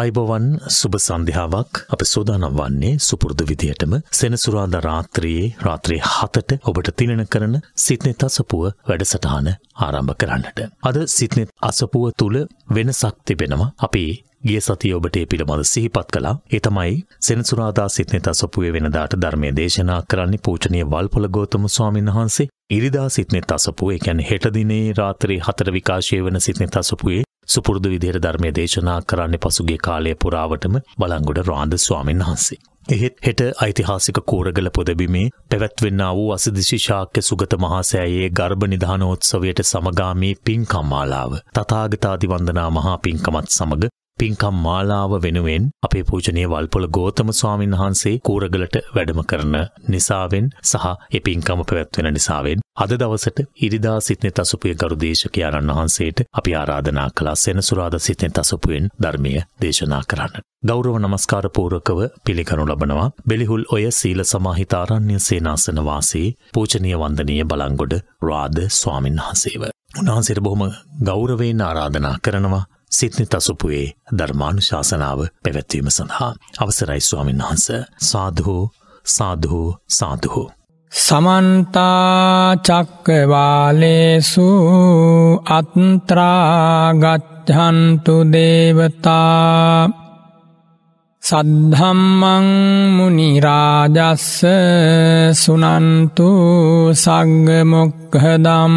අයිබවන් සුභ සන්ධ්‍යාවක් අප සෝදානම් වන්නේ සුපුරුදු විදියටම සෙනසුරාදා රාත්‍රියේ රාත්‍රී හතට ඔබට තිලන කරන සිත්නෙත් අසපුව වැඩසටහන ආරම්භ කරන්නට. අද සිත්නෙත් අසපුව තුළ වෙනසක් තිබෙනවා අපේ ගිය සතිය ඔබට ඒ පිළිබඳ සිහිපත් කළා. ඒ තමයි සෙනසුරාදා සිත්නෙත සොපුවේ වෙනදාට ධර්මයේ දේශනා කරන්නේ පූජනීය වල්පොල ගෞතම ස්වාමීන් වහන්සේ. ඉරිදා සිත්නෙත් අසපුුවේ කැන් හෙටදිනේ රාත්‍රී හතර විකාශය වන සිත්නෙත් අසපුයේ සුපුරදු විදිර ධර්මය දේශනා කරන්න පසුගේ කාලය පුරාවටම බලංගොඩ රාන්ද ස්වාමීන් වහන්සේ. එහෙත් හෙට ඓතිහාසික කෝරගල පොදබිමේ පැවැත්වෙන්න වූ අසදිශිෂාක්‍ය සුගත මහාසෑයේ ගර්භ නිධානෝත්සවයට සමගාමී පින්කම්මාලාව තතාගතාදිවන්දනා මහා පින්කමත් සමඟ පින්කම් මාලාව වෙනුවෙන් අපේ පූජනය වල්පොල ගෝතම ස්වාමීන් වහන්සේ කූරගලට වැඩම කරන නිසාවෙන් සහ ඒ පින්කම පැවැත්වෙන නිසාවෙන් අද දවසට ඉරිදා සිත්නෙ තසුපිය ගරු දේශකයාණන් වහන්සේට අපි ආරාධනා කළා සෙනසුරාදා සිත්නෙ තසුපුවෙන් ධර්මීය දේශනා කරන්න. ගෞරව නමස්කාර පූර්වකව පිළිගනු ලබනවා බෙලිහුල් ඔය සීල සමාහිතාරණ්‍ය සේනාසන වාසී පූජනීය වන්දනීය බලංගොඩ රාද ස්වාමින්වහන්සේව. උන්වහන්සේට බොහොම ගෞරවයෙන් ආරාධනා කරනවා සිත්නිත අසුපුයේ ධර්මානුශාසනාව පැවැත්වීම සඳහා අවසරයි ස්වාමීන් වහන්ස සාධෝ සාධෝ සාධහෝ. සමන්තාචක්කවාලේසු අත්ත්‍රාගච්ඡන්තු දේවතා සද්ධම්මං මුනිරාජස්ස සුනන්තු සංගමොක්හදම්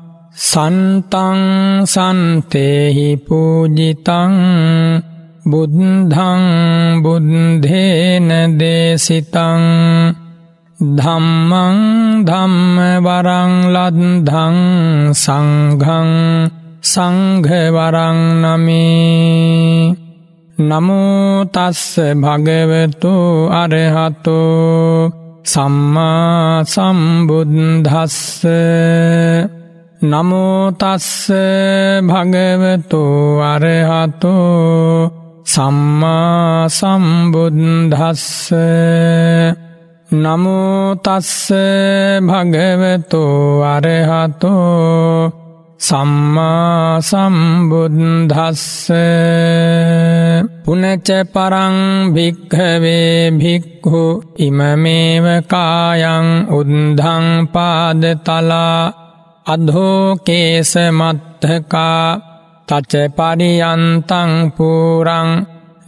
සන්තං සන්තේහි පූජිතං බුද්ධං බුද්ධේන දේසිතං ධම්මං ධම්ම වරං ලද්ධං සංඝං සංඝවරං නමේ නමෝ තස්ස භගවතු අරහතෝ සම්මා සම්බුද්දස්ස නමෝතස්ස භගවතු අරහතු සම්මා සම්බුද්ධස්ස නමෝතස්ස භගවතු අරහතු සම්මා සම්බුද්ධස්ස පුනච පරං භික්ඛවේ භික්ඛු ඉමමේව කායං උද්ධං පාදතලා අධෝකේස මත්තකා තච පරියන්තං පූරං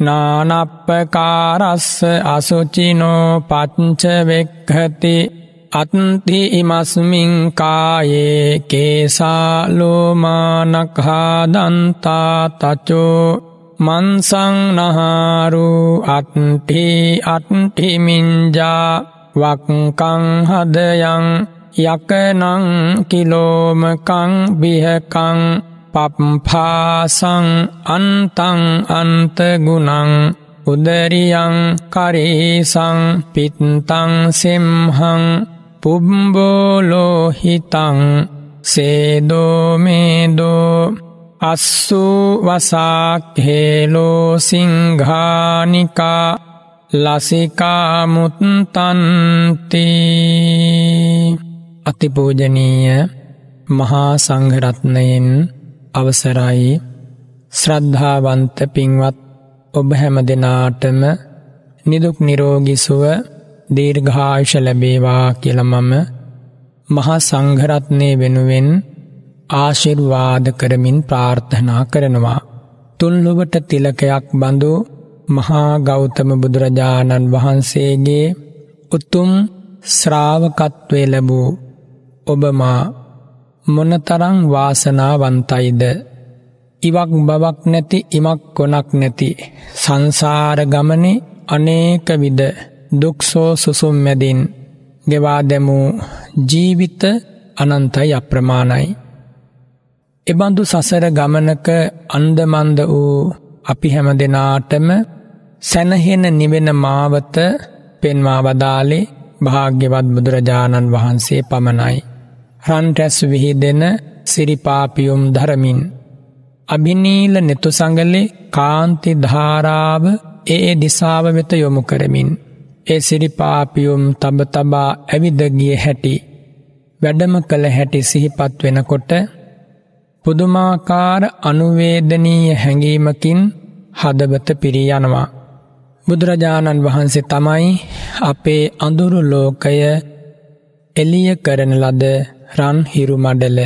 නානප්පකාරස්ස අසුචිනෝ පච්ච වෙක්ඛති අත්ති ඉමස්මින් කායේ කේසා ලෝමානඛා දන්තා තචෝ මන්සං නහාරු අත්ති අත්ති මින්ජා වක්කං හදයන් යකනං කිලෝමකං බිහකං පප්පාසං අන්තං අන්තගුණං උදරියං කරේසං පිත්තං සෙම්හං පුබ්බෝලෝහිතං සේදෝමේදෝ අස්සු වසාක්හේලෝ සිංහානිකා ලසිකාමුත්තන්තිී අතිපූජනීය මහා සංඝරත්නයෙන් අවසරයි ශ්‍රද්ධාවන්ත පින්වත් ඔබ හැම දෙනාටම නිදුක් නිරෝගිසුව දීර්ඝායුෂ ලැබේවා කියලා මම මහා සංඝරත්නය වෙනුවෙන් ආශිර්වාද කරමින් ප්‍රාර්ථනා කරනවා. තුන්ලොවට තිලකයක් බඳු මහා ගෞතම බුදුරජාණන් වහන්සේගේ උතුම් ශ්‍රාවකත්වය ලැබූ ඔබමා මොනතරං වාසනාවන්තයිද ඉවක් බවක් නැති ඉමක් කොනක් නැති සංසාර ගමනේ අනේකවිද දුක්සෝ සුසුම් මැදින් ගෙවා දැමූ ජීවිත අනන්තයි අප්‍රමාණයි එබඳු සසර ගමනක අන්දමන්ද වූ අපි හැම දෙනාටම සැනහෙන නිවෙන මාවත පෙන්වා වදාලේ භාග්‍යවත් බුදුරජාණන් වහන්සේ පමණයි රන්ටැස් විහිදෙන සිරිපාපියුම් ධරමින්. අභිනීල නෙතු සඟලේ කාන්ති ධාරාව ඒ දිසාව වෙත යොමු කරමින්. ඒ සිරිපාපියුම් තබ තබා ඇවිදගිය හැටි. වැඩම කළ හැටි සිහිපත් වෙනකොට පුදුමාකාර අනුවේදනීය හැඟීමකින් හදබත පිරී යනවා. බුදුරජාණන් වහන්සේ තමයි අපේ අඳුරු ලෝකය එලිය කරන ලද රන් හිරුමඩල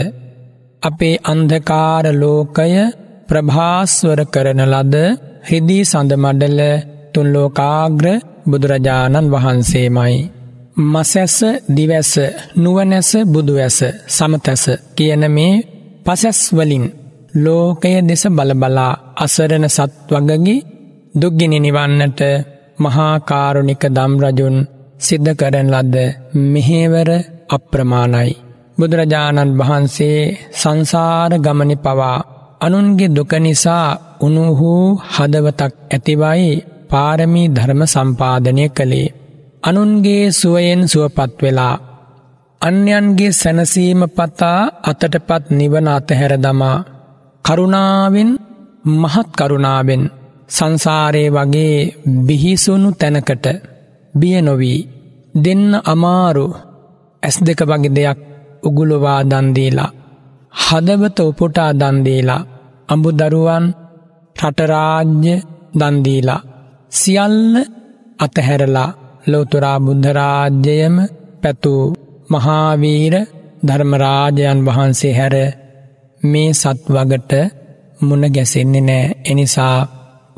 අපේ අන්ධකාර ලෝකය ප්‍රභාස්වර කරන ලද හිදී සඳමඩල තුන්ලෝකාග්‍ර බුදුරජාණන් වහන්සේමයි. මසැස දිවැස නුවනැස බුදුවැස සමතැස කියන මේ පසැස්වලින් ලෝකය දෙස බලබලා අසරණ සත්වගගේ දුක්ගිනි නිවන්නට මහාකාරුණික දම්රජුන් සිද්ධ කරන ලද මෙහේවර අප්‍රමාණයි. බුදුරජාණන් වහන්සේ සංසාර ගමනි පවා අනුන්ගේ දුක නිසා උනුහූ හදවතක් ඇතිවයි පාරමී ධර්ම සම්පාදනය කළේ. අනුන්ගේ සුවයෙන් සුවපත් වෙලා. අන්‍යන්ගේ සැනසීම පතා අතටපත් නිවන අතහැර දමා. කරුණාවෙන් මහත් කරුණාවෙන් සංසාරයේ වගේ බිහිසුණු තැනකට බිය නොවී දෙන්න අමාරු ඇස් දෙක වගේ දෙයක් උගුලවා දන්දීලා. හදවත උපුටා දන්දීලා. අඹු දරුවන් රටරාජ්‍ය දන්දීලා. සියල්ල අතහැරලා ලෝතුරා බුද්ධරාජ්‍යයම පැතුූ මහාවීර ධර්මරාජයන් වහන්සේ හැර මේ සත්වගට මුණ ගැසෙන්නේ නෑ එනිසා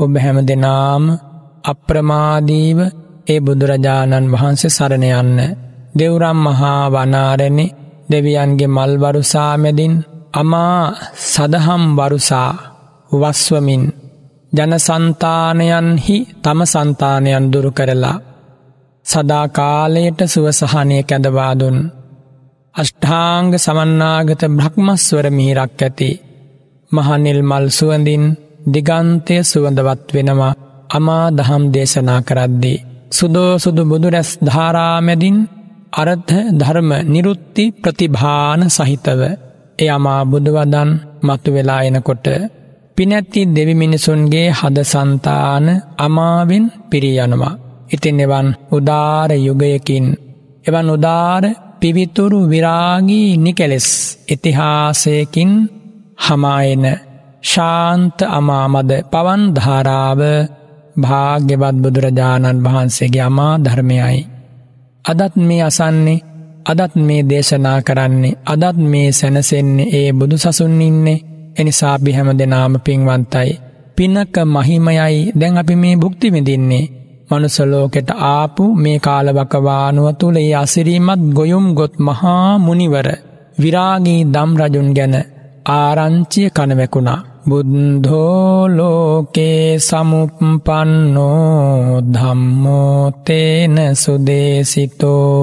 ඔබ හැම දෙනාම අප්‍රමාදීව ඒ බුදුරජාණන් වහන්සේ සරණයන්න දෙවුරම් මහා වනාරණි දෙවියන්ගේ මල් වරුසා මැදින් අමා සදහම් වරුසා වස්වමින් ජනසන්තානයන්හි තම සන්තානයන් දුරු කරලා සදාකාලයට සුවසහනය කැදවාදුන් අෂ්ඨාංග සමන්නාගත බ්‍රහ්මස්වර මිහිරක් ඇති මහනිල් මල් සුවඳින් දිගන්තය සුවඳවත් වෙනවා අමා දහම් දේශනා කරද්දී සුදෝ සුදු බුදුරැස් ධාරාමැදින් අරද්ධ ධර්ම නිරුත්ති ප්‍රතිභාන සහිතව එයමා බුදුවදන් මතු වෙලා එනකොට පිනැත්ති දෙවි මිනිසුන්ගේ හද සන්තාන අමාවෙන් පිරියනවා. ඉතින් එවන් උදාර යුගයකින්. එවන් උදාර පිවිතුරු විරාගී නිකෙලෙස් ඉතිහාසයකින් හමායන ශාන්ත අමාමද පවන් ධාරාව භාග්‍යවත් බුදුරජාණන් වහන්සේගේ අමා ධර්මයයි. අදත් මේ අසන්නේ අදත් මේ දේශනා කරන්නේ අදත් මේ සැනසෙන්නේ ඒ බුදු සසුන් ඉන්නේ එනිසා අපි හැම දෙනාම පින්වන්තයි පිනක මහිමයයි දැන් අපි මේ භුක්ති විඳින්නේ මනුස්ස ලෝකෙට ආපු මේ කාලවකවානුව තුල ඒ අසිරිමත් ගොයුම් ගොත් මහා මුනිවර විරාගී දම් රජුන් ගැන ආරංචිය කනවැකුණා බුද්ධෝ ලෝකේ සමුප්පන්නෝ ධම්මෝ තේන සුදේසිතෝ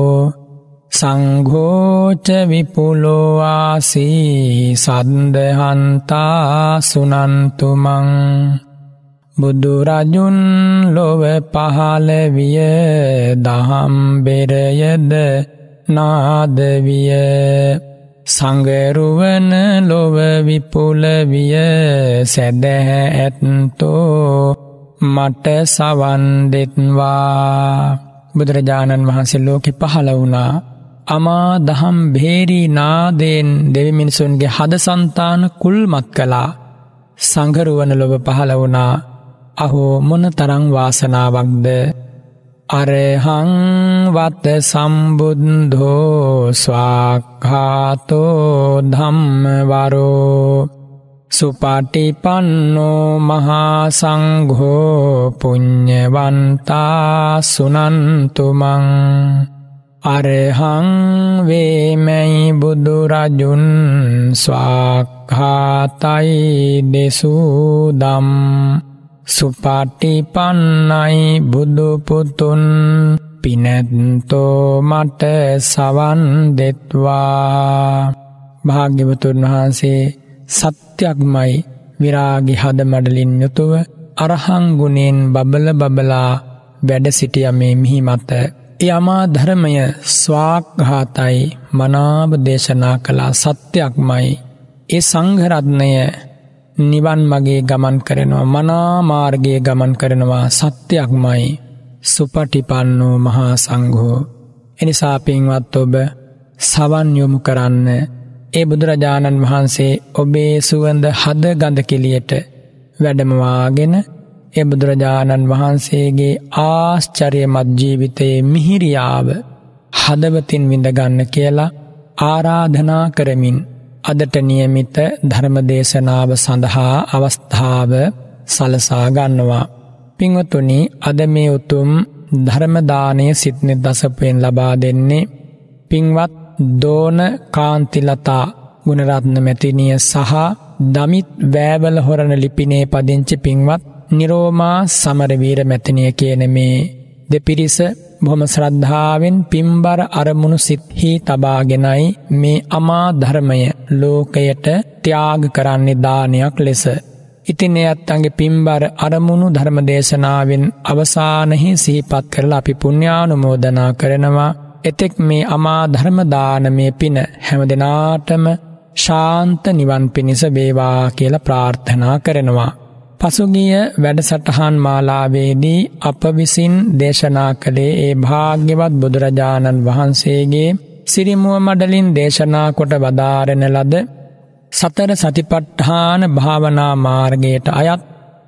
සංඝෝච විපුලෝ ආසී සන්දහන්තා සුනන්තුමං බුදු රජුන් ලොව පහළ විය දහම් බෙරයද නාද විය සංගරුවන ලොව විපුලවිය සැදැහැ ඇත්තෝ මට සවන් දෙත්වා බුදුරජාණන් වහන්සේ ලෝකෙ පහළ වුණා අමා දහම් බේරී නාදයෙන් දෙවිමිනිසුන්ගේ හද සන්තාන කුල්මත් කළා සංගරුවන ලොව පහළ වුණා අහෝ මොන තරං වාසනාවක්ද අරහං වත සම්බුද්ධෝ ස්වාක්ඛාතෝ ධම්මවරෝ සුපටිපන්නෝ මහා සංඝෝ පුඤ්ඤවන්තා සුනන්තුමං අරහං වේමයි බුදු රජුන් ස්වාක්ඛාතයි දසූදම් සුපටිපන්නයි බුදුපුතුන් පිනැත්තෝ මට සවන් දෙත්වා භාග්‍යවතුන් වහන්සේ සත්‍යක්මයි විරාගි හද මඩලින් යුතුව අරහංගුණෙන් බබල බබලා වැඩසිටිය මේ මිහි මත යමා ධර්මය ස්වාක්ඝාතයි මනාව දේශනා කළා සත්‍යක්මයි ඒ සංඝරත්නය නිවන් මගේ ගමන් කරනවා මනාමාර්ගයේ ගමන් කරනවා සත්‍යයක්මයි සුපටිපන්නෝ මහා සංඝෝ. එනිසා පින්වත් ඔබ සවන් යොමු කරන්න ඒ බුදුරජාණන් වහන්සේ ඔබේ සුවඳ හද ගඳ කෙලියට වැඩමවාගෙන ඒ බුදුරජාණන් වහන්සේගේ ආශ්චර්යමත් ජීවිතයේ මිහිරියාව හදවතින් විඳගන්න කියලා ආරාධනා කරමින් අදට නියමිත ධර්මදේශනාව සඳහා අවස්ථාව සලසා ගන්නවා. පිංවතුනි අද මේ උතුම් ධර්මදානය සිත්නෙ දසපයෙන් ලබා දෙන්නේ පිංවත් දෝන කාන්තිලතා ගුණරත්න මැතිනිය සහ දමිත් වෑවල හොරණ ලිපිනේ පදිංචි පිංවත් නිරෝමා සමරවීර මැතිනිය කියන මේ දෙපිරිස බොහොම ශ්‍රද්ධාවෙන් පිම්බර අරමුණු සිත්හි තබාගෙනයි මේ අමා ධර්මය ලෝකයට ත්‍යාග කරන්නේ දානයක් ලෙස. ඉතින් එයත් අගේ පිම්බර අරමුණු ධර්මදේශනාවෙන් අවසානහි සීපත් කරලා අපි පුුණ්ඥානුමෝදනා කරනවා එතෙක් මේ අමා ධර්මදානමය පින හැම දෙනාටම ශාන්ත නිවන් පිණිස බේවා කියල ප්‍රාර්ථනා කරනවා. පසුගිය වැඩසටහන් මාලාවේදී අප විසින් දේශනා කළේ ඒ භාග්‍යවත් බුදුරජාණන් වහන්සේගේ සිරිමුව මඩලින් දේශනා කොට වදාරෙන ලද සතර සතිපට්ඨාන භාවනා මාර්ගයට අයත්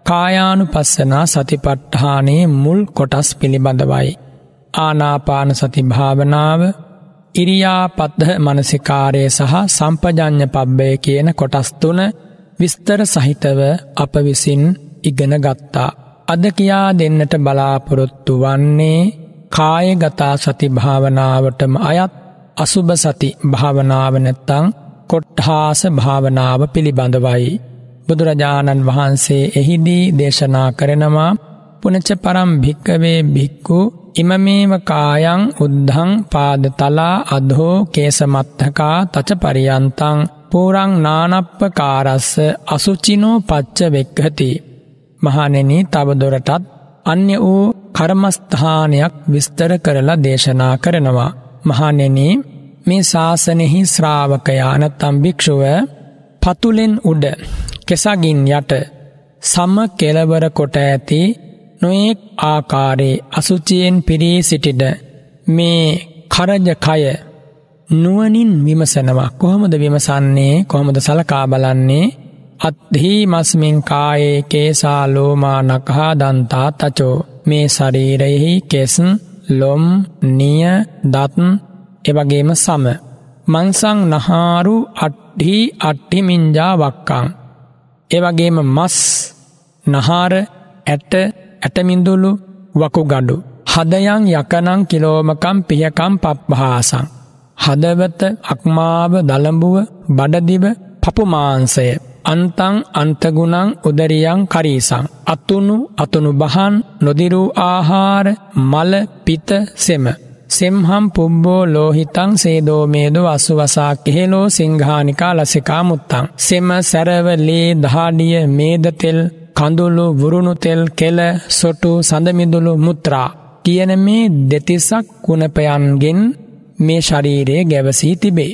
කායානු පස්සනා සතිපට්ඨානයේ මුල් කොටස් පිළිබඳවයි. ආනාපාන සතිභාවනාව ඉරියාපත්හ මනසිකාරය සහ සම්පජඥ පබ්බය කියන කොටස්තුන විස්තර සහිතව අප විසින් ඉගෙන ගත්තා. අද කියා දෙන්නට බලාපොරොත්තු වන්නේ කායගතා සති භාවනාවටම අයත් අසුභ සති භාවනාව නැත්තං කොට්හාස භාවනාව පිළිබඳවයි. බුදුරජාණන් වහන්සේ එහිදී දේශනා කරනවා පුනච පරම් භික්කවේ භික්කු ඉමමේව කායං උද්ධං පාදතලා අධෝ කේසමත්හකා තච පරියන්තං අප්පෝරං නානප්පකාරස්ස අසුචිනෝ පච්ච වෙක්හති. මහනෙන තව දොරටත් අන්‍ය වූ කර්මස්ථානයක් විස්තර කරලා දේශනා කරනවා. මහනෙන මේ ශාසනෙහි ශ්‍රාවකයාන තම්භික්ෂුව පතුලෙන් උඩ කෙසගින් යට සම කෙලවර කොට ඇති නොයෙක් ආකාරේ අසුචියෙන් පිරී සිටිඩ මේ කරජකය නුවනින් විමසනවා කොහොමද විමසන්නේ කොහොමද සලකා බලන්නේ අත්හි මස්මින් කායේ කේසා ලෝමා නකහා දන්තා තචෝ මේ ශරීරයෙහි කෙසන් ලොම් නිය දත්න් එවගේම සම. මංසං නහාරු අට්හි අට්ටිමින්ජා වක්කං. එවගේම මස් නහාර ඇට ඇටමිඳුළු වකුගඩු. හදයන් යකනං කිලෝමකම් පියකම් පප්භාසං. හදවත අක්මාව දළඹුව බඩදිව පපුමාන්සය අන්තං අන්තගුණං උදරියං කරීසං. අතුුණු අතුනු බහන් නොදිරූ ආහාර මල පිත සෙම. සෙම්හම් පුබ්බෝ ලෝහිතං සේදෝමේදු අසුවසා කෙහෙලෝ සිංහානිකා ලසිකා මුත්තං. සෙම සැරවලේ දහඩිය මේදතෙල් කඳුළු වුරුණු තෙල් කෙල සොටු සඳමිදුළු මුත්‍රා. කියන මේ දෙතිසක් කුණපයන්ගෙන් මේ ශරීරයේ ගැවසී තිබේ.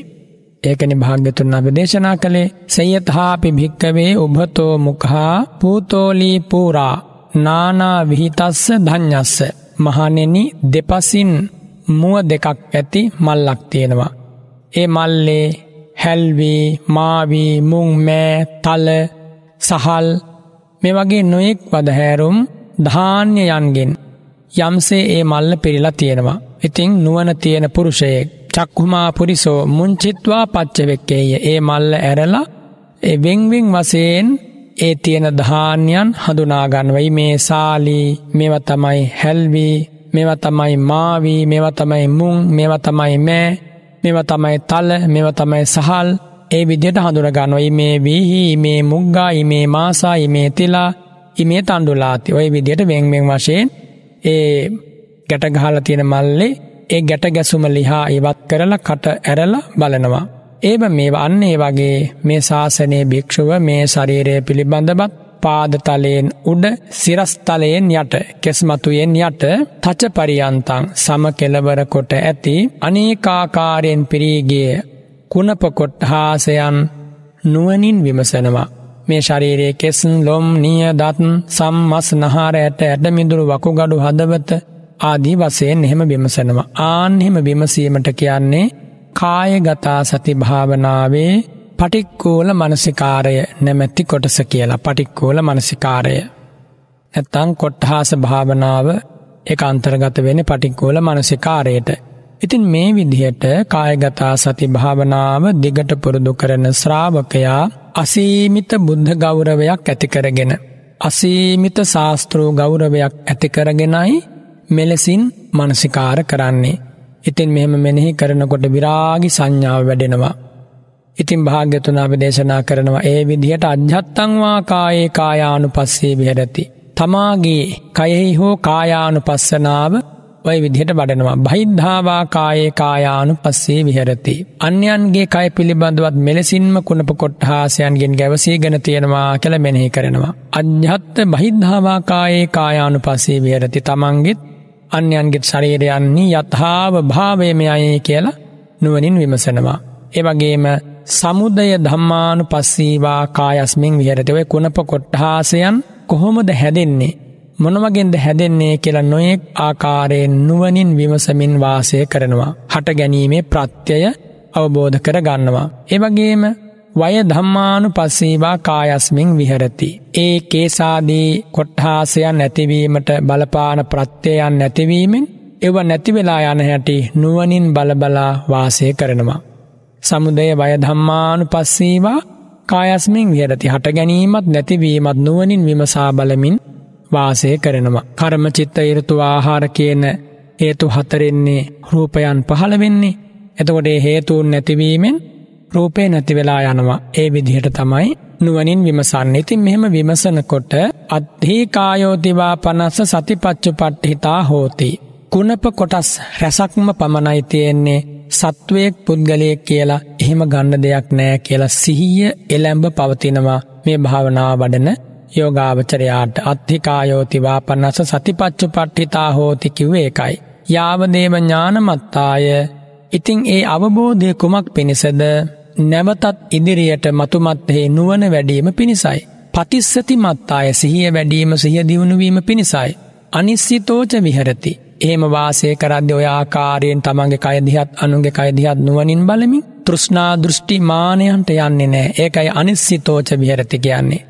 ඒකනි භාග්‍යතුන් අප දේශනා කළේ සයතහාපි භික්කවේ උභතෝ මුකහා පූතෝලී පූරා නානා විහිතස්ස ධඥස්ස මහනෙනි දෙපසින් මුව දෙකක් ඇති මල්ලක් තියෙනවා. ඒ මල්ලේ හැල්වී මාවී මුංමෑ තල සහල් මේ වගේ නොයෙක් වදහැරුම් ධාන්‍යයන්ගෙන් යම්සේ ඒ මල්ල පිරිලා තියෙනවා. ඉතිං නුවන තියෙන පුරුෂයෙක්. චක්හුමා පුරිසෝ මුංචිත්වා පච්චවෙක්කේය ඒ මල්ල ඇරලා වෙංවිං වසයෙන් ඒ තියෙන ධාන්‍යන් හඳුනාගන්වයි මේ සාලී මෙව තමයි හැල්වී මෙව තමයි මාවී මෙව තමයි මුං මෙව තමයි මෑ මෙව තමයි තල මෙව තමයි සහල් ඒ විදියට හඳුනගන්නොයි මේ වීහි මේ මුංගා ඉමේ මාසා ඉමේ තිලා ඉමේ තණ්ඩුලාති ඔය විදියට වෙන්වෙන් වශයෙන් ඒ ගැට ගහලා තියෙන මල්ලේ ඒ ගැට ගැසුම ලිහා ඉවත් කරලා කට ඇරලා බලනවා. ඒබ මේ අන්න ඒ වගේ මේ ශාසනයේ භික්‍ෂුව මේ ශරීරය පිළිබඳවත් පාදතලයෙන් උඩ සිරස්තලයෙන් යට කෙස්මතුයෙන් යට තච පරියන්තං සම කෙලවර කොට ඇති අනේකාකාරයෙන් පිරීගිය කුණපකොට්හාසයන් නුවනින් විමසනවා. මේ ශරීරයේ කෙසන් ලොම් නිය දත්න් සම්මස් නහාර ඇට ඇටමිදුරු වකුගඩු හදවත ආදී වසයෙන් එහෙම බිමසනවා. ආන් එහෙම බිමසීමට කියන්නේ කායගතා සති භාවනාවේ පටික්කූල මනසිකාරය නැමැති කොටස කියලා පටික්කූල මනසිකාරය. ඇත්තං කොට්හාස භාවනාව එක අන්තර්ගත වෙන පටික්කූල මනසිකාරයට. ඉතින් මේ විදිහට කායගතා සති භාවනාව දිගට පුරුදු කරන ශ්‍රාවකයා අසීමිත බුද්ධ ගෞරවයක් ඇතිකරගෙන. අසීමිත ශාස්තෘූ ගෞරවයක් ඇතිකරගෙනයි මෙලෙසින් මනසිකාර කරන්නේ. ඉතින් මෙම මෙනෙහි කරනකොට විරාගි සංඥාව වැඩෙනවා. ඉතින් භාග්‍යතුනාව දේශනා කරනවා ඒ විදිහට අධ්‍යත්තංවා කායේ කායානු පස්සේ විහරති. තමාගේ කයෙහි හෝ කායානු පස්සනාව ඔය විදිහට වඩනවා බහිද්ධාවා කායේ කායානු පස්සේ විහරති. අන්‍යන්ගේ කය පිළිබඳවත් මෙලෙසින්ම කුණප කොට්හාසයන්ගෙන් ගැවසී ගැන තියෙනවා කළ මෙනෙහි කරනවා. අධ්‍යත්ත බහිද්ධාවා කායේ කායානු පස්සේ විහරති තමන්ගෙත් අන්‍යන්ගෙත් ශරීරයන්නේ යත්හාව භාවයමයයේ කියලා නුවනින් විමසනවා. එවගේම සමුදය ධම්මානු පස්සීවා කායස්මින් විහරතවය කුණප කොට්හාසයන් කොහොමද හැදෙන්නේ මොනවගෙන්ද හැදෙන්නේ කියලා නොයෙක් ආකාරයෙන් නුවනින් විමසමින් වාසය කරනවා. හට ගැනීමේ ප්‍රත්‍යය අවබෝධ කර ගන්නවා. එවගේම වය ධම්මානු පස්සේවා කායස්මින් විහරති. ඒ කේසාදී කොට්හාසයන් නැතිවීමට බලපාන ප්‍රත්්‍යයන් නැතිවීමෙන් එව නැතිවෙලා යන හැටි නුවනින් බලබලා වාසය කරනවා. සමුදය වය ධම්මානු පස්සේවා කායස්මින් විහරති හට ගැනීමත් නැතිවීමත් නුවනින් විමසා බලමින් වාසය කරනවා. කර්ම චිත්ත ඍතු ආහාර කියන හේතු හතරෙන්නේ රූපයන් පහළ වෙන්නේ. එතකොට ඒ හේතුන් නැතිවීමෙන් රූපේ නැති වෙලා යනවා. ඒ විදිහට තමයි නුවනින් විමසන්න. ඉතින් මෙහෙම විමසනකොට අත්හි කායෝතිවා පනස්ස සතිපච්චුපට්ඨිතා හෝති. කුණප කොටස් රැසක්ම පමණයි තියෙන්නේ සත්වයෙක් පුද්ගලයෙක් කියලා එහෙම ගන්න දෙයක් නෑ කියලා සිහිය එළැඹ පවතිනවා මේ භාවනා වඩන යෝගාවචරයාට අත්ථිකායෝතිවා පන්නස සතිපච්චු පට්ඨිතා හෝති කිව්වේ එකයි. යාවදේව ඥානමත්තාය ඉතිං ඒ අවබෝධය කුමක් පිණිසද නැවතත් ඉදිරියට මතුමත්හේ නුවන වැඩීම පිණිසයි. පතිස්සති මත්තාය සිහිය වැඩීම සිහිය දියුණුවීම පිණිසයි. අනිස්සිතෝච විහරති. ඒම වාසය කරද්‍ය ඔය ආකාරයෙන් තමන්ගේ කයදිහත් අනුන්ගේ කයදිහත් නුවනින් බලමින් තෘෂ්නා දෘෂ්ටි මානයන්ට යන්නේ නෑ ඒකයි අනිස්සිතෝච විහරති කියන්නේ.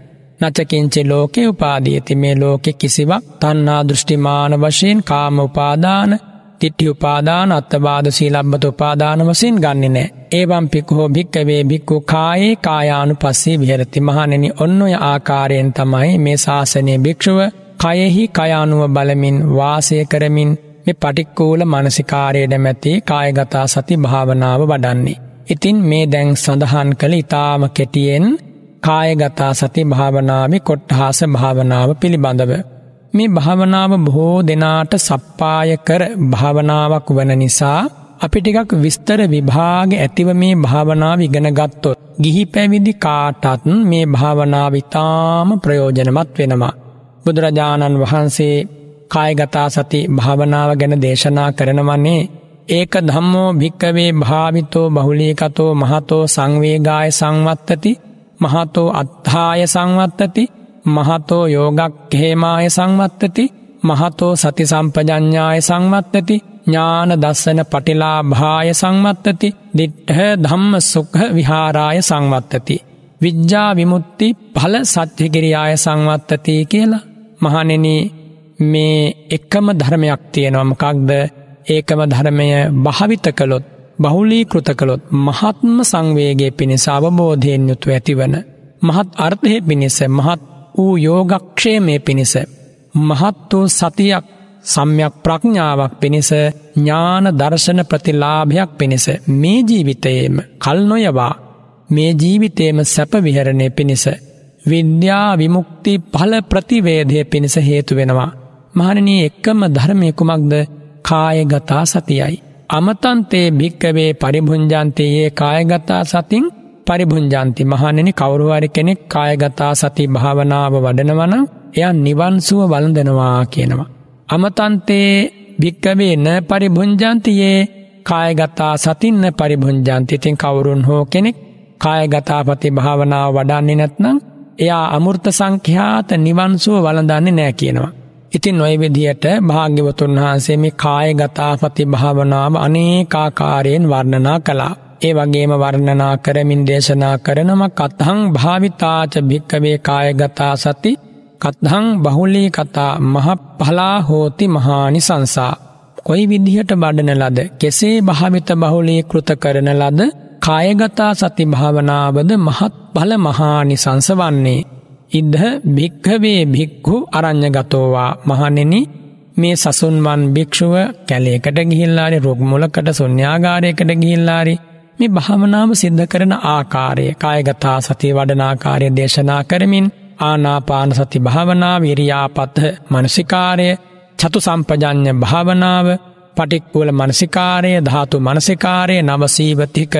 නචකින්චි ලෝකෙ උපාදීඇති මේ ලෝකෙ කිසිවක් තන්නා දෘෂ්ටිමාන වශයෙන් කාම උපාදාන තිට්ටි උපාදාන අත්තබාද සීලබ්බත උපාදාන වසින් ගන්නනෑ. ඒවම් පික්හෝ භික්කවේ බික්කු කායේ කායානු පස්සේ විහරති මහනෙනි ඔන්නොය ආකාරයෙන් තමයි මේ ශාසනය භික්ෂුව කයෙහි කයානුව බලමින් වාසය කරමින් මෙ පටික්කූල මනසිකාරයට මැති කායගතා සති භාවනාව වඩන්නේ. ඉතින් මේ දැන් සඳහන් කළ ඉතාම කෙටියෙන් කායගතා සති භාවනාමි කොට්හාස භාවනාව පිළිබඳව. මේ භාවනාව බොහෝ දෙනාට සප්පාය කර භාවනාවක් වන නිසා අපි ටිකක් විස්තර විභාග ඇතිව මේ භාවනාව ඉගෙන ගත්තොත් ගිහි පැවිදි කාටත් මේ භාවනාව ඉතාම ප්‍රයෝජනමත් වෙනවා. බුදුරජාණන් වහන්සේ කායගතා සති භාවනාව ගැන දේශනා කරනවන්නේ ඒක ධම්මෝ භික්කවේ භාවිතෝ බහුලීකතෝ මහතෝ සංවේගාය සංවත්තති මහතෝ අත්හාය සංවත්තති මහතෝ යෝගක් හේමාය සංවත්තති මහතෝ සති සම්පජඥාය සංවත්තති ඥාන දස්සන පටිලා භාය සංවත්තති දිට්හ ධම්ම සුක්හ විහාරාය සංවත්තති. විද්්‍යා විමුත්ති පල සත්‍යකිරියාය සංවත්තති කියලා මහනෙන මේ එකම ධර්මයක් තියෙනවමකක්ද ඒකම ධර්මය භාවිත කළොත් බහුලී කෘතකළොත් මහත්ම සංවේගේ පිණිස අවබෝධයෙන් යුතු ඇතිවන මහත් අර්ථය පිණිස මහත් වූ යෝගක්ෂේමය පිණිස මහත් වූ සතියක් සම්යක් ප්‍රඥාවක් පිණිස ඥාන දර්ශන ප්‍රතිලාභයක් පිණිස මේ ජීවිතයේම කල් නොයවා මේ ජීවිතයේම සැපවිහරණය පිණිස විද්‍යා විමුක්ති පල ප්‍රතිවේදය පිණිස හේතු වෙනවා. මහණනී එක්කම ධර්මය කුමක්ද කායගතා සතියයි. අමතන්තේ භික්කවේ පරිභුංජන්තයේ කායගතා සතින් පරිභුංජන්ති මහණෙනි කවුරුහරි කෙනෙක් කායගතා සති භාවනාව වඩනවන එයා නිවන්සුව වළඳනවා කියනවා. අමතන්තේ භික්කවේ න පරිභුංජන්තියේ කායගතා සතින්න පරිභුංජන්තිතින් කවුරුන් හෝ කෙනෙක් කායගතාපති භාවනාව වඩන්නේ නැත්නම් එයා අමුෘර්ත සංඛ්‍යාත නිවන්සුව වළඳන්නේ නෑ කියනවා. ඉතින් ඔය විදියට භාග්‍යවතුන් වහන්සේ මේ කායගතාපති භාවනාව අනේකාකාරයෙන් වර්ණනා කළා. ඒ වගේම වර්ණනා කරමින් දේශනා කරනම කතහං භාවිතාච භික්කවේ කායගතා සති කත්හං බහුලී කතා මහ පහලා හෝති මහානි සංසා. කොයි විදිහට බඩන ලද කෙසේ භාවිත බහුලී කෘත කරන ලද කායගතා සති භාවනාවද මහත් බල මහානිසංස වන්නේ. ඉද්ධ භික්හවේ භික්හු අරං්ඥගතෝවා මහනෙන මේ සසුන්වන් භික්‍ෂුව කැලේකට ගිහිල්ලාරි රොග්මුලකට සුන්්‍යාගාරයකට ගිහිල්ලාරි මේ භහමනාම සිද්ධ කරන ආකාරය කායගතා සති වඩනාකාරය දේශනා කරමින් ආනාපාන සති භාවනාව විරියාපත්හ මනසිකාරය චතු සම්පජඥ භාවනාව පටික්පුල මනසිකාරය ධාතු මනසිකාරය නවසීවතික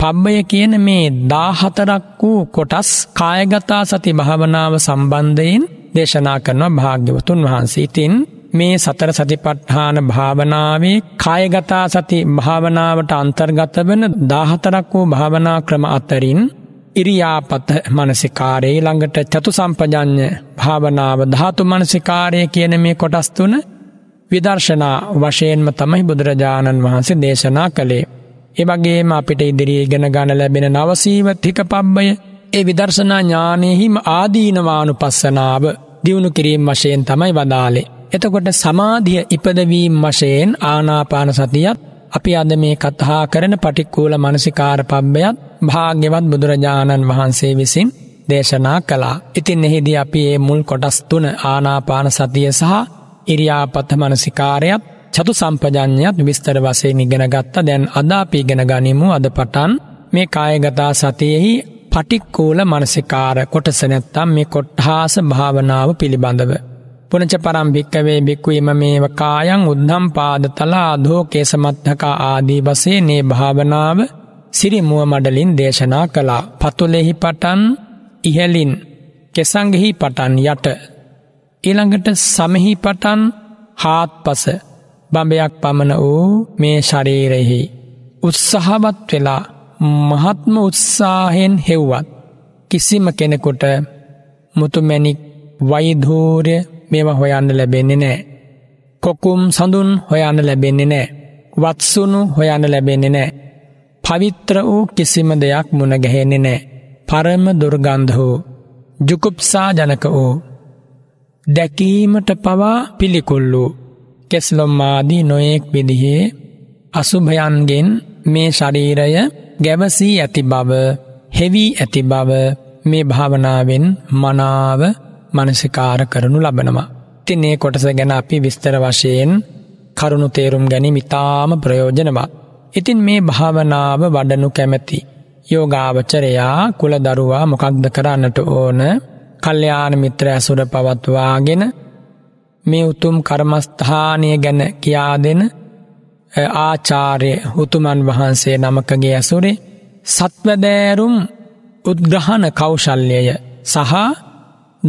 පබ්බය කියන මේ දාහතරක් වූ කොටස් කායගතා සති භාවනාව සම්බන්ධයෙන් දේශනා කරනවා භාග්‍යවතුන් වහන්සේ. ඉතින් මේ සතර සතිපට්ඨාන භාවනාවේ කායගතා සති භාවනාවට අන්තර්ගත වන දාහතරක් වූ භාවනා ක්‍රම අතරින් ඉරියාපත මනසිකාරයේ ළඟට චතු සම්පජඥ භාවනාව ධාතු මනසිකාරය කියන මේ කොටස් තුන විදර්ශනා වශයෙන්ම තමයි බුදුරජාණන් වහන්සේ දේශනා කළේ. එවගේම අපිට ඉදිරියේ ගෙන ගණ ලැබෙන නවසීවතික පබ්බය ඒ විදර්ශනා ඥානයහිම ආදීනවානු පස්සනාව දියුණු කිරීම් වශයෙන් තමයි වදාලේ. එතකොට සමාධිය ඉපදවීම් වශයෙන් ආනාපාන සතියත් අපි අද මේ කත්හා කරන පටික්කූල මනසිකාර පබ්බයත් භාග්‍යවත් බුදුරජාණන් වහන්සේ විසින් දේශනා කලා. ඉතින් එහිදී අපි ඒ මුල් කොටස් තුන ආනාපාන සතිය සහ ඉරියාපත මනසිකාරයත් චතු සම්පජඥයත් විස්තර වසයෙන් ඉගෙන ගත්තා දැන් අදාපී ගෙන ගනිමු අද පටන් මේ කායගතා සතියෙහි පටික්කූල මනසිකාර කොටස නැත්තම් මේ කොට්හාස භාවනාව පිළිබඳව. පුනච පරම්භික්කවේ බික්වීම මේව කායන් උද්ධම් පාදතලා අධෝකේ සමත්හකා ආදී වසේ නේ භාවනාව සිරිමුව මඩලින් දේශනා කළා පතුලෙහි පටන් ඉහලින් කෙසංගෙහි පටන් යට. ඊළඟට සමෙහි පටන් හාත් පස බඹයක් පමණ වූ මේ ශරීරෙහි. උත්සහවත් වෙලා මහත්ම උත්සාහෙන් හෙව්වත්. කිසිම කෙනෙකුට මුතුමැනික් වෛධූරය මෙව හොයන්න ලැබෙන්නේ නෑ. කොකුම් සඳුන් හොයන්න ලැබෙන්නේ නෑ. වත්සුණු හොයන්න ලැබෙන්නේ නෑ. පවිත්‍ර වූ කිසිම දෙයක් මුණගැහෙන්නේ නෑ. පරම දුර්ගන්ධ වූ ජුකුප්සා ජනක වූ. දැකීමට පවා පිළිකුල්ලූ කෙස්ලොම්මාදී නොයෙක් විදිහේ අසුභයන්ගෙන් මේ ශරීරය ගැවසී ඇති බව හෙවී ඇති බව මේ භාවනාවෙන් මනාව මනසිකාර කරනු ලබනවා. තින් ඒ කොටස ගැන අපි විස්තර වශයෙන් කරුණු තේරුම් ගැනි මිතාම ප්‍රයෝජනවත්. ඉතින් මේ භාවනාව වඩනු කැමැති. යෝගාවචරයා කුල දරුවා මොකක්ද කරන්නට ඕන කල්්‍යයාන මිත්‍ර ඇසුර පවත්වාගෙන මේ උතුම් කර්මස්ථානය ගැන කියා දෙන ආචාර්ය උතුමන් වහන්සේ නමකගේ ඇසුරේ සත්වදෑරුම් උද්ග්‍රහණ කෞශල්්‍යය සහ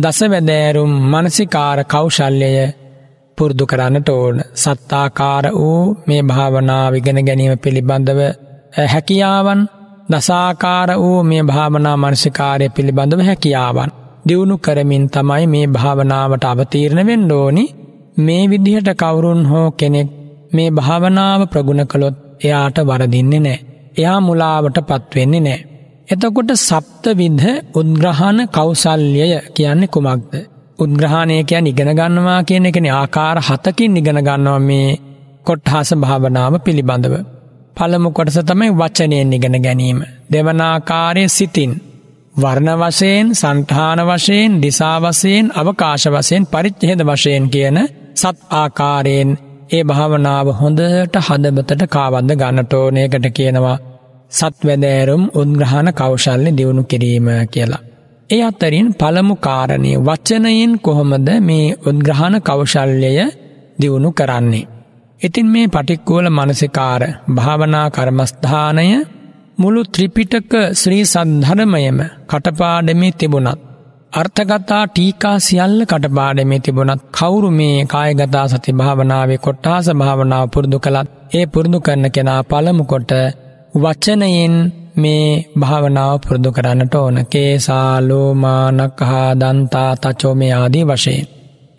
දසවැදෑරුම් මනසිකාර කෞශල්්‍යය පුරුදු කරන්නට ඕන සත්තාකාර වූ මේ භාවනා විගෙන ගැනීම පිළිබඳව හැකියාවන් දසාකාර වූ මේ භාවනා මනසිකාරය පිළිබඳව හැකියාවන්. දියුණු කරමින් තමයි මේ භාවනාවට අවතීරණ වෙන්න ඕනි මේ විදිහට කවුරුන් හෝ කෙනෙක් මේ භාවනාව ප්‍රගුණ කළොත් එයාට වරදින්නේ නෑ. එයා මුලාවට පත්වෙන්නේ නෑ. එතකොට සප්ත විද්ධ උද්ග්‍රහණ කෞසල්්‍යය කියන්නේ කුමක්ද. උද්ග්‍රහණය කියන් ඉගෙනගන්නවා කියන එකෙන ආකාර හතකින් ඉගෙනගන්නවා මේ කොට්හාස භාවනාව පිළිබඳව. පළමු කොටස තමයි වචනයෙන් ඉගෙන ගැනීම. දෙවනාකාරය සිතින්. වර්ණ වශයෙන් සන්ඨාන වශයෙන් දිසා වශයෙන් අවකාශ වශයෙන් පරිච්ඡේද වශයෙන් කියන සත් ආකාරයෙන් ඒ භාවනාව හොඳට හදබතට කාවද්ද ගන්නට ඕනේකට කියනවා සත්වැදෑරුම් උද්ග්‍රහණ කෞශල්‍ය දියුණු කිරීම කියලා. ඒ අත්තරින් පළමු කාරණය වචනයෙන් කොහොමද මේ උද්ග්‍රහණ කෞශල්්‍යය දියුණු කරන්නේ. ඉතින් මේ පටික්කෝල මනසිකාර භාවනා කර්මස්ථානය මුළු ත්‍රිපිටක ශ්‍රී සද්ධරමයම කටපාඩමේ තිබුණත්. අර්ථකතා ටීකා සියල්ල කටපාඩමේ තිබුණත් කවුරු මේ කායගතා සති භාවනාවේ කොට්ටාස භාවනාව පුරුදු කළත් ඒ පුරුදු කරන කෙනා පළමුකොට වචනයෙන් මේ භාවනාව පුරුදු කරන්නට ඕන කේසාලෝමානක් හා දන්තා තචෝමේ ආදී වශයෙන්.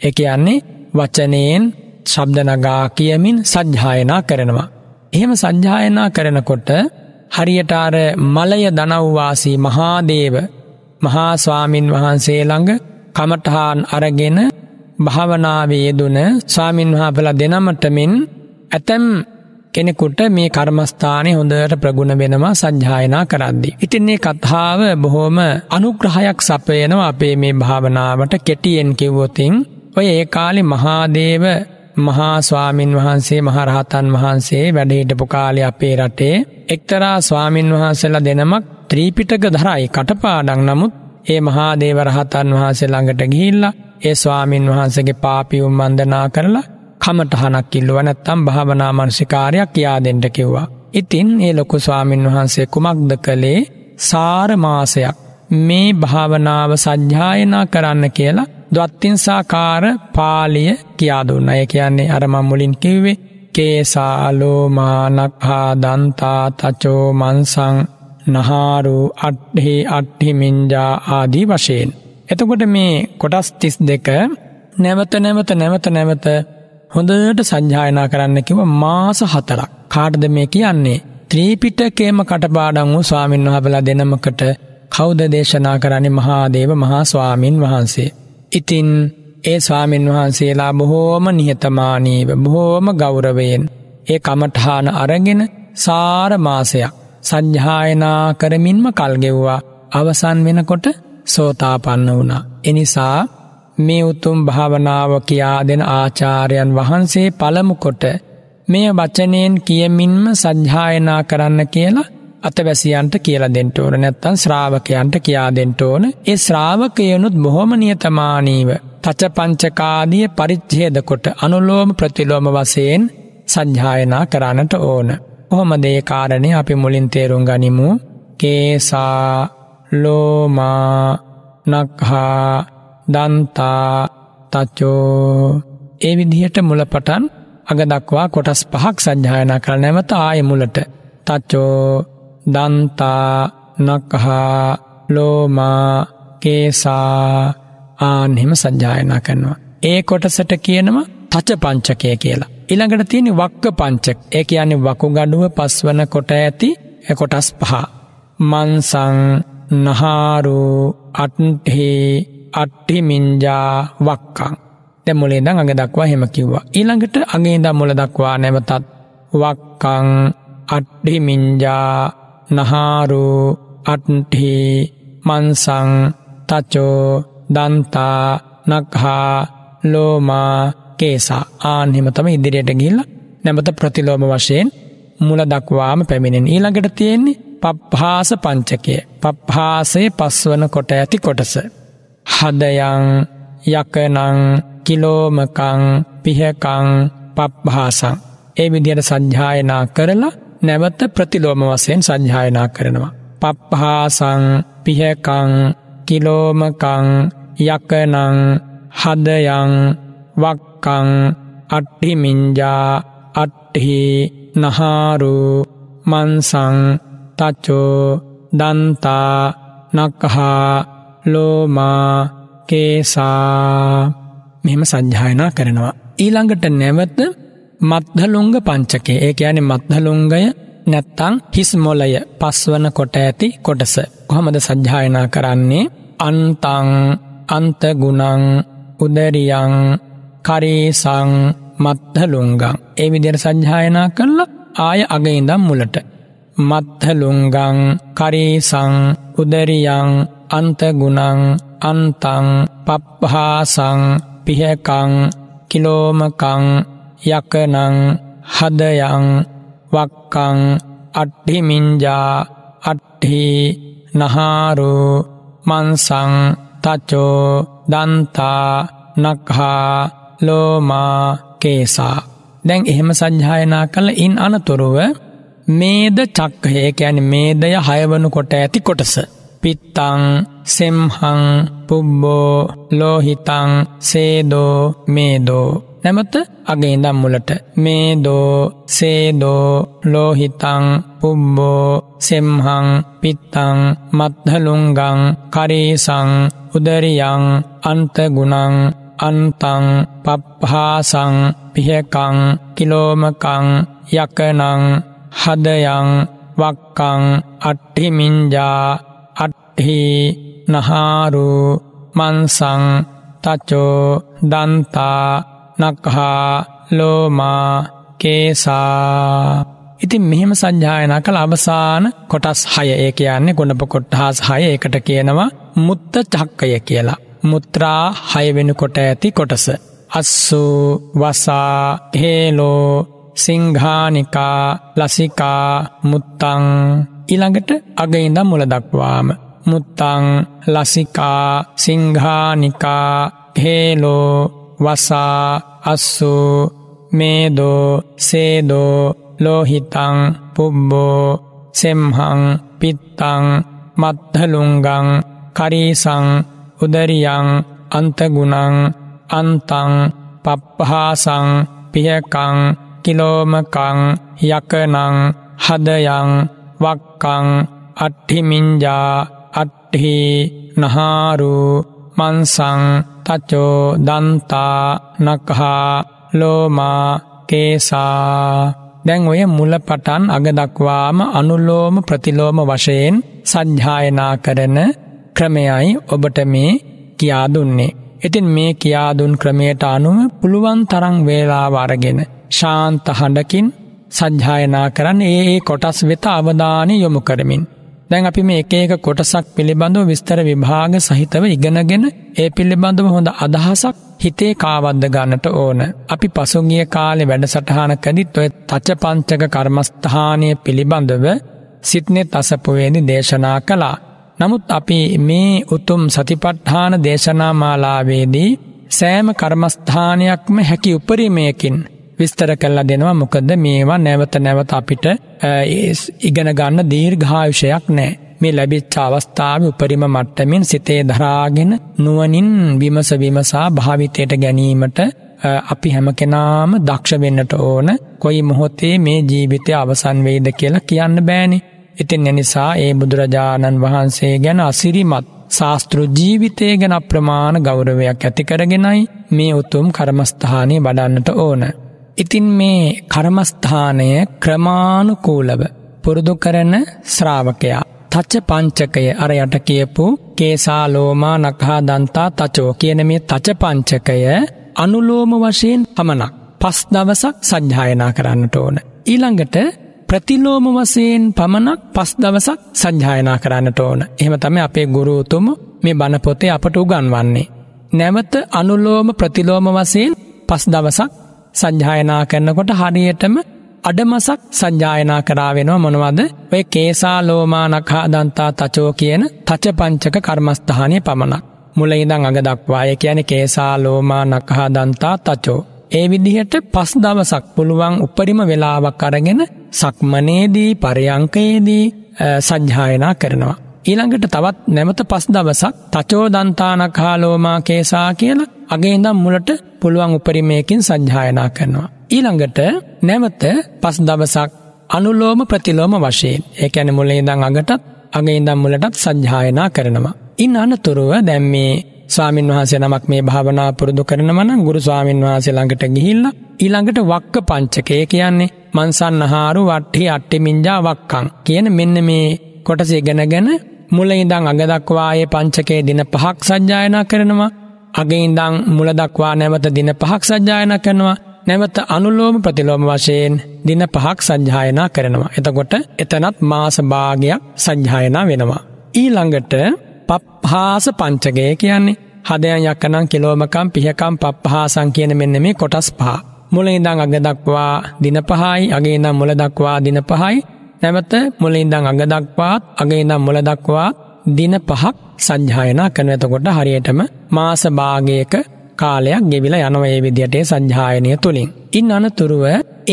එක යන්නේ වචනයෙන් ශබ්දනගා කියමින් සජ්්‍යායනා කරනවා. එහෙම සජ්්‍යායනා කරනකොට හරියට අර මලය දනව්වාසී මහාදේව මහාස්වාමින් වහන්සේ ළඟ කමටහාන් අරගෙන භාවනාවේ යෙදුන ස්වාමින්වහන්සේලා දෙනමටමින් ඇතම් කෙනෙකුට මේ කර්මස්ථානය හොඳට ප්‍රගුණ වෙනවා සජ්ජායනා කරද්දි. ඉතින් මේ කතාව බොහොම අනුග්‍රහයක් සපයනවා අපේ මේ භාවනාවට කෙටියෙන් කිව්වොතින් ඔය ඒ කාලේ මහාදේව මහා ස්වාමින් වහන්සේ මහරහතන් වහන්සේ වැඩහිටපු කාලේ අපේ රටේ එක්තරා ස්වාමින් වහන්සේලා දෙනමක් ත්‍රීපිටක දරයි කටපාඩම් නමුත් ඒ මහා දේව රහතන් වහන්සේ ළඟට ගිහිල්ලා ඒ ස්වාමින් වහන්සේගේ පාපියුම් වන්දනා කරලා කමටහනක් ඉල්ලුවා නැත්තම් භාවනා මනසිකාරයක් කියා දෙන්න කිව්වා. ඉතින් ඒ ලොකු ස්වාමින් වහන්සේ කුමක්ද කළේ සාර මාසයක් මේ භාවනාව සජ්ජායනා කරන්න කියලා දත්තිංසාකාර පාලිය කියා දුන්න අය කියන්නේ අරමං මුලින් කිව්වේ කේසාලෝමානක්හා දන්තා තචෝ මන්සං නහාරු අට්හි අට්හිමින්ජා ආදී වශයෙන්. එතකොට මේ කොටස් තිස් දෙක නැවත නැවත නැවත නැවත හොඳට සංජායනා කරන්න කිව මාස හතරක් කාටද මේ කියන්නේ. ත්‍රීපිටකේම කටපාඩං වූ ස්වාමින් වහබලා දෙනමකට කෞද දේශනා කරන්නේ මහාදේව මහා ස්වාමීන් වහන්සේ. ඉතින් ඒ ස්වාමින් වහන්සේලා බොහෝම නිහතමානීව බොහෝම ගෞරවයෙන් ඒ කමටහාන අරගෙන සාරමාසයක් සජ්්‍යායනා කරමින්ම කල්ගෙව්වා අවසන් වෙනකොට සෝතාපන්න වුණා. එනිසා මේ උතුම් භාවනාව කියා දෙන ආචාරයන් වහන්සේ පළමුකොට මේ වචනයෙන් කියමින්ම සජ්්‍යායනා කරන්න කියලා අතවැසියන්ට කියලා දෙෙන්ට ඕන නැත්තන් ශ්‍රාවකයන්ට කියා දෙෙන්ට ඕන ඒ ශ්‍රාවකයනුත් බොහොමනිය තමානීව තච පංචකාදිය පරිච්ඡේදකොට අනුලෝම ප්‍රතිලෝම වසයෙන් සජ්්‍යායනා කරන්නට ඕන. ඔහොමදේ කාරණය අපි මුලින් තේරුම් ගනිමු කේසා ලෝමා නක්හා දන්තා තචෝ ඒ විදිහට මුලපටන් අගදක්වා කොටස් පහක් සජ්්‍යායනා කර නැවත ආය මුලට තච්චෝ දන්තා නක්කහා ලෝමා කේසා ආන්හෙම සජ්ජායනා කරනවා. ඒ කොටසට කියනවා තච පංචකය කියලා. ඉළඟට තියෙන වක්ක පංචක් ඒ කියන්නේ වකුගඩුව පස්වන කොට ඇති කොටස් පහ. මන්සං නහාරු අට්හේ අට්ටිමින්ජා වක්කං. දැ මුලේදං අඟ දක්වා හෙම කිව්වා. ඊළඟට අගේද මුල දක්වා නැවතත් වක්කං අට්ඩිමින්ජා නහාරු අට්ටි මන්සං තච්චෝ දන්තා නක්හා ලෝමා කේසා ආනෙමතම ඉදිරියට ගිල්ල නැමත ප්‍රතිලෝම වශයෙන් මුල දක්වාම පැමිණෙන් ඊළඟට තියෙන්නේ පප්හාස පංචකය පප්හාසේ පස්වන කොට ඇති කොටස. හදයං යකනං කිලෝමකං පිහකං පප්හාසං ඒ විදියට සංජායනා කරලා නැවත ප්‍රතිලෝම වසයෙන් සංජායනා කරනවා. පප්හාසං පිහකං කිලෝමකං යකනං හදයං වක්කං අට්ටිමින්ජා අට්හි නහාරු මන්සං තච්චෝ දන්තා නක්කහා ලෝමා කේසා මෙම සංජායනා කරනවා. ඊළඟට නැවත මත්හලුංග පංචකේ ඒ යන මත්හලුංගය නැත්තං හිස් මොලය පස්වන කොට ඇති කොටස. කොහොමද සජ්්‍යායනා කරන්නේ අන්තං අන්තගුණං උදරියං කරීසං මත්හලුංගං. ඒ විදිර සජ්්‍යායනා කරලා ආය අගඉඳම් මුලට. මත්හලුංගං කරීසං උදරියං අන්තගුණං අන්තං පප්හාසං පිහකං කිලෝමකං යකනං හදයං වක්කං අට්ඨිමින්ජා අට්ඨි නහාරු මන්සං තචෝ දන්තා නක්හා ලෝමා කේසා. දැන් එහෙම සජ්්‍යායනා කළ ඉන් අනතුරුව මේද චක්කහය ැන මේදය හයවනු කොට ඇති කොටස. පිත්තං සෙම්හං පුබ්බෝ ලෝහිතං සේදෝ මේදෝ. නැමත අගේඉඳම් මුලට මේ දෝ සේදෝ ලෝහිතං පුබ්බෝ සෙම්හං පිත්තං මත්හලුංගං කරීසං උදරියං අන්තගුණං අන්තං පප්හාසං පිහකං කිලෝමකං යකනං හදයං වක්කං අට්ටිමින්ජා අට්හි නහාරු මන්සං තචෝ දන්තා නක්හා ලෝමා කේසා ඉතින් මෙහෙම සංජායනා කළ අවසාන කොටස් හය ඒ කියන්නේ ගොඩප කොට්හාස් හය එකට කියනවා මුත්ත චක්කය කියලා. මුත්‍රා හයවෙන කොට ඇති කොටස. අස්සු වසා හේලෝ සිංහානිකා ලසිකා මුත්තං ඉළඟට අගයිඳ මුල දක්වාම. මුත්තං ලසිකා සිංහානිකා හේලෝ වසා අස්සු මේදෝ සේදෝ ලෝහිතං පුබ්බෝ සෙම්හං පිත්තං මත්හලුංගං කරීසං උදරියං අන්තගුණං අන්තං පප්පහාසං පියකං කිලෝමකං යකනං හදයං වක්කං අට්ඨිමින්ජා අට්ඨි නහාරු මන්සං තචෝ දන්තා නක්හා ලෝමා කේසා දැන් ඔය මුල පටන් අගදක්වාම අනුලෝම ප්‍රතිලෝම වශයෙන් සජ්්‍යායනා කරන ක්‍රමයයි ඔබට මේ කියා දුන්නේ. ඉතින් මේ කියාදුන් ක්‍රමයට අනුව පුළුවන් තරං වේලාව අරගෙන ශාන්ත හඬකින් සජ්්‍යායනා කරන්න ඒ කොටස් වෙත අවධානය යොමු කරමින්. දැන් අපි මේ එක එක කොටසක් පිළිබඳව විස්තර විභාග සහිතව ඉගෙනගෙන ඒ පිළිබඳව හොඳ අදහසක් හිතේ කාවද්ද ගන්නට ඕන. අපි පසුගිය කාලේ වැඩසටහනකදිත් ඔය තච පංචක කර්මස්ථානය පිළිබඳව සිත්නෙත් අසපුවේදි දේශනා කළා. නමුත් අපි මේ උතුම් සතිපට්ඨාන දේශනා මාලාවේදී සෑම කර්මස්ථානයක්ම හැකි උපරිමයකින් විස්තර කරලා දෙනවා මොකද මේවා නැවත නැවත අපිට ඉගෙන ගන්න දීර්ඝායුෂයක් නෑ. මේ ලැබිච්ච අවස්ථාව උපරිම මට්ටමින් සිතේ දරාගෙන නුවනින් විමස විමසා භාවිතයට ගැනීමට අපි හැම කෙනාම දක්ෂ වෙන්නට ඕන කොයි මොහොතේ මේ ජීවිතය අවසන් වෙයිද කියලා කියන්න බෑනි. ඉතින් එනිසා ඒ බුදුරජාණන් වහන්සේ ගැන අසිරිමත් ශාස්තෘ ජීවිතය ගැන අප්‍රමාණ ගෞරවයක් ඇතිකරගෙනයි මේ උතුම් කර්මස්ථානය බඩන්නට ඕන. ඉතින් මේ කර්මස්ථානය ක්‍රමානුකූලව පුරුදු කරන ශ්‍රාවකයා. තච්ච පංචකය අරයට කියපු කේසා ලෝමා නකහා දන්තා තචෝ කියන මේ තච පංචකය අනුලෝම වශයෙන් පමණක් පස් දවසක් සංජායනා කරන්නට ඕන. ඊළඟට ප්‍රතිලෝම වසයෙන් පමණක් පස් දවසක් සංජායනා කරන්නට ඕන. එහෙම තම අපේ ගුරුතුම මේ බණපොතේ අපට උගන්වන්නේ. නැවත අනුලෝම ප්‍රතිලෝම වසයෙන් පස් දවසක් සංජායනා කරනකොට හරියටම අඩමසක් සංජායනා කරාවෙනවා මොනවද ඔය කේසා ලෝමා නකා දන්තා තචෝ කියන තචපංචක කර්මස්ථානය පමණක්. මුල ඉඳං අඟ දක්වාය කියන කේසා ලෝමා නකහා දන්තා තචෝ. ඒ විදිහට පස් දවසක් පුළුවන් උපරිම වෙලාවක් අරගෙන සක්මනේදී පරයංකයේදී සංජායනා කරනවා. ඊළඟට තවත් නැවත පස් දවසක් තචෝදන්තානකාලෝමා කේසා කියලා අගේඳම් මුලට පුළුවන් උපරිමයකින් සජ්ජායනා කරනවා. ඊළඟට නැවත පස් දවසක් අනුලෝම ප්‍රතිලෝම වශයෙන් ඒ ඇන මුල ඉඳං අගටත් අගේඉඳම් මුලටත් සජ්ජායනා කරනවා. ඉන් අනතුරුව දැම් මේ ස්වාමින් වහසේ නමක් මේ භාවනා පුරුදු කරනවන ගුරු ස්වාමින් වහසේ ළඟට ගිහිල්ල ඊළඟට වක්ක පංචකය කියන්නේ මන්සන් අහාරු වට්ටි අට්ටිමින්ජා වක්කං කියන මෙන්න මේ කොටසේ ගැනගැන මුල ඉඳං අගදක්වායේ පංචකයේ දින පහක් සජ්ජායනා කරනවා අගේඉඳං මුලදක්වා නැවත දින පහක් සජ්ජායන කරනවා නැවත අනුලෝම ප්‍රතිලෝම වශයෙන් දින පහක් සජ්ජායනා කරනවා. එතකොට එතනත් මාසභාගයක් සජ්ජායනා වෙනවා. ඊළඟට පප්හාස පංචකය කියන්නේ හදයන් යක්කනම් කිලෝමකම් පිහකම් පප්හාසං කියන මෙන්න මේ කොටස් පහ. මුල ඉඳං අගදක්වා දින පහයි අගේ ඉඳම් මුල දක්වා දින පහයි නැවත මුලින්දං අගදක්වාත් අගේනම් මුලදක්වාත් දින පහක් සංජායනා කරනතකොට හරියටම මාස භාගයක කාලයක් ගෙවිල යනව ඒ විදිහටේ සංජායනය තුළින්. ඉන් අනතුරුව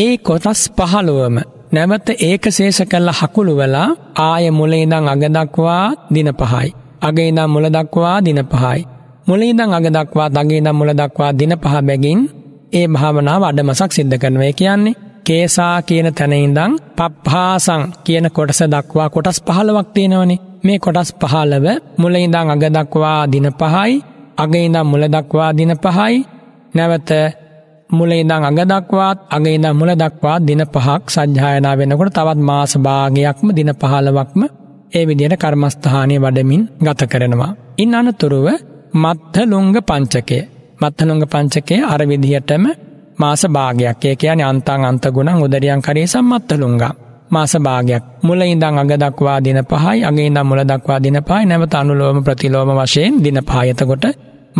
ඒ කොටස් පහළුවම නැවත ඒක සේෂ කල්ල හකුළුවලා ආය මුලේදං අගදක්වා දින පහයි. අගේනම් මුලදක්වා දින පහයි. මුලේදං අගදක්වා දගේනම් මුලදක්වා දින පහ බැගින් ඒ භාවනාව අඩමසක් සිද්ධ කරනවය කියන්නේ කේසා කියන තැනඉඳං පප්හාසං කියන කොටස දක්වා කොටස් පහළවක් තියෙනවනේ මේ කොටස් පහළව මුලඉඳං අග දක්වා දින පහයි අගඉඳම් මුල දක්වා දින පහයි නැවත මුලේදං අගදක්වාත් අගේද මුල දක්වා දින පහක් සජ්්‍යායනා වෙනකොට තවත් මාස භාගයක්ම දින පහලවක්ම ඒ විදියට කර්මස්ථානය වඩමින් ගත කරනවා. ඉන් අනතුරුව මත්හලුංග පංචකය. මත්හලුංග පංචකය අරවිදිහටම මාස භාගයක් ඒ කියන්නේ අන්තං අන්තගුණං උදරියන් කරේ සම්මත්ත ලුංගා මාස භාගයක් මුල ඉඳන් අග දක්වා දින පහයි අගේ ඉඳන් මුල දක්වා දින පහයි නැවත අනුලෝම ප්‍රතිලෝම වශයෙන් දින පහ එතකොට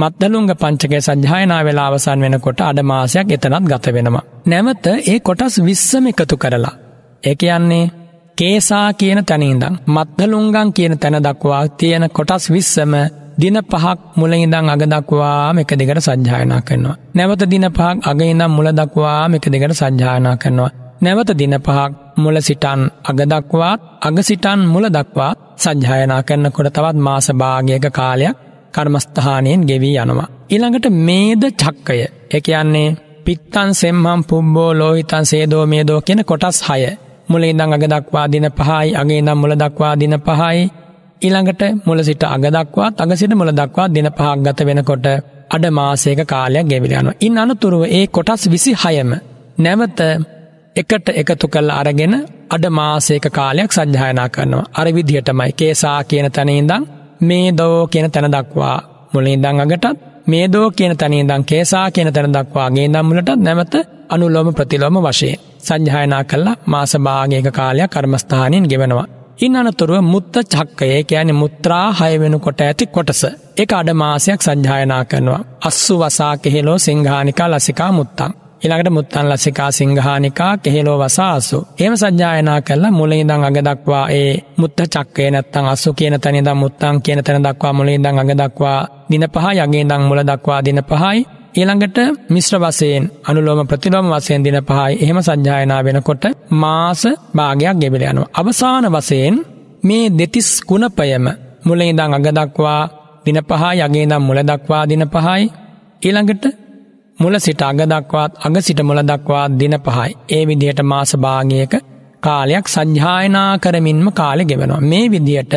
මත්දලුංග පංචකය සජ්ජායනා වෙලා අවසන් වෙනකොට අඩ මාසයක් එතනත් ගත වෙනවා නැවත ඒ කොටස් 20ම එකතු කරලා ඒ කියන්නේ කේසා කියන තැන ඉඳන් මත්දලුංගම් කියන තැන දක්වා තියෙන කොටස් 20ම දින පහක් මුලඉඳං අගදක්වාම එක දෙකට සජ්ජායනා කරනවා. නැවත දින පහක් අගඉඳම් මුල දක්වාම එක දෙකට සජ්ජායනා කරනවා. නැවත දින පහක් මුල සිටන් අගදක්වාත් අගසිටන් මුල දක්වාත් සජ්ජායනා කරන්න කොට තවත් මාසභාගයක කාලයක් කර්මස්ථානයෙන් ගෙවී යනවා. ඉළඟට මේද චක්කය එක යන්නේ පිත්තන් සෙම්හම් පුබ්බෝ ලෝහිතන් සේදෝ මේදෝ කියෙන කොටස් හය. මුල ඉඳං අගදක්වා දින පහයි අගේ නම් මුල දක්වා දින පහයි ඊළඟට මුල සිට අග දක්වා තගසිට මුල දක්වා දින පහක් ගත වෙනකොට අඩ මාසයක කාලයක් ගෙවිලයනවා. ඉන් අනතුරුව ඒ කොටස් විසි හයම නැවත එකට එකතු කල් අරගෙන අඩ මාසේක කාලයක් සජ්්‍යායනා කරනවා. අරවිදිහටමයි කේසා කියන තැනඉදං මේ දෝ කියන තැන දක්වා මුලින්දං අගටත් මේ දෝ කියන තැනීදං කේසා කියන තැන දක්වාගේ දම්මුලට නැමත අනුලොම ප්‍රතිලොම වශයෙන් සජ්්‍යායනා කල්ලා මාසභාගේක කාලයක් කර්මස්ථානයෙන් ගෙවනවා. ඉන් අනතුරුව මුත්ත චක්කය කියන මුත්‍රා හයවෙනකොට ඇති කොටස එක අඩමාසයක් සංජායනා කරනවා. අස්සු වසා කෙහෙලෝ සිංහානිකා ලසිකා මුත්තං. ඉළඟට මුත්තන් ලසිකා සිංහානිකා කෙහෙලෝ වසාසු. එම සංජායනා කරලා මුලේදං අගදක්වා ඒ මුත්ත චක්කය නැත්තං අස්සු කියන තනිද මුත්තං කියන තැන දක්වා මුලේදං අගදක්වා දින පහ යගේ දං මුල දක්වා දින පහයි ඊළඟට මිශ්‍ර වසයෙන් අනුලෝම ප්‍රතිලෝම වසයෙන් දින පහයි එහෙම සජ්ජායනා වෙනකොට මාස භාගයක් ගෙබිල යනවා. අවසාන වසයෙන් මේ දෙතිස් කුණපයම මුලඉදං අගදක්වා දින පහා යගේදම් මුල දක්වා දින පහයි ඊළඟට මුල සිට අගදක්වාත් අග සිට මුල දක්වා දින පහයි ඒ විදිහට මාස භාගයක කාලයක් සජ්්‍යායනා කරමින්ම කාලෙ ගෙවෙනවා. මේ විදියට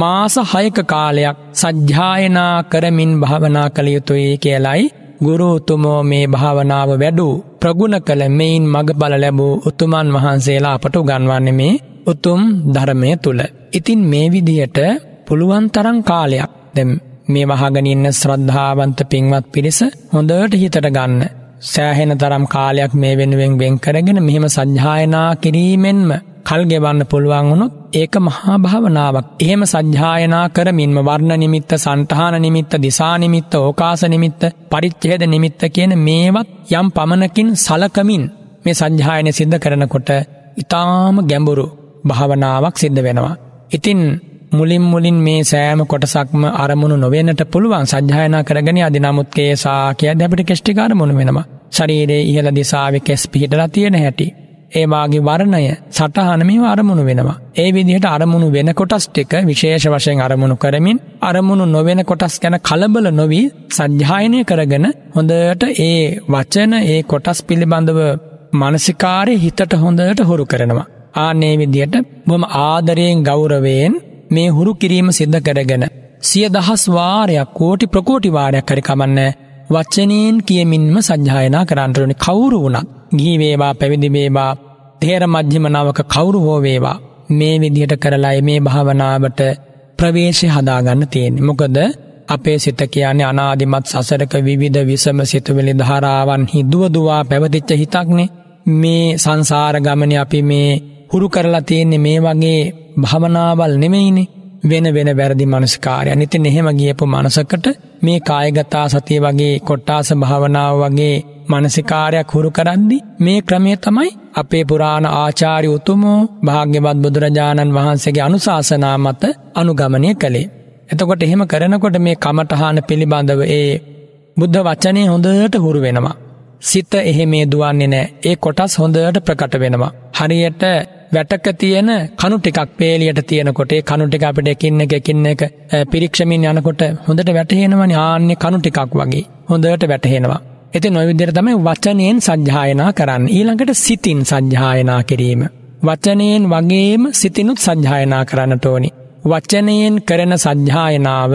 මාස හයක කාලයක් සජ්්‍යායනා කරමින් භාවනා කළ යුතුයි කියලයි ගුරුතුමෝ මේ භාවනාව වැඩූ ප්‍රගුණ කළ මෙයින් මඟ බල ලැබූ උතුමන් වහන්සේලා අපට ගන්වන්න මේ උතුම් ධර්මය තුළ. ඉතින් මේ විදියට පුළුවන් තරං කාලයක් දැම් මේ වහගනින්න ශ්‍රද්ධාවන්ත පින්වත් පිරිස හොඳට හිතට ගන්න. සෑහෙන තරම් කාලයක් මේ වෙනුවෙන් වෙන් කරගෙන මෙහෙම සජ්ඥායනා කිරීමෙන්ම කල් ගෙවන්න පුළුවන් වුණොත් ඒක මහා භාවනාවක්. එහෙම සජ්ජායනා කරමින්ම වර්ණ නිමිත්ත, සන්ඨාන නිමිත්ත, දිසා නිමිත්ත, ඕකාස නිමිත්ත, පරිච්ඡේද නිමිත්ත කියන මේවත් යම් පමණකින් සලකමින් මේ සජ්ජායනය සිද්ධ කරනකොට ඊටාම ගැඹුරු භාවනාවක් සිද්ධ වෙනවා. ඉතින් මුලින් මුලින් මේ සෑම කොටසක්ම අරමුණු නොවෙන්නට පුළුවන් සජ්ජායනා කරගෙන අදි නමුත් කේසා කියද්දී අපිට කෙෂ්ටිකාරමුණු වෙනවා. ශරීරයේ ඉහළ දිසාවේ කෙස් පිහිටලා තියෙන හැටි ඒවාගේ වර්ණය සටහනමිව අරමුණු වෙනවා. ඒ විදිහට අරමුණු වෙන කොටස් ටික විශේෂ වශයෙන් අරමුණු කරමින් අරමුණු නොවෙන කොටස් ගැන කලබල නොවී සජ්්‍යායනය කරගෙන හොඳට ඒ වචන ඒ කොටස් පිළිබඳව මනසිකාරය හිතට හොඳට හොරු කරනවා. ආනේ විදියට බොම ආදරයෙන් ගෞරවයෙන් මේ හුරු කිරීම සිද්ධ කරගෙන. සිය දහස් වාරයක් කෝටි ප්‍රකෝටි වාරයක් කරි කමන්න වච්චනයෙන් කියමින්ම සංජායනා කරන්ටරනි කවුරු වුණත්. ගීවේවා පැවිදිවේවා තේර මධ්‍යමනාවක කවුරු හෝවේවා මේ විදිහට කරලායි මේ භාවනාවට ප්‍රවේශය හදාගන්න තියෙන. මොකද අපේ සිත කියන්නේ අනාධිමත් සසරක විවිධ විසම සිතුවෙලි ධාරාවන් හිදුවදවා පැවතිච්ච හිතක්නේ මේ සංසාර ගමන අපි මේ හුරු කරලා තියෙන්නේ මේ වගේ භවනාවල් නෙමෙයිනේ වෙන වෙන වැරදි මනස්කාරය. අනිතින් එහෙම ගියපු මනසකට මේ කායගතා සතිය වගේ කොට්ටාස භාවනාව වගේ මනසිකාරයක් හුරු කරද්දි මේ ක්‍රමය තමයි අපේ පුරාණ ආචාරය උතුමෝ භාග්‍යවත් බුදුරජාණන් වහන්සේගේ අනුශාසනා මත අනුගමනය කළේ. එතකොට එහෙම කරනකොට මේ කමටහාන පිළිබඳව ඒ බුද්ධ වචනය හොඳට හුරු වෙනවා. සිත එහෙ මේ දුවන්නේ නෑ ඒ කොටස් හොඳට ප්‍රකට වෙනවා. හරියට වැටක තියෙන කණු ටිකක් පේලියට තියෙනකොට ඒ කණු ටික අපිට එකින් එක එකින් එක පිරික්ෂමින් යනකොට හොඳට වැටහෙනවනේ ආන්නේ කණු ටිකක් වගේ හොඳට වැටහෙනවා එති නොවිදර තමයි වචනයෙන් සජ්්‍යායනා කරන්න. ඊළඟට සිතින් සජ්්‍යායනා කිරීම. වචනයෙන් වගේම සිතිනුත් සජ්්‍යායනා කරන්නට ඕනි. වචනයෙන් කරන සජ්්‍යායනාව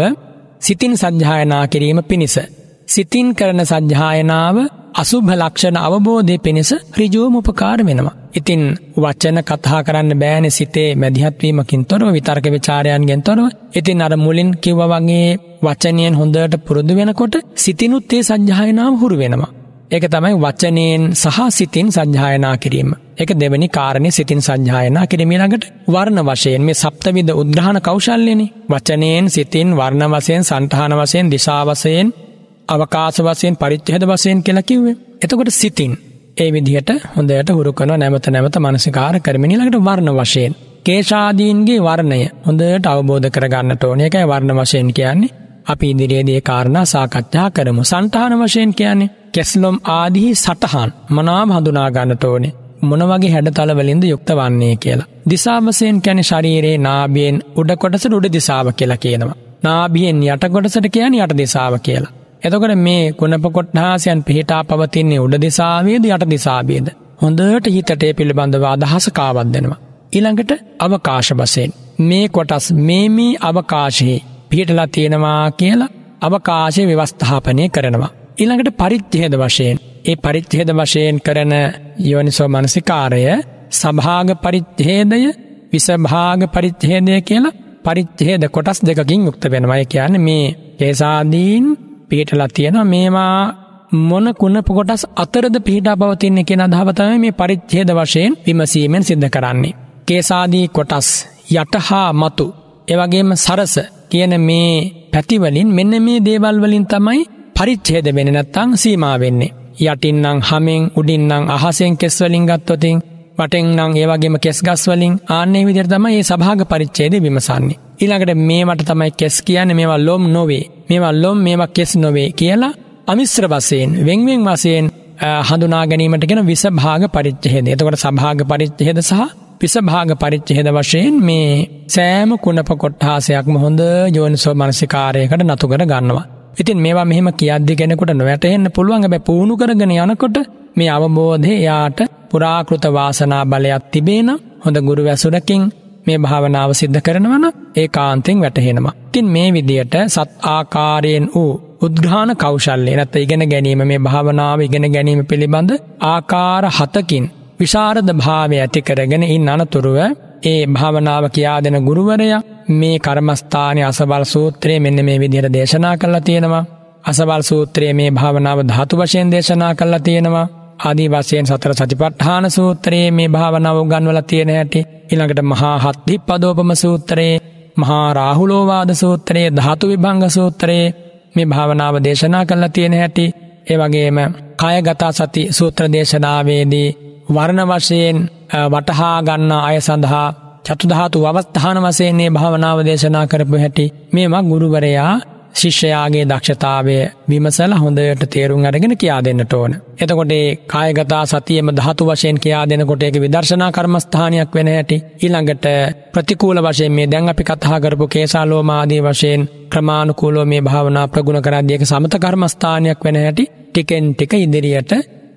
සිතින් සජ්්‍යායනා කිරීම පිණිස. සිතින් කරන සජ්්‍යායනාව අසුභ ලක්ෂණ අවබෝධය පිණිස රිජුවම උපකාර වෙනවා. ඉතින් වච්චන කතා කරන්න බෑන සිතේ මැදිහත්වීමකින් තොරව විතර්ක විචාරයන්ගෙන් තොරව ඉතින් අර මුලින් කිව්ව වගේ වචනයෙන් හොඳට පුරුදු වෙනකොට සිතිනුත්තේ සජ්්‍යායනාව හුරු වෙනවා. ඒක තමයි වචනයෙන් සහ සිතින් සංජායනා කිරීම. එක දෙවැනි කාරණය සිතින් සංජායනා කිරීමීළඟට වර්ණ වශයෙන් මේ සප්තවිද උද්‍රහණ කෞශල්ලයනි. වචනයෙන් සිතින් වර්ණ වසයෙන් සන්ටහන වසයෙන් දිශාවසයෙන් අවකාශ වසයෙන් පරිච්චහද වසයෙන් කෙලකිවේ. එතකොට සිතින්. ඒ විදිහට හොඳයට හුරුකන නැමත නැමත මනසිකාර කරමිනිලට වර්ණ වශයෙන්. කේෂාදීන්ගේ වර්ණය හොඳට අවබෝධ කරගන්න ටෝන එකයි වර්ණ වශයෙන් කියන්නේ. අපි ඉදිරියේදේ කාරණා සාකච්ඡා කරමු සන්ටහන වශයෙන් කියන්නේ කෙස්ලොම් ආදිහි සටහන් මනාම හඳුනාගන්නට ඕනේ. මොනවගේ හැඩතලවලින්ද යුක්ත වන්නේ කියලා. දිසාවසයෙන් කැන ශරීරයේ නාබියෙන් උඩකොටස උඩ දිසාව කියලා කියනවා. නාබියෙන් යටකොටසට කියන යට දිසාව කියලා. එතකොට මේ කුණපකොට්ඨාසයන් පිහිටා පවතින්නේ උඩ දිසාවේද යට දිසාවේද. හොඳට හිතට ඒ පිළිබඳව අදහසකාවත් දෙනවා. ඊළඟට අවකාශ වශයෙන් මේ කොටස් මේ මේ අවකාශයේ පිහිටලා තියෙනවා කියලා අවකාශය ව්‍යවස්ථාපනය කරනවා. ඊළඟට පරිච්ඡේද වශයෙන් ඒ පරිච්ඡේද වශයෙන් කරන යෝනිසෝ මනසිකාරය සභාග පරිච්ඡේදය විසභාග පරිච්ඡේදය කියලා පරිච්ඡේද කොටස් දෙකකින් යුක්ත වෙනවා. ඒ කියන්නේ මේ කේසාදීන් පිහිටලා තියෙනවා මේවා මොන කුණප කොටස් අතරද පිහිටා පවතින්නේ කියන අදහව තමයි මේ පරිච්ඡේද වශයෙන් විමසීමෙන් සිද්ධ කරන්නේ. කේසාදී කොටස් යටහා මතු එවැගේම සරස කියන මේ පැතිවලින් මෙන්න මේ දේවල් වලින් තමයි පරිච්ඡේද වෙන්නේ නැත්නම් සීමා වෙන්නේ. යටින්නම් හැමෙන් උඩින්නම් අහසෙන් කෙස් වලින් ගත්තොතින් වටෙන් නම් ඒ වගේම කෙස් ගස් වලින් ආන්නේ විදිහට තමයි මේ සභාග පරිච්ඡේදය විමසන්නේ. ඊළඟට මේවට තමයි කෙස් කියන්නේ මේවා ලොම් නොවේ. මේවා ලොම් මේවා කෙස් නොවේ කියලා අමිශ්‍ර වසයෙන් වෙංවෙන් වසයෙන් හඳුනා ගැනීමට කෙන විසභාග පරිච්චහෙද. එතකොට සභාග පරිච්චහෙද සහ පිසභාග පරිච්චහෙද වශයෙන් මේ සෑම කුණප කොට්හාසයක්ම හොඳ යෝනිසෝ මනසිකාරයකට නතුකර ගන්නවා. ඉතින් මේවා මෙහෙම කියද්දි කෙනෙකුට නොවැටහෙන්න පුළුවන් බැ පුහුණු කරගෙන යනකොට මේ අවබෝධය එයාට පුරාකෘත වාසනා බලයක් තිබේනම් හොඳ ගුරු වැසුරකින් මේ භාවනාව සිද්ධ කරනවන ඒ කාන්තෙන් වැටහෙනවා. තින් මේ විදියට සත් ආකාරයෙන් වූ උද්ඝාන කෞශල්ලේ නැත්ත ඉගෙන ගැනීම මේ භාවනාව ඉගෙන ගැනීම පිළිබඳ ආකාර හතකින් විශාරද භාවය ඇති කරගෙන ඉන් අනතුරුව ඒ භාවනාව කියා දෙන ගුරුවරයා මේ කර්මස්ථානය අසබල් සූත්‍රයේ මෙන්න මේ විදිහට දේශනා කරලා තියෙනවා. අසබල් සූත්‍රයේ මේ භාවනාව ධාතු වශයෙන් දේශනා කරලා තියෙනවා. ආදී වශයෙන් සතර සතිපට්ඨාන සූත්‍රයේ මේ භාවනාව උගන්වලා තියෙන හැටි ඊළඟට මහා හත්දිප්පදෝපම සූත්‍රයේ මහා රාහුලෝවාද සූත්‍රයේ ධාතු විභංග සූත්‍රයේ මේ භාවනාව දේශනා කරලා තියෙන හැටි ඒ වගේම කායගත සති සූත්‍ර දේශනාවේදී වර්ණ වශයෙන් වටහා ගන්නා අය සඳහා චතුධාතු අවස්ථාන වශයෙන් මේ භාවනාව දේශනා කරපු හැටි මේවා ගුරුවරයා ශිෂ්‍යයාගේ දක්ෂතාවය විමසල හොඳයට තේරුම් අරගෙන කියා දෙන්නට ඕන. එතකොට කායගතා සතියම ධාතු වශයෙන් කියා දෙනකොට ඒක විදර්ශනා කර්මස්ථානයක් වෙන හැටි ඊළඟට ප්‍රතිකූල වශයෙන් මේ දැන් අපි කතා කරපු කේසාලෝම ආදී වශයෙන් ක්‍රමානුකූලව මේ භාවනා ප්‍රගුණ කරද්දී ඒක සමත කර්මස්ථානයක් වෙන හැටි ටිකෙන් ටික ඉදිරියට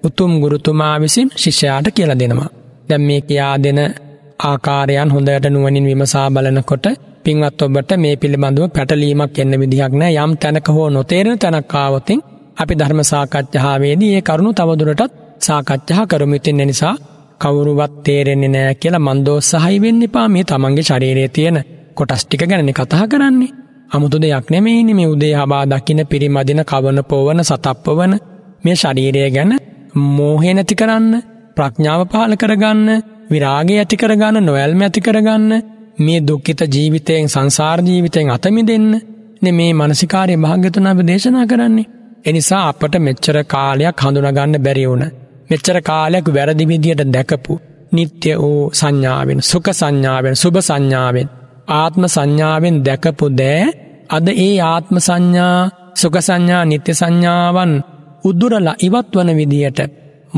උතුම් ගුරුතුමා විසින් ශිෂ්‍යයාට කියලා දෙනවා. දැන් මේ කියා දෙන ආකාරයන් හොඳට නුවණින් විමසා බලනකොට පින්වත් ඔබට මේ පිළිබඳව පැටලීමක් එන්න විදිහක් නෑ යම් තැනක හෝ නොතේරෙන තැනක් ආවොතින් අපි ධර්ම සාකච්ඡාවේදී ඒ කරුණු තවදුරටත් සාකච්ඡා කරමු. ඉතින් ඒ නිසා කවුරුවත් තේරෙන්නේ නෑ කියලා මන්දෝත්සහයි වෙන්න එපා මේ තමන්ගේ ශරීරයේ තියෙන කොටස් ටික ගැනනේ කතා කරන්නේ. 아무තු දෙයක් නෙමෙයිනේ මේ උදේ හබා දකින්න පිරිමදින කවන පොවන සතප්පවන මේ ශරීරය ගැන මෝහය නැති කරන්න ප්‍රඥාව පහල කරගන්න විරාගය ඇති කරගන්න නොයල්ම ඇති කරගන්න මේ දුක්ඛිත ජීවිතයෙන් සංසාර ජීවිතයෙන් අතමිදෙන්න මේ මානසිකාර්ය භාග්‍යතුන් අප දේශනා කරන්නේ. එනිසා අපට මෙච්චර කාලයක් හඳුනගන්න බැරි වුණ මෙච්චර කාලයක් වැරදි විදියට දැකපු නিত্য වූ සංඥාවෙන් සුඛ සංඥාවෙන් සුභ සංඥාවෙන් ආත්ම සංඥාවෙන් දැකපු දෑ අද ඒ ආත්ම සංඥා සුඛ සංඥා නিত্য සංඥාවන් උදුරලා ඉවත් වන විදියට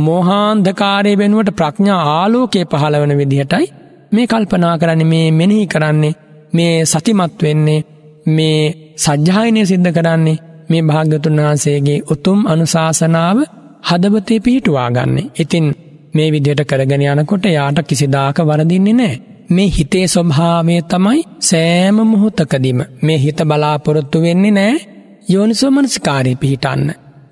මෝහාන්ධකාරය වෙනුවට ප්‍රඥා ආලෝකය පහළ වන විදිහටයි මේ කල්පනා කරන්නේ මේ මෙනෙහි කරන්නේ මේ සතිමත් වෙන්නේ මේ සජ්ජායනය සිද්ධ කරන්නේ මේ භාග්‍යතුන් වහන්සේගේ උතුම් අනුශාසනාව හදවතේ පිහිටුවා ගන්න. ඉතින් මේ විදිහට කරගෙන යනකොට යාට කිසිදාක වරදින්නේ නැහැ. මේ හිතේ ස්වභාවය තමයි සෑම මොහොතකදීම මේ හිත බලාපොරොත්තු වෙන්නේ නැහැ යෝනිසෝමනසිකාරී පිහිටන්න.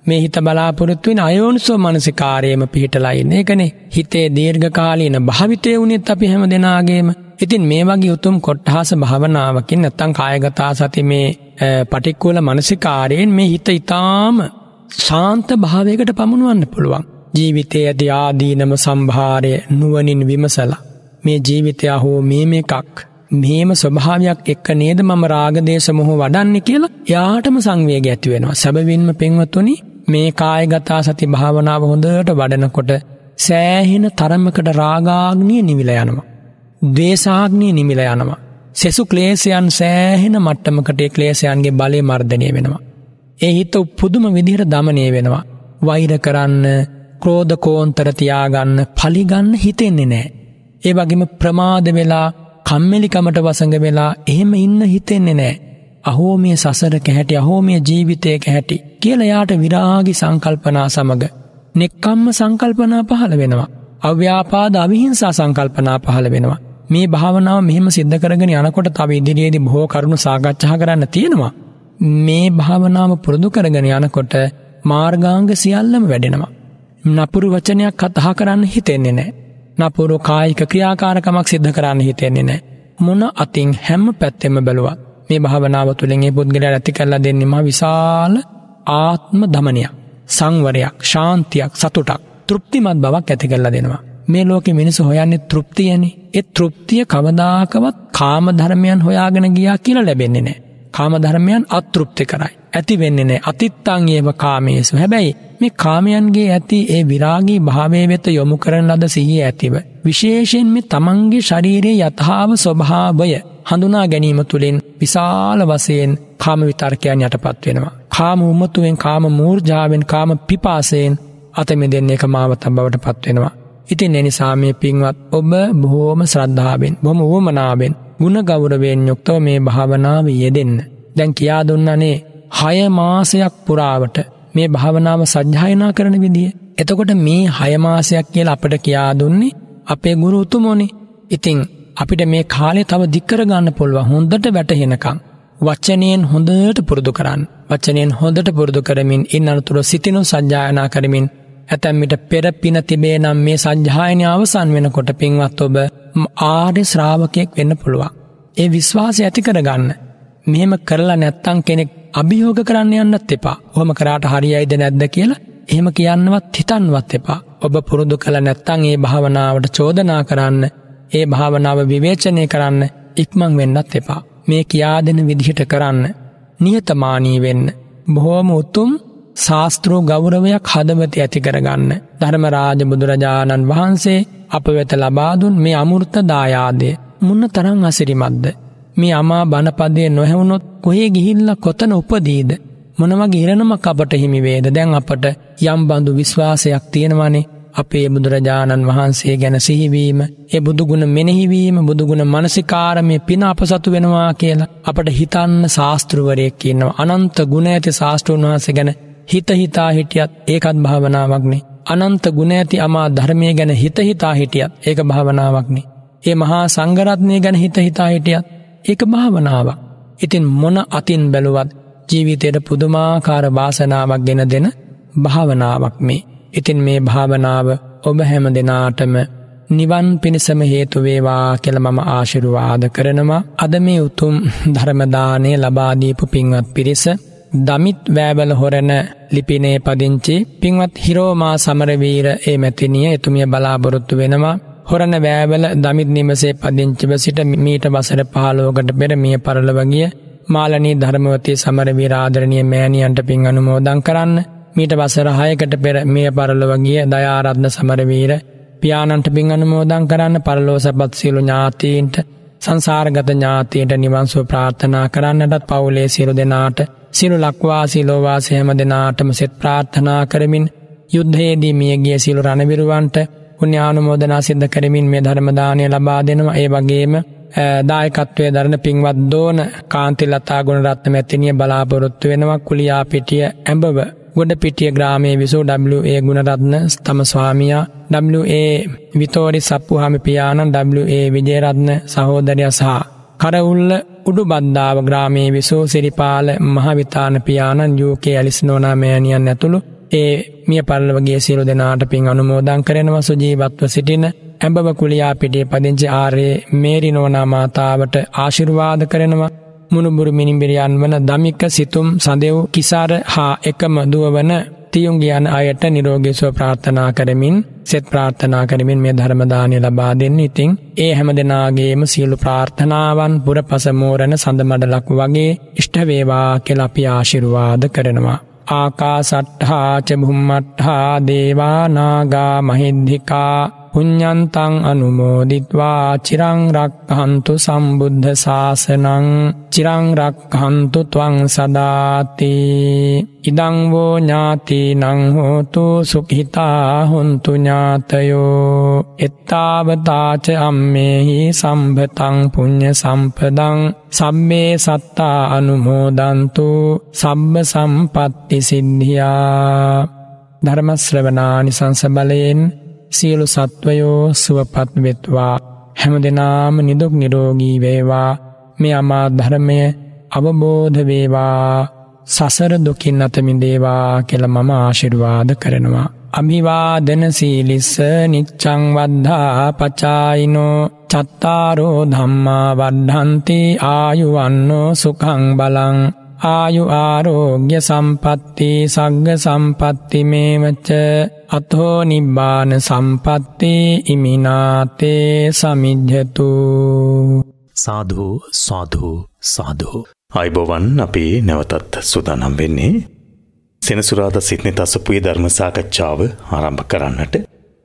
මේ හිත බලාපොරොත්තු වෙන අයෝනිසෝ මනසිකාරයේම පිහිටලා ඉන්නේ. ඒකනේ හිතේ දීර්ඝකාලීන භාවිතය වුණෙත් අපි හැම දෙනාගේම. ඉතින් මේ වගේ උතුම් කොට්ටහස භාවනාවකින් නැත්තම් කායගතා සති මේ පටික්කුල මනසිකාරයෙන් මේ හිත ඊටාම ශාන්ත භාවයකට පමුණුවන්න පුළුවන්. ජීවිතයේ ඇති ආදීනම සම්භාරය නුවණින් විමසලා මේ ජීවිතය හෝ මේ මේකක් මේම ස්වභාවයක් එක්ක නේද මම රාගදේශ මොහ වඩන්නේ කියලා යාටම සංවේග ඇති වෙනවා. සැබවින්ම පින්වත්තුනි මේ කායගතා සති භාවනාව හොඳට වඩනකොට සෑහෙන තරමකට රාගාග්නිය නිවිලා යනවා. ද්වේෂාග්නිය නිවිලා යනවා. සෙසු ක්ලේශයන් සෑහෙන මට්ටමකට ඒ ක්ලේශයන්ගේ බලය මර්ධනය වෙනවා. ඒ හිත පුදුම විදිහට দমনය වෙනවා. වෛර කරන්න, ක්‍රෝධ කෝන්තර තියාගන්න, පලිගන්න හිතෙන්නේ නැහැ. ඒ වගේම ප්‍රමාද වෙලා කම්මෙලිකමට වසඟ වෙලා එහෙම ඉන්න හිතෙන්නේ නෑ. අහෝ මේ සසර කැහැටි අහෝ මේ ජීවිතය කැහැටි කියල යාට විරාගි සංකල්පනා සමඟ. නෙක්කම්ම සංකල්පනා පහළ වෙනවා. අව්‍යාපාද අවිහිංසා සංකල්පනා පහළ වෙනවා. මේ භාවනාව මෙහෙම සිද්ධ කරගෙන යනකොට තව ඉදිරියේදී බොහෝ කරුණු සාකච්ඡා කරන්න තියෙනවා. මේ භාවනාව පුරුදු කරගෙන යනකොට මාර්ගාංග සියල්ලම වැඩෙනවා. නපුරු වචනයක් කතා කරන්න හිතෙන්නේ නෑ. නපුරු කායික ක්‍රියාකාරකමක් සිද්ධ කරන්න හිතෙන්නේ නෑ. මොන අතින් හැම්ම පැත්තෙම බැලුව මේ භාවනාව තුළින්ගේ පුද්ගල ඇති කරලා දෙන්නෙම විශාල ආත්ම දමනයක් සංවරයක් ශාන්තියක් සතුටක් තෘප්තිමත් බවක් ඇති කරලා දෙනවා. මේ ලෝකෙ මිනිසු හොයන්නේ තෘප්තියනි ඒ තෘප්තිය කවදාකවත් කාම ධර්මයන් හොයාගෙන ගියා කියලා ලැබෙන්නේ නෑ. කාමධර්මයන් අතෘප්ත කරයි. ඇති වෙන්නේ නෑ අතිත්තං ඒව කාමයේසු. හැබැයි මේ කාමයන්ගේ ඇති ඒ විරාගී භාවය වෙත යොමු කරන ලද සිහිය ඇතිව. විශේෂයෙන් මේ තමන්ගේ ශරීරයේ යථාව ස්වභාවය හඳුනා ගැනීම තුළින් විශාල වශයෙන් කාම විතර්කයන් යටපත් වෙනවා. කාම උමතුවෙන් කාම මූර්ජාවෙන් කාම පිපාසයෙන් අතමෙදෙන්න එක මාවතම් බවට පත්වෙනවා. ඉතින් එනිසා මේ පින්වත් ඔබ බොහෝම ශ්‍රද්ධාවෙන් බොම වුවමනාවෙන් ගුණ ගෞරවයෙන් යුක්තව මේ භාවනාව යෙදෙන්න. දැන් කියා දුන්නනේ හය මාසයක් පුරාවට මේ භාවනාව සජ්ජායනා කරන විදිිය. එතකොට මේ හයමාසයක් කියල අපට කියා දුන්නේ අපේ ගුරු උතුමෝනි ඉතිං අපිට මේ කාලේ තව දික්කරගන්න පුළුව හොඳට වැටහෙනකං. වච්චනයෙන් හොඳට පුරුදු කරන්න වච්චනයෙන් හොඳට පුරුදු කරමින් ඉන් අනතුර සිතිනු සජ්ජායනා කරමින් ඇතැම්මිට පෙර පින තිබේ නම් මේ සජ්්‍යායනය අවසන් වෙනකොට පින්වත් ඔබ ආර්ය ශ්‍රාවකයෙක් වෙන්න පුළුවන්. ඒ විශ්වාසය ඇති කරගන්න. මෙහෙම කරලා නැත්තං කෙනෙක් අභියෝග කරන්න යන්නත් එපා හොම කරාට හරියයිද නැද්ද කියලා එහෙම කියන්නවත් හිතන්වත් එපා. ඔබ පුරුදු කළ නැත්තං ඒ භාවනාවට චෝදනා කරන්න ඒ භාවනාව විවේචනය කරන්න ඉක්මං වෙන්නත් එපා. මේ කියාදෙන විදිහට කරන්න. නියතමානී වෙන්න. බොහෝම උතුම් ශාස්තෘූ ගෞරවයක් හදවති ඇති කරගන්න. ධර්මරාජ බුදුරජාණන් වහන්සේ අප වෙත ලබාදුන් මේ අමුෘත දායාදය මුන්න තරං අසිරිමත්ද. මේ අමා බණපදය නොහැවුණොත් කොහේ ගිහිල්ල කොතන උපදීද. මොනවගේ ඉරණම කපට හිමිවේද දැන් අපට යම් බඳු විශ්වාසයක් තියෙනවනේ අපේ බුදුරජාණන් වහන්සේ ගැන සිහිවීම ඒ බුදුගුණ මෙනෙහිවීම බුදුගුණ මනසිකාරමය පින අප සතු වෙනවා කියලා අපට හිතන්න ශාස්තෘවරයෙක් කියන්නවා අනන්ත ගුණ ඇති ශාස්තෘන් වහන්සේ ගැන හිත හිතා හිටියත් ඒකත් භාවනාවක්නේ. අනන්ත ගුණ ඇති අමා ධර්මය ගැන හිත හිතා හිටියත් ඒක භාවනාවක්නේ. ඒ මහා සංගරත්නය ගැන හිත හිතා හිටියත් ඒක භාවනාවක්. ඉතින් මොන අතින් බැලුවත් ජීවිතයට පුදුමාකාර වාසනාවක් ගෙන දෙන භාවනාවක් මේ. ඉතින් මේ භාවනාව ඔබ හැම දෙනාටම නිවන් පිණිසම හේතුවේවා කෙළ මම ආශිරුවාද කරනවා අද මේ උතුම් ධර්මදානය ලබාදීපු පින්වත් පිරිස දමිත් වෑබල හොරණ ලිපිනේ පදිංචි පින්වත් හිරෝමා සමරවීර ඒ මැතිනිය එතුමිය බලාපොරොත්තු වෙනවා හොරණ වෑබල දමිත් නිමසේ පදිංචිව සිට මීට වසර පහලෝකට පෙර මිය පරලවගිය මාලනී ධර්මවතී සමරවී රාධරණය මෑණියන්ට පින් අනුමෝදං කරන්න මීට වසර හයකට පෙර මිය පරලවගිය දයාරත්න සමරවීර පියාණන්ට පින් අනුමෝදං කරන්න පරලෝ සැපත් සියලු ඥාතීන්ට සංසාරගත ඥාතීන්ට නිවන්සුව ප්‍රාර්ථනා කරන්නටත් පවුලේ සිරු දෙනාට සිරු ලක්වාසි ලෝවාස හැම දෙනාටම සෙත් ප්‍රාර්ථනා කරමින් යුද්ධයේදී මියගිය සිලු රණවිරුවන්ට පුුණ්‍යානුමෝදනා සිද්ධ කරමින් මේ ධර්මදානය ලබා දෙනවා ඒ වගේම දායකත්වය දරන පින්වත් දෝන කාන්ති ලතා ගුණරත්න මැතිනිය බලාපොරොත්තු වෙනවා කුලියා පිටිය ඇඹව ගොඩ පිටිය ග්‍රාමේ විසූ WA ගුණරත්න ස්තම ස්වාමියා WA විතෝරි සප්පු හම පියාණන් WA විජේරත්න සහෝදරය සහ හරවුල්ල උඩු බද්ධාව ග්‍රාමයේ විසෝ සිරිපාල මහවිතාන පියාණන් යූකේ ඇලිස්නෝනාමෑනියන් ඇතුළු ඒ මිය පල්ලවගේ සිරු දෙනාට පින් අනුමෝදං කරනවා සුජීවත්ව සිටින ඇඹව කුලියා පිටියේ පදිංචි ආරේ මේරිනෝනා මාතාවට ආශිර්වාද කරනවා මුණුබුරු මිනිම්බිරියන් වන දමික සිතුම් සඳෙව් කිසාර හා එකම දුවවන සියුම් ගියන් අයට නිරෝගී සුව ප්‍රාර්ථනා කරමින් සෙත් ප්‍රාර්ථනා කරමින් මේ ධර්ම දානය ලබා දෙන්න. ඉතින් ඒ හැම දෙනාගේම සියලු ප්‍රාර්ථනාවන් පුරපස මෝරණ සඳමඩලක් වගේ ඉෂ්ට වේවා කියලා අපි ආශිර්වාද කරනවා. ආකාසට්ඨා ච බුම්මට්ඨා දේවා නාගා මහින්దికා පුඤ්ඤන්තං අනුමෝදිත්වා චිරං රක්ඛන්තු සම්බුද්ධ ශාසනං චිරං රක්ඛන්තු ත්වං සදාති ඉදං වෝ ඥාතිනං හෝතු සුඛිතා හොන්තු ඥාතයෝ එත්තාවතාච අම්මේහි සම්භතං පුඤ්ඤ සම්පදං සම්මේ සත්තා අනුමෝදන්තු සම්බ සම්පත්ති සිද්ධියා ධර්ම ශ්‍රවණානි සංසබලයෙන් සියලු සත්වයෝ සුවපත් වෙත්වා හැම දෙනාම නිදුක් නිරෝගී වේවා මේ අමා ධර්මය අවබෝධ වේවා සසර දුකින් අතමිදේවා කෙළ මම ආශිර්වාද කරනවා. අභිවාදන සීලිස්ස නිච්චං වද්ධා පචායිනෝ චත්තාරෝ ධම්මා වද්ධන්ති ආයුවන්නෝ සුකං බලං ආයු ආරෝග්‍ය සම්පත්ති සග්ග සම්පත්ති මේවච අතෝ නිබ්බාන සම්පත්ති ඉමිනාතේ සමිද්ධතු සාධු සාධු සාධු අයිබෝවන් අපේ නැවතත් සුදානම් වෙන්නේ සෙනසුරාද සිත්නෙ තසපුයේ ධර්ම සාකච්ඡාව ආරම්භ කරන්නට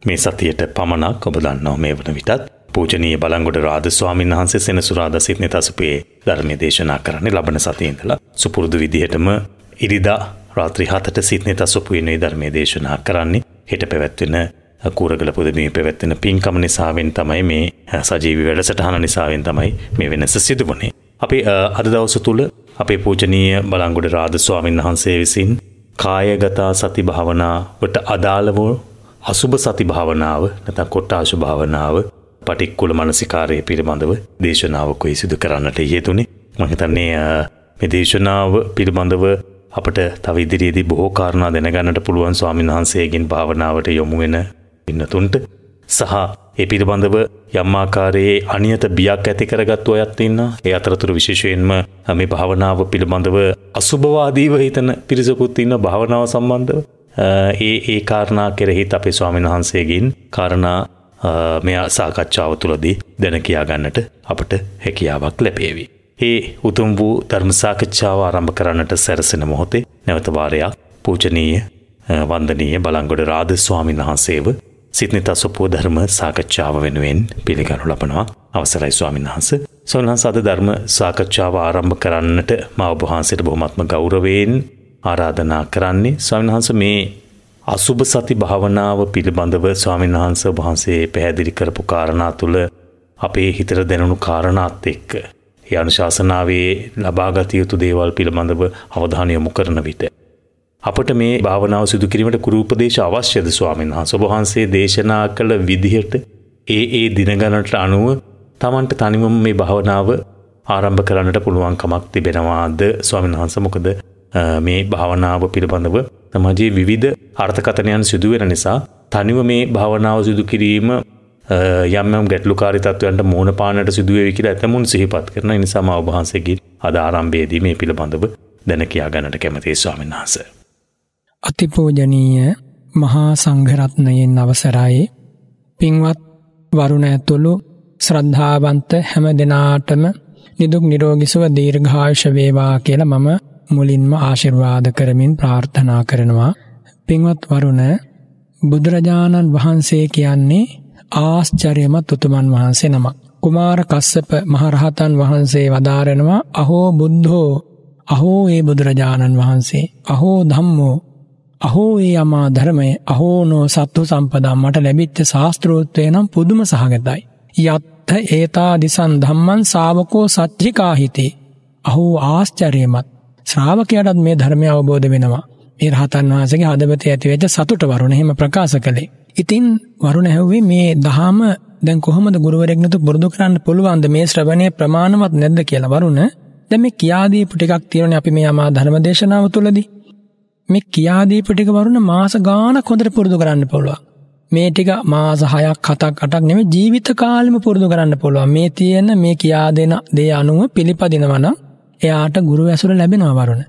මේ සතියට පමණක් ඔබ දන්නවා මේ වන විටත් පූජනීය බලංගොඩ රාධ ස්වාමීන් වහන්සේ සෙනසුරාදා සිත්නෙ තසපුයේ ධර්මය දේශනා කරන්නේ ලබන සතියඉඳලා සුපුරුදු විදිහටම ඉරිදා රාත්‍රී හතට සිත්නත සුපුයනේ ධර්මය දේශනා කරන්නේ හෙට පැවැත්වෙන කූරගල පුදමී පැවැත්වෙන පින්කම නිසාවෙන් තමයි මේ සජීවි වැඩසටහන නිසාවෙන් තමයි මේ වෙනස සිදුවනේ. අපි අද දවස තුළ අපේ පූජනීය බලංගොඩ රාධ ස්වාමීන් වහන්සේ විසින් කායගතා සති භාවනාවට අදාළව අසුභ සති භාවනාව නැත්නම් කොට්ටාශු භාවනාව පටික්කුල මනසිකාරය පිළිබඳව දේශනාවකුයි සිදු කරන්නට යෙතුනේ මහිතන්නේ මේ දේශනාව පිළිබඳව අපට තව ඉදිරියේදී බොහෝ කාරණා දැනගන්නට පුළුවන් ස්වාමීන් වහන්සේගෙන් භාවනාවට යොමු වෙන ඉන්නතුන්ට සහ ඒ පිළිබඳව යම් ආකාරයේ අනියත බියක් ඇති කරගත් අයත් ඉන්නවා. ඒ අතරතුර විශේෂයෙන්ම මේ භාවනාව පිළිබඳව අසුබවාදීව හිතන පිරිසකුත් ඉන්න භාවනාව සම්බන්ධව ඒ ඒ කාරණා කෙරෙහිත් අපේ ස්වාමීන් වහන්සේගෙන් කාරණා මෙයා සාකච්ඡාව තුළදී දැන කියාගන්නට අපට හැකියාවක් ලැබේවි. ඒ උතුම් වූ ධර්ම සාකච්ඡාව ආරම්භ කරන්නට සැරසෙන මොහොතේ නැවත වාරයක් පූජනීය වන්දනීය බලංගොඩ රාධ ස්වාමීන් වහන්සේව සිත්නිත සුපෝ ධර්ම සාකච්ඡාව වෙනුවෙන් පිළිගනු ලබනවා. අවසරයි ස්වාමීන් වහන්සේ. සොල්හන්ස අද ධර්ම සාකච්ඡාව ආරම්භ කරන්නට මා ඔබ වහන්සේට බොහොමත්ම ගෞරවයෙන් ආරාධනා කරන්නේ ස්වාමීන් වහන්සේ මේ අසුභ සති භාවනාව පිළිබඳව ස්වාමීන් වහන්ස වහන්සේ පැහැදිලි කරපු කාරණා තුළ අපේ හිතර දැනුණු කාරණාත් එක්ක. ඒ අනුශාසනාවේ ලබාගත යුතු දේවල් පිළිබඳව අවධානය යොමු කරන විට. අපට මේ භාවනාව සිදු කිරීමට කුරූපදේශ අවශ්‍යද ස්වාමීන් වහන්ස වහන්සේ දේශනා කළ විදිහට ඒ ඒ දිනගණට අනුව තමන්ට තනිවම මේ භාවනාව ආරම්භ කරන්නට පුළුවන්කමක් තිබෙනවාද ස්වාමීන් වහන්ස මොකද මේ භාවනාව පිළිබඳව තමජයේ විවිධ අර්ථකතනයන් සිදුවෙන නිසා තනිව මේ භාවනාව සිදු කිරීම යම්යම් ගැටලුකාරි තත්ත්වයන්ට මූුණ පානට සිදුවේ කියලා ඇතමුන් සිහිපත් කරන නිසා අවභහන්සේගේ අධාරම්භයේදී මේ පිළිබඳව දැන කියා ගන්නට කැමති ස්වාමීන් වහන්ස. අතිපෝජනීය මහා සංඝරත්නයෙන් අවසරයි පින්වත් වරුණ ඇතුළු ශ්‍රද්ධාවන්ත හැම දෙනාටම නිදුක් නිරෝගිසුව දීර්ඝායුෂ වේවා කියලා මම මුලින්ම ආශිර්වාද කරමින් ප්‍රාර්ථනා කරනවා. පින්වත් වරුණ බුදුරජාණන් වහන්සේ කියන්නේ ආශ්චර්යමත් උතුමන් වහන්සේ නමක්. කුමාර කස්සප මහරහතන් වහන්සේ වදාරනවා අහෝ බුද්ධෝ අහෝ ඒ බුදුරජාණන් වහන්සේ අහෝ ධම්මෝ අහෝ ඒ අමා ධර්මය අහෝ නෝ සත්තු සම්පදා මට ලැබිච්ච ශාස්ත්‍රෝත්වය නම් පුදුම සහගතයි. යත්ත ඒතා දිසන් ධම්මන් සාවකෝ සච්චිකාහිතේ අහෝ ආශ්චර්යමත් ශ්‍රාවකයාටත් මේ ධර්මය අවබෝධ වෙනවා. මේ රහතන් වහන්සේගේ හදවතේ ඇතිවෙච්ච සතුට වරුණ එහෙම ප්‍රකාශ කළේ. ඉතින් වරුණ ඇහුවේ මේ දහම දැන් කොහොමද ගුරුවරයෙක් නතු පුරුදු කරන්න පුළුවන්ද මේ ශ්‍රවණය ප්‍රමාණවත් නැද්ද කියලා වරුණ. දැන් මේ කියාදීපු ටිකක් තියෙනනේ අපි මේ අමා ධර්ම දේශනාව තුලදී. මේ කියාදීපු ටික වරුණ මාස ගාණක් හොඳට පුරුදු කරන්න පුළුවන්. මේ ටික මාස 6ක් 7ක් 8ක් නෙමෙයි ජීවිත කාලෙම පුරුදු කරන්න පුළුවන්. මේ තියෙන මේ කියා දෙන දේ අනුව පිළිපදිනවා නම් එයාට ගුරු ඇසුර ලැබෙනවා වරුණ.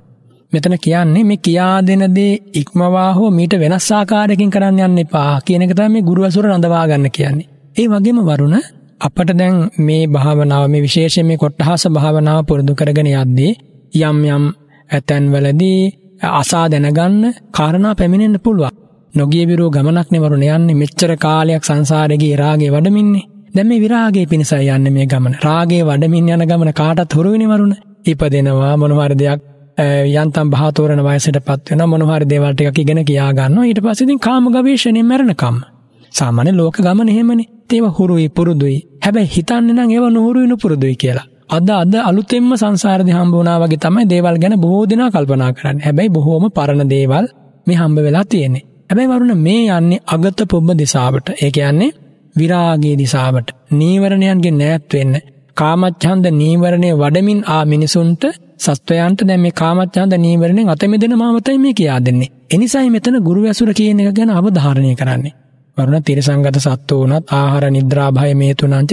මෙතන කියන්නේ මේ කියා දෙන දේ ඉක්මවා හෝ මීට වෙනස් ආකාරයකින් කරන්න යන්න එපා කියන එක තමයි මේ ගුරු ඇසුර රඳවා ගන්න කියන්නේ. ඒ වගේම වරුණ අපට දැන් මේ භාවනාව මේ විශේෂයෙන් මේ කොට්ටහස භාවනාව පුරුදු කරගෙන යද්දී යම් යම් ඇතැන්වලදී අසා දැනගන්න කාරණා පැමිණෙන්න පුළුවන්. නොගිය විරෝ ගමනක් නෙවරුණ යන්නේ මෙච්චර කාලයක් සංසාරයේ රාගේ වඩමින්නේ. දැන් මේ විරාගයේ පිණසයි යන්නේ මේ ගමන. රාගේ වඩමින් යන ගමන කාටත් හුරු වෙනවරුණ. ඉපදෙනවා මොනවාර දෙයක් යන්තම් භාතෝරණ වයසට පත්වන මොනවාර දේවල්ටක ඉගෙන කියාගන්න ඊට පසසිතින් කාම ගවේශණය මැරණකම්. සාමාන්‍ය ලෝක ගමන එහෙමනි තේව හුරුයි පුරුදුයි හැබැ හිතන්න නම් ඒව නොහුරුයිනු පුරුදුයි කියලා. අද අද අලුතෙම සංසාරද හම්බුණාවගේ තමයි දේවල් ගැන බෝධනා කල්පනා කරන්න හැබැයි බොහෝම පරණ දේවල් මේ හම්බ වෙලා තියෙන්නේ. හැබැයි වරුණ මේ යන්නේ අගත පොබ්බ දිසාාවට ඒක යන්නේ විරාගේ දිසාාවට නීවරණයන්ගේ නෑත්වවෙන්න කාමච්ඡන්ද නීවරණය වඩමින් ආ මිනිසුන්ට සත්වයන්ට දැන් මේ කාමච්ඡන්ද නීවරණයෙන් අත මිදෙනවමතයි මේ කියා දෙන්නේ. එනිසායි මෙතන ගුරු ඇසුර කියන එක ගැන අවධාරණය කරන්නේ. වරුණ තිරසංගත සත්ව වුණත් ආහාර නිද්‍රා භය මේ තුනංච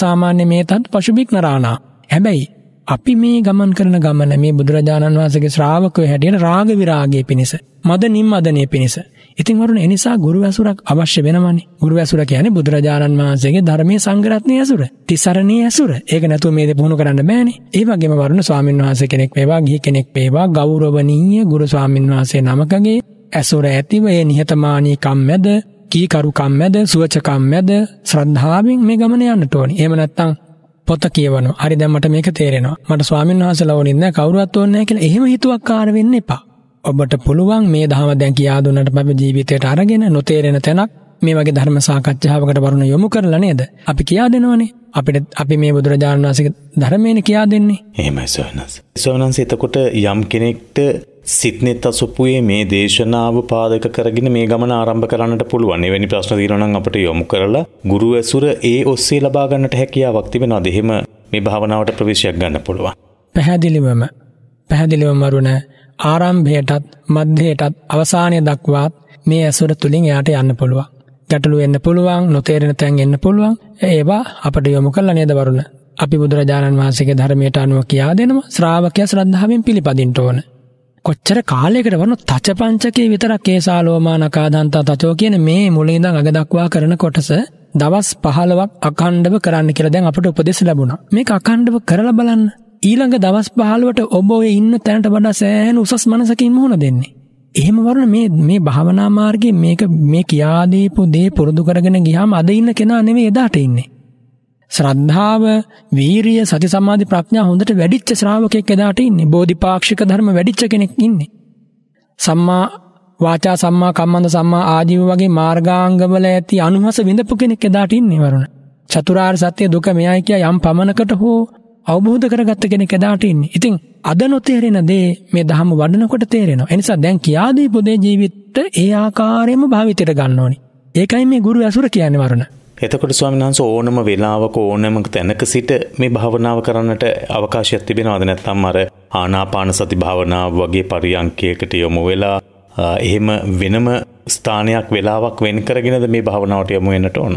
සාමාන්‍ය මේතත් පශුබික් නරාණා. හැබැයි අපි මේ ගමන් කරන ගමන මේ බුදුරජාණන් වහන්සේගේ ශ්‍රාවකයෝ හැටියට රාග විරාගයේ පිණිස මද නිම්මදනයේ පිණිස. ඉතින් වරුණ ඒ නිසා ගුරු ඇසුරක් අවශ්‍ය වෙනවනේ. ගුරු ඇසුර කියන්නේ බුදුරජාණන් වහන්සේගේ ධර්මයේ සංග්‍රහණයේ ඇසුර, තිසරණයේ ඇසුර. ඒක නැතුව මේ දේ පුහුණු කරන්න බෑනේ. ඒ වගේම වරුණ ස්වාමින් වහන්සේ කෙනෙක් වේවා, ගිහි කෙනෙක් වේවා, ගෞරවණීය ගුරු ස්වාමින් වහන්සේ නමකගේ ඇසුර ඇතිව ඒ නිහතමානී කම් මැද, කීකරුකම් මැද, සුවචකම් මැද ශ්‍රද්ධාවෙන් මේ ගමන යන්නට ඕනේ. එහෙම නැත්නම් පොත කියවනවා. හරි දැන් මට මේක තේරෙනවා. මට ස්වාමීන් වහන්සේලා ඕනින් නැහැ කවුරුවත් ඕනේ නැහැ කියලා එහෙම හිතුවක්කාර වෙන්න එපා. ඔබට පුළුවන් මේ දහම දැන් කියා දුන්නට පස්සේ ජීවිතයට අරගෙන නොතේරෙන තැනක් මේ වගේ ධර්ම සාකච්ඡාවකට වරුණ යොමු කරලා නේද? අපි කියා දෙනවනේ. අපිට අපි මේ බුදුරජාණන් වහන්සේගේ ධර්මයෙන් කියා දෙන්නේ. එහෙමයි සෝනස්. සෝනස් එතකොට යම් කෙනෙක්ට සිත්නෙත් අසුපුයේ මේ දේශනාව පාදක කරගෙන මේ ගමන ආරම්භ කරන්නට පුළුවන්. එවැනි ප්‍රශ්න තියෙනවා නම් අපිට යොමු කරලා ගුරු ඇසුර ඒ ඔස්සේ ලබා ගන්නට හැකියාවක් තිබෙනවාද? එහෙම මේ භාවනාවට ප්‍රවේශයක් ගන්න පුළුවන්. පැහැදිලිවම පැහැදිලිවම වරුණ ආරම්භයටත් මධ්‍යයටත් අවසානය දක්වාත් මේ ඇසුර තුලින් එයාට යන්න පුළුවන්. ගැටලු එන්න පුළුවන්, නොතේරෙන තැන් එන්න පුළුවන්. ඒවා අපිට යොමු කරලා නේද වරුණ? අපි බුදුරජාණන් වහන්සේගේ ධර්මයට අනුව කියා දෙනවා ශ්‍රාවකයා ශ්‍රද්ධාවෙන් පිළිපදින්න ඕනේ. කොච්චර කාලයකට වරන තච පංචකයේ විතරක් කේසාලෝමා නකාදන්තා තචෝ කියන මේ මුලින් ඉඳන් අග දක්වා කරන කොටස දවස් 15ක් අඛණ්ඩව කරන්න කියලා දැන් අපට උපදෙස් ලැබුණා. මේක අඛණ්ඩව කරලා බලන්න. ඊළඟ දවස් 15ට ඔබ ඔය ඉන්න තැනට වඩා සෑහෙන උසස් මනසකින් මුහුණ දෙන්නේ. එහෙම වරන මේ මේ භාවනා මාර්ගයේ මේක මේ කියාදීපු දේ පුරුදු කරගෙන ගියාම අද ඉන්න කෙනා නෙමෙයි එදාට ඉන්නේ. ශ්‍රද්ධාව, වීරිය, සති සමාධි ප්‍රඥා හොඳට වැඩිච්ච ශ්‍රාවකෙක් එදාට ඉන්නේ. බෝධිපාක්ෂික ධර්ම වැඩිච්ච කෙනෙක් ඉන්නේ. සම්මා වාචා සම්මා කම්මන්ත සම්මා ආජීව වගේ මාර්ගාංගවල ඇති අනුහස විඳපු කෙනෙක් එදාට ඉන්නේ වරුණ. චතුරාර්ය සත්‍ය දුක මෙයයි කිය යම් පමනකට හෝ අවබෝධ කරගත්ත කෙනෙක් එදාට ඉන්නේ. ඉතින් අද නොතේරෙන දේ මේ ධහම වඩනකොට තේරෙනවා. ඒ නිසා දැන් කියා දීපු දේ ජීවිතේ ඒ ආකාරයෙන්ම භාවිතයට ගන්න ඕනි. ඒකයි මේ ගුරු ඇසුර කියන්නේ වරුණ. එතකොට ස්වාමීන් වහන්සේ ඕනම වෙලාවක ඕනම තැනක සිට මේ භාවනාව කරන්නට අවකාශයක් තිබෙනවද නැත්නම් අර ආනාපාන සති භාවනාව වගේ පරියන්කයකට යොමු වෙලා එහෙම වෙනම ස්ථානයක් වෙලාවක් වෙන් කරගෙනද මේ භාවනාවට යොමු වෙන්නට ඕන.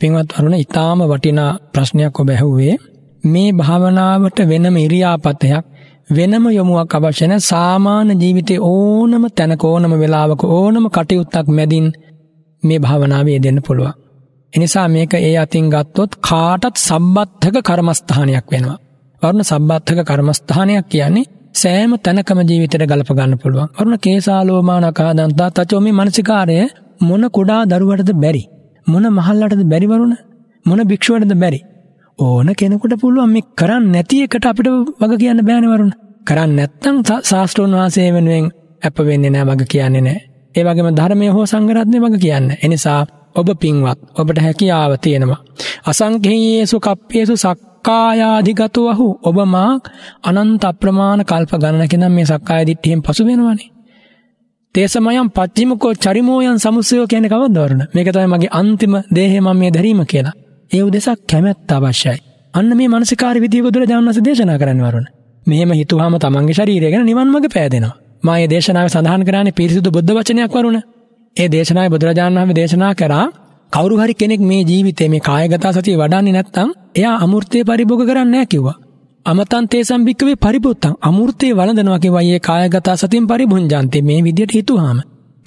පින්වත් වරුණ ඊටාම වටිනා ප්‍රශ්නයක් ඔබ ඇහුවේ මේ භාවනාවට වෙනම ඉරියාපතයක් වෙනම යොමුවක් අවශ්‍ය නැ සාමාන්‍ය ජීවිතේ ඕනම තැනක ඕනම වෙලාවක ඕනම කටයුත්තක් මැදින් මේ භාවනාවේ යෙදෙන්න පුළුවන්. එනිසා මේක ඒ අතින් ගත්තොත් කාටත් සබ්බත්හක කර්මස්ථානයක් වෙනවා. වරුණ සබ්බත්හක කර්මස්ථානයක් කියන්නේ සෑම තැනකම ජීවිතයට ගලපගන්න පුළුවන්. වරුණ කේසාලෝමාන අකාදන්තා තචෝමි මනසිකාරය මොන කුඩා දරුවටද බැරි. මොන මහල්ලටද බැරි වරුණ? මොන භික්ෂුවටද බැරි? ඕන කෙනෙකුට පුළුවන් මේ කරන්න නැති එකට අපිට වග කියන්න බෑනේ වරුණ. කරන්න නැත්නම් ශාස්ත්‍රෝන් වහන්සේ වෙනුවෙන් අප වෙන්නේ නෑ වග කියන්නේ නෑ. ඒ වගේම ධර්මයේ හෝ සංඝරත්නයේ වග කියන්නේ. එනිසා ඔබ පින්වත් ඔබට හැකියාව තියෙනවා අසංඛේයේසු කප්පේසු සක්කායාදිගතෝ අහු ඔබ මා අනන්ත අප්‍රමාණ කල්ප ගණනකින් මේ සක්කාය දිට්ඨියෙන් පසු වෙනවනේ තේසමයන් පච්චිමකෝ චරිමෝයන් සමුසයෝ කියන්නේ කවද්ද වරුණ මේක තමයි මගේ අන්තිම දේහය මම මේ දැරීම කියලා ඒ උදෙසක් කැමැත්ත අවශ්‍යයි අන්න මේ මානසිකාර විදියක දුර දාන්නස දේශනා කරන්න වරුණ මෙහෙම හිතුවාම තමන්ගේ ශරීරය ගැන නිවන් මඟ පෑදෙනවා මා මේ දේශනාවේ සඳහන් කරන්නේ පිරිසිදු බුද්ධ වචනයක් වරුණ ඒ දේශනාවේ බුදුරජාණන් වහන්සේ දේශනා කරා කවුරු හරි කෙනෙක් මේ ජීවිතේ මේ කායගත සතිය වඩන්නේ නැත්නම් එයා අමෘතේ පරිභෝග කරන්නේ නැහැ කිව්වා. අමතන් තේසම් භික්කවේ පරිපුත්තං අමෘතේ වළඳනවා කිව්වා. ඒ කායගත සතියෙන් පරිභුංජන්ති මේ විදියට හිතුවාම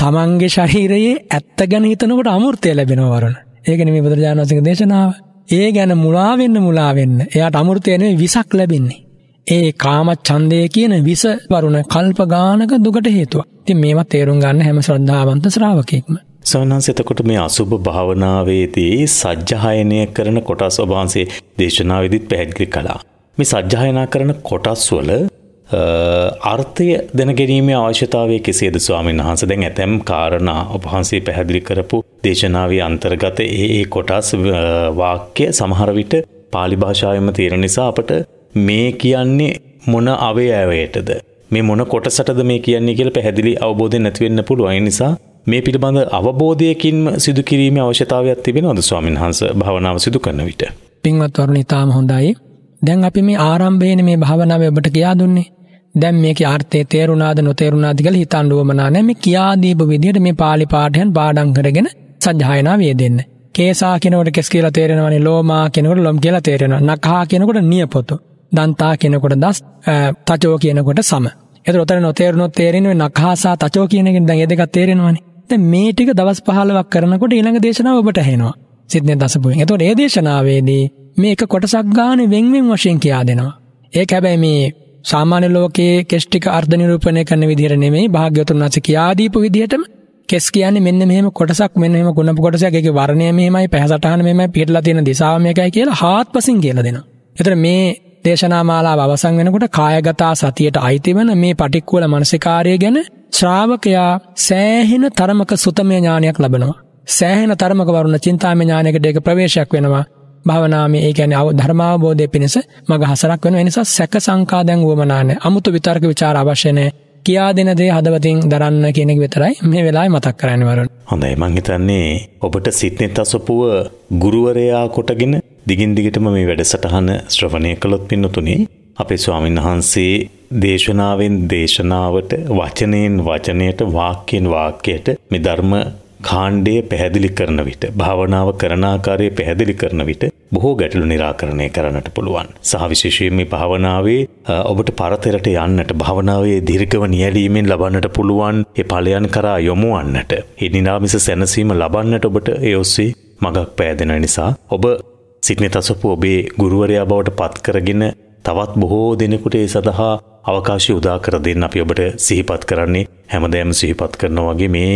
තමන්ගේ ශරීරයේ ඇත්ත ගැන හිතනකොට අමෘතය ලැබෙනවා වරණ. ඒකනේ මේ බුදුරජාණන් වහන්සේගේ දේශනාව. ඒ ගැන මුලා වෙන්න මුලා වෙන්න එයාට අමෘතය නෙවෙයි විසක් ලැබෙන්නේ. ඒ කාම ඡන්දය කියන විස වරුණ කල්ප ගානක දුකට හේතුවක්. ඉතින් මේවා තේරුම් ගන්න හැම ශ්‍රද්ධාවන්ත ශ්‍රාවකෙක්ම. සවනන්ස එතකොට මේ අසුභ භාවනාවේදී සජ්ජහායනය කරන කොටස් ඔබ වහන්සේ දේශනාවේදීත් පැහැදිලි කළා. මේ සජ්ජහායනා කරන කොටස් වල අර්ථය දැන ගැනීමේ අවශ්‍යතාවය කෙසේද ස්වාමීන් වහන්ස දැන් ඇතැම් කාරණා ඔබහන්සේ පැහැදිලි කරපු දේශනාවේ අන්තර්ගත ඒ ඒ කොටස් වාක්‍ය සමහර විට පාලි භාෂාවෙම තියෙන නිසා අපට මේ කියන්නේ මොන අවයවයටද මේ මොන කොටසටද මේ කියන්නේ කියලා පැහැදිලි අවබෝධය නැති වෙන්න පුළුවන්. ඒ නිසා මේ පිළිබඳ අවබෝධයකින්ම සිදු කිරීමේ අවශ්‍යතාවයක් තිබෙනවද ස්වාමීන් වහන්සේ භාවනාව සිදු කරන විට? පින්වත් වරුණි තාම හොඳයි. දැන් අපි මේ ආරම්භයේනේ මේ භාවනාව ඔබට කියා දුන්නේ. දැන් මේක අර්ථය තේරුණාද නොතේරුණාද කියලා හිතන්න ඕමනා නැහැ. මේ කියා දීපු විදිහට මේ පාළි පාඨයන් පාඩම් කරගෙන සජ්ජායනා වේදෙන්න. කේසා කෙනකොට කෙස් කියලා තේරෙනවනේ ලෝමා කෙනකොට ලොම් කියලා තේරෙනවා. නඛා කෙනකොට නියපොතු. දන්තා කෙනකොට දස් තචෝ කියනකොට සම එතොතර නොතේරුණොත් තේරෙනුව නක්හසා තචෝ කියනකින් දැන් එදක තේරෙනවානේ ද මේ ටික දවස් පහලවක් කරනකොට ඊළඟ දේශනාව ඔබට හෙනවා සිද්ධය දසපුුවෙන් එතොට ඒ දේශනාවේදී මේක කොටසක් ගාන වෙංවෙන් වශයෙන් කියා දෙනවා ඒ හැබැයි මේ සාමාන්‍ය ලෝකයේ කෙෂ්ටික අර්ධනිරූපණය කරන විදිර නෙමේ භාග්‍යතුන් වස කියාදීපු විදිහටම කෙස් කියන්නේ මෙන්න මෙහෙම කොටසක් මෙන්නම ගුණප කොටසක් ඒකේ වර්ණය මෙහෙමයි පැහැසටහන මෙහෙමයි පිටලා තියෙන දිශාව මේකයි කියලා හාත්පසින් කියලා දෙනවා. ඒතර මේ දේශනා මාලාව අවසන් වෙනකොට කායගතා සතියට අයිතිවන මේ පටික්කුවල මනසිකාරය ගැන ශ්‍රාවකයා සෑහෙන තරමක සුතමය ඥානයක් ලබනවා. සෑහෙන තරමක වරුණ චින්තාමය ඥානයකට ඒක ප්‍රවේශයක් වෙනවා. භාවනාවේ ඒ කියන්නේ ධර්මාවබෝධය පිණිස මග හසරක් වෙනවා. ඒ නිසා සැක සංකා දැන් වුවමනා නැහැ. අමුතු විතර්ක ਵਿਚාර අවශ්‍ය නැහැ. කියා දෙන දේ හදවතින් දරන්න කෙනෙක් විතරයි මේ වෙලායි මතක් කරන්නවරට. හොඳයි මංහිතන්නේ ඔබට සිත්නෙත් අසපුුව ගුරුවරයා කොටගෙන දිගින් දිගටම මේ වැඩසටහන ශ්‍රවණය කළොත් පින්නතුනි අපේ ස්වාමීන් වහන්සේ දේශනාවෙන් දේශනාවට වචනයෙන් වචනයට වාක්‍යෙන් වාක්‍යයට මේ ධර්ම කාණ්ඩය පැහැදිලි කරන විට භාවනාව කරනාකාරය පැහැදිලි කරන විට බොහෝ ගැටලු නිරාකරණය කරන්නට පුළුවන්. සහවිශේෂයෙන්ම භාවනාවේ ඔබට පරතරට යන්නට භාවනාවේ දිර්ගව නියැලීමෙන් ලබන්නට පුළුවන් ඒ ඵලයන් කරා යොමුවන්නට. ඒ නිරාමිස සැනසීම ලබන්නට ඔබට ඒ ඔස්සේ මඟක් පෑදෙන නිසා ඔබ සිග්නේ තසපු ඔබේ ගුරුවරයා බවට පත් කරගෙන තවත් බොහෝ දෙනෙකුට ඒ සඳහා අවකාශය උදා කර දෙන්න අපි ඔබට සිහිපත් කරන්නේ හැමදෑම සිහිපත් කරනවා වගේ මේ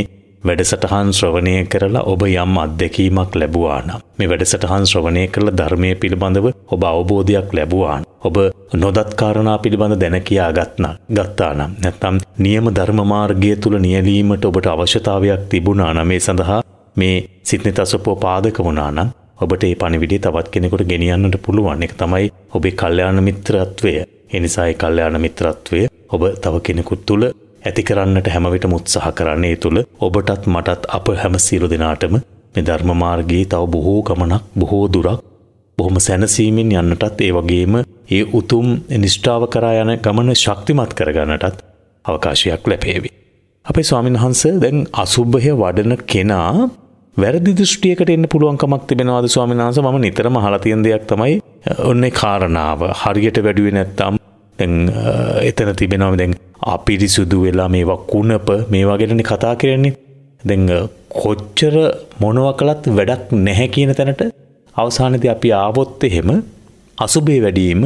වැඩසටහන් ශ්‍රවණය කරලා ඔබ යම් අත්දැකීමක් ලැබුවා නම් මේ වැඩසටහන් ශ්‍රවණය කරලා ධර්මයේ පිළිබඳව ඔබ අවබෝධයක් ලැබුවා ඔබ නොදත් කාරණා පිළිබඳ දැන කියා ගත්නා ගත්තා නම් නැත්නම් නියම ධර්ම මාර්ගය තුල නියැලීමට ඔබට අවශ්‍යතාවයක් තිබුණා නම් මේ සඳහා මේ සිත්නිත අසපෝ පාදක වුණා නම් ඔබට ඒ පණිවිඩය තවත් කෙනෙකුට ගෙනියන්නට පුළුවන් එක තමයි ඔබේ කල්යාණ මිත්‍රත්වය. ඒ නිසා ඒ කල්යාණ මිත්‍රත්වය ඔබ තව කෙනෙකු තුළ ඇති කරන්නට හැමවිට මුත්සහ කරන්නේ තුළ ඔබටත් මටත් අප හැම සියලු දෙනාටම මේ ධර්මමාර්ගයේ තව බොහෝ ගමනක් බොහෝ දුරක් බොහොම සැනසීමෙන් යන්නටත් ඒ වගේම ඒ උතුම් නිෂ්ඨාව කරා යන ගමන ශක්තිමත් කරගන්නටත් අවකාශයක් ලැබේවි. අපේ ස්වාමීන් වහන්ස දැන් අසුභය වඩන කෙනා වැරදි දෘෂ්ටියකට එන්න පුළුවන්කමක් තිබෙනවාද ස්වාමීන් වහන්ස මම නිතරම අහලා තියෙන දෙයක් තමයි ඔන්නේ කාරණාව. හරියට වැඩුවේ නැත්නම් එතන තිබෙනම දැන් අපිරිසුදු වෙලා මේවා කුණප මේ වගේටනි කතා කරන්නේ දෙඟ කොච්චර මොනව කළත් වැඩක් නැහැ කියන තැනට අවසානති අපි ආවොත් එහෙම අසුබේ වැඩීම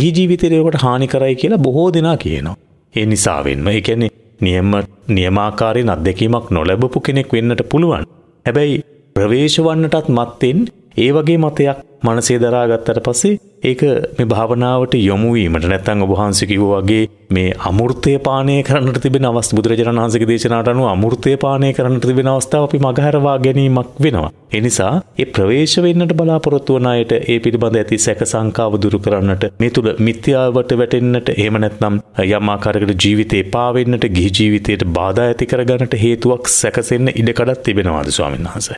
ගීජීවිතරයකට හානි කරයි කියලා බොහෝ දෙනා කියනවා. ඒ නිසාවෙන්ම එකැනෙ නියම නියමාකාරයෙන් අත්දැකීමක් නොලැබපු කෙනෙක් වෙන්නට පුළුවන්. හැබැයි ප්‍රවේශවන්නටත් මත්තෙන් ඒ වගේ මතයක් මනසේ දරාගත්තට පස්සේ ඒක මේ භාවනාවට යොමුවීමට නැත්තං ඔබහන්සකිව වගේ මේ අමුෘතය පානය කරන්න තිබෙන අවස් බුදුරජාණන් වහන්සක දේශනාට අනු අමුෘතය පානය කරන්න තිබෙන අවස්ථාව අපි මගහරවා ගැනීමක් වෙනවා. එනිසා ඒ ප්‍රවේශ වෙන්නට බලාපොරොත්තු වන අයට ඒ පිළිබඳ ඇති සැක සංකාව දුරු කරන්නට මේ තුළ මිත්‍යාවට වැටෙන්නට එහෙම නැත්නම් යම් ආකාරයකට ජීවිතේ පාවෙන්නට ගිහි ජීවිතයට බාධා ඇති කරගන්නට හේතුවක් සැකසෙන්න ඉඩකඩක් තිබෙනවාද ස්වාමීන් වහන්සේ.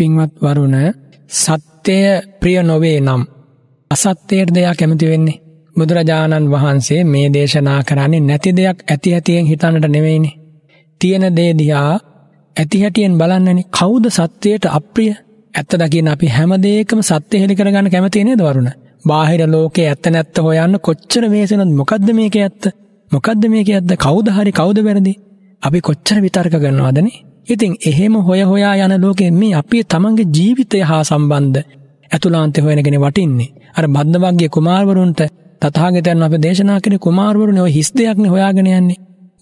පින්වත් වරුණ සත්‍යය ප්‍රිය නොවේ නම් අසත්‍යයට දෙයා කැමති වෙන්නේ. බුදුරජාණන් වහන්සේ මේ දේශනා කරන්නේ නැති දෙයක් ඇති ඇතියෙන් හිතන්නට නෙවෙයිනේ. තියෙන දේ දිහා ඇති හැටියෙන් බලන්නනේ කවුද සත්‍යයට අප්‍රිය? ඇත්ත දකින්න අපි හැම දෙයකම සත්‍ය හෙලි කරගන්න කැමති නේද වරුණ? බාහිර ලෝකේ ඇත්ත නැත්ත හොයන්න කොච්චර මේසෙනද මොකද්ද මේකේ ඇත්ත? මොකද්ද මේකේ ඇත්ත? කවුද හරි කවුද වැරදි? අපි කොච්චර විතර්ක කරනවදනේ? ඉතින් එහෙම හොය හොයා යන ලෝකෙ මේ අපි තමන්ගේ ජීවිතය හා සම්බන්ධ ඇතුලාන්තේ හොයනගෙන වටින්නේ. අර බද්දවග්ගයේ කුමාරවරුන්ට තථාගතයන් අපේ දේශනා කරන කුමාරවරුනේ ඔය හිස් දෙයක්නේ හොයාගෙන යන්නේ.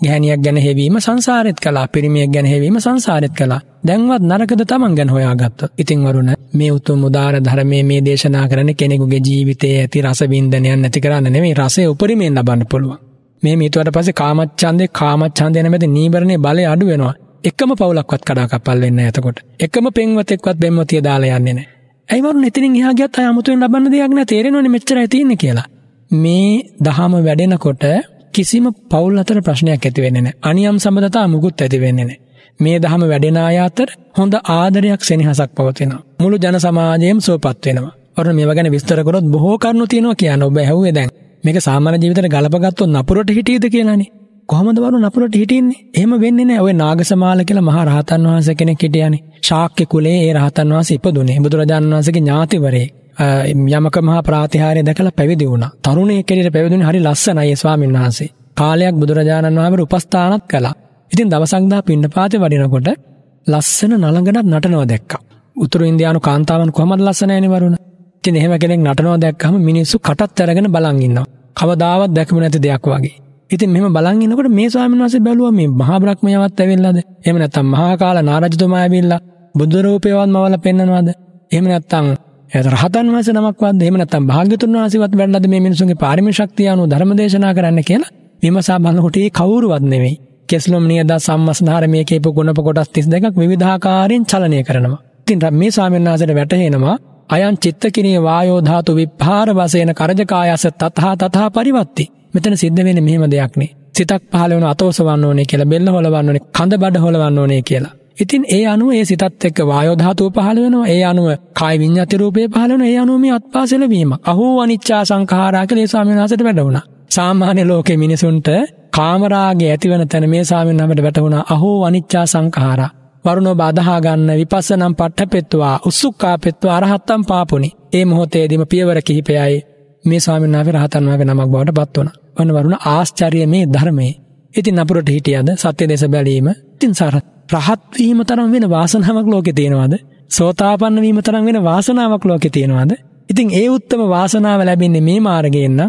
ගැහණියක් ගැන හෙවීම සංසාරෙත් කළා පිරිමියෙක් ගැන හෙවීම සංසාරෙත් කළා දැන්වත් නරකද තමන් ගැන හොයාගත්තා ඉතින් වරුණ මේ උතුම් උදාර ධර්මයේ මේ දේශනා කරන කෙනෙකුගේ ජීවිතයේ ඇති රසවින්දනයක් නැති කරන්න නෙමෙයි රසය උපරිමයෙන් ලබන්න පුළුවන් මේ මීතුවට පස්සේ කාමච්ඡන්දේ කාමච්ඡන්දේ නැමැති නීවරණේ බලය අඩු වෙනවා එකම පවුලක්වත් කඩාකප්පල් වෙන්නේ එතකොට. එකම පෙන්වතෙක්වත් බෙම්වතිය දාලා යන්නේ නැහැ. ඇයි වරුන් එතනින් එහා ගියත් අය 아무තෙන් ලබන්න දෙයක් නැහැ. තේරෙනවනේ මෙච්චරයි තියෙන්නේ කියලා. මේ දහම වැඩෙනකොට කිසිම පවුල් අතර ප්‍රශ්නයක් ඇති වෙන්නේ නැහැ. අනියම් සම්බන්ධතා මුකුත් ඇති වෙන්නේ නැහැ. මේ දහම වැඩෙන අය අතර හොඳ ආදරයක් සෙනෙහසක් පවතිනවා. මුළු ජන සමාජයම සුවපත් වෙනවා. ඔන්න මේවා ගැන විස්තර කරොත් බොහෝ කරුණු තියෙනවා කියන ඔබ ඇහුවේ දැන්. මේක සාමාන්‍ය ජීවිතේට ගලපගත්තොත් නපුරට හිටියේද කියලානේ. කොහමද වරුන් අපරට හිටින්නේ? එහෙම වෙන්නේ නැහැ. ඔය නාගසමාල කියලා මහා රහතන් වහන්සේ කෙනෙක් හිටියානේ. ශාක්‍ය කුලයේ ඒ රහතන් වහන්සේ ඉපදුනේ. බුදුරජාණන් වහන්සේගේ ඥාතිවරේ. යමක මහා ප්‍රාතිහාර්ය දැකලා පැවිදි වුණා. තරුණයෙක් හැටියට පැවිදුනේ හරි ලස්සනයි ඒ ස්වාමීන් වහන්සේ. කාලයක් බුදුරජාණන් වහන්සේ උපස්ථානත් කළා. ඉතින් දවසක් දා පින්නපාතේ වඩිනකොට ලස්සන නළඟනක් නටනවා දැක්කා. උතුරු ඉන්දියානු කාන්තාවන් කොහමද ලස්සන ඇනේ වරුණ? ඉතින් එහෙම කෙනෙක් නටනවා දැක්කම මිනිස්සු කටත් අරගෙන බලන් ඉන්නවා. කවදාවත් දැකම නැති දෙයක් වගේ. ඉතින් මෙහෙම බලන් ඉනකොට මේ ස්වාමීන් වහන්සේ බැලුවා මේ මහා බ්‍රහ්මයාවත් ඇවිල්ලාද? එහෙම නැත්නම් මහා කාල නාරජතුමා ඇවිල්ලා බුදු රූපේවත් මවලා පෙන්වනවද? එහෙම නැත්නම් රහතන් වහන්සේ නමක්වත් එහෙම නැත්නම් භාග්‍යතුන් වහන්සේවත් වැඩලාද මේ මිනිසුන්ගේ පාරමී ශක්තිය අනුව ධර්ම දේශනා කරන්න කියලා විමසා බලනකොට ඒ කවුරුවත් නෙවෙයි. කෙස්ලොම් නියදා සම්මස්නහර මේ කියපු ගුණප කොටස් 32ක් විවිධාකාරයෙන් චලනය කරනවා. ඉතින් මේ ස්වාමීන් වහන්සේට වැටහෙනවා අයන් චිත්ත කිනේ වායෝ ධාතු විභාර වශයෙන් කරජ කායස තථා තථා පරිවත්ති මෙතන සිද්ධ වෙන මෙහෙම දෙයක්නේ සිතක් පහලවන අතෝසවන්න ඕනේ කියලා බෙල්ල හොලවන්න ඕනේ කඳ බඩ හොලවන්න ඕනේ කියලා. ඉතින් ඒ අනුව ඒ සිතත් එක්ක වායෝධාතුව පහළ වෙනවා ඒ අනුව කායි විඤ්ඤාති රූපේ පහළ වෙනවා ඒ අනුව මේ අත්පාසල වීම. අහෝ අනිච්චා සංඛාරා කියලා ඒ ස්වාමීන් වහන්සේට වැඩුණා. සාමාන්‍ය ලෝකේ මිනිසුන්ට කාමරාගේ ඇතිවන තැන මේ ස්වාමීන් වහන්සේට වැටුණා අහෝ අනිච්චා සංඛාරා. වරුණෝ බාධහා ගන්න විපස්සනම් පට්ඨපෙත්වා උසුක්කාපෙත්වා අරහත්තම් පාපුනි. ඒ මොහොතේදීම පියවර කිහිපයයි මේ ස්වාමීන් වහන්සේ රහතන් වහන්සේ නමක් බවට පත් වුණා. වන වරුණ ආශ්චර්ය මේ ධර්මයේ ඉතින් අපරට හිටියද සත්‍ය දෙස බැලීම ඉතින් සාර රහත්වීම තරම් වෙන වාසනාවක් ලෝකෙ තියෙනවාද සෝතාපන්න වීම තරම් වෙන වාසනාවක් ලෝකෙ තියෙනවාද ඉතින් ඒ උත්තම වාසනාව ලැබෙන්නේ මේ මාර්ගයෙන් නම්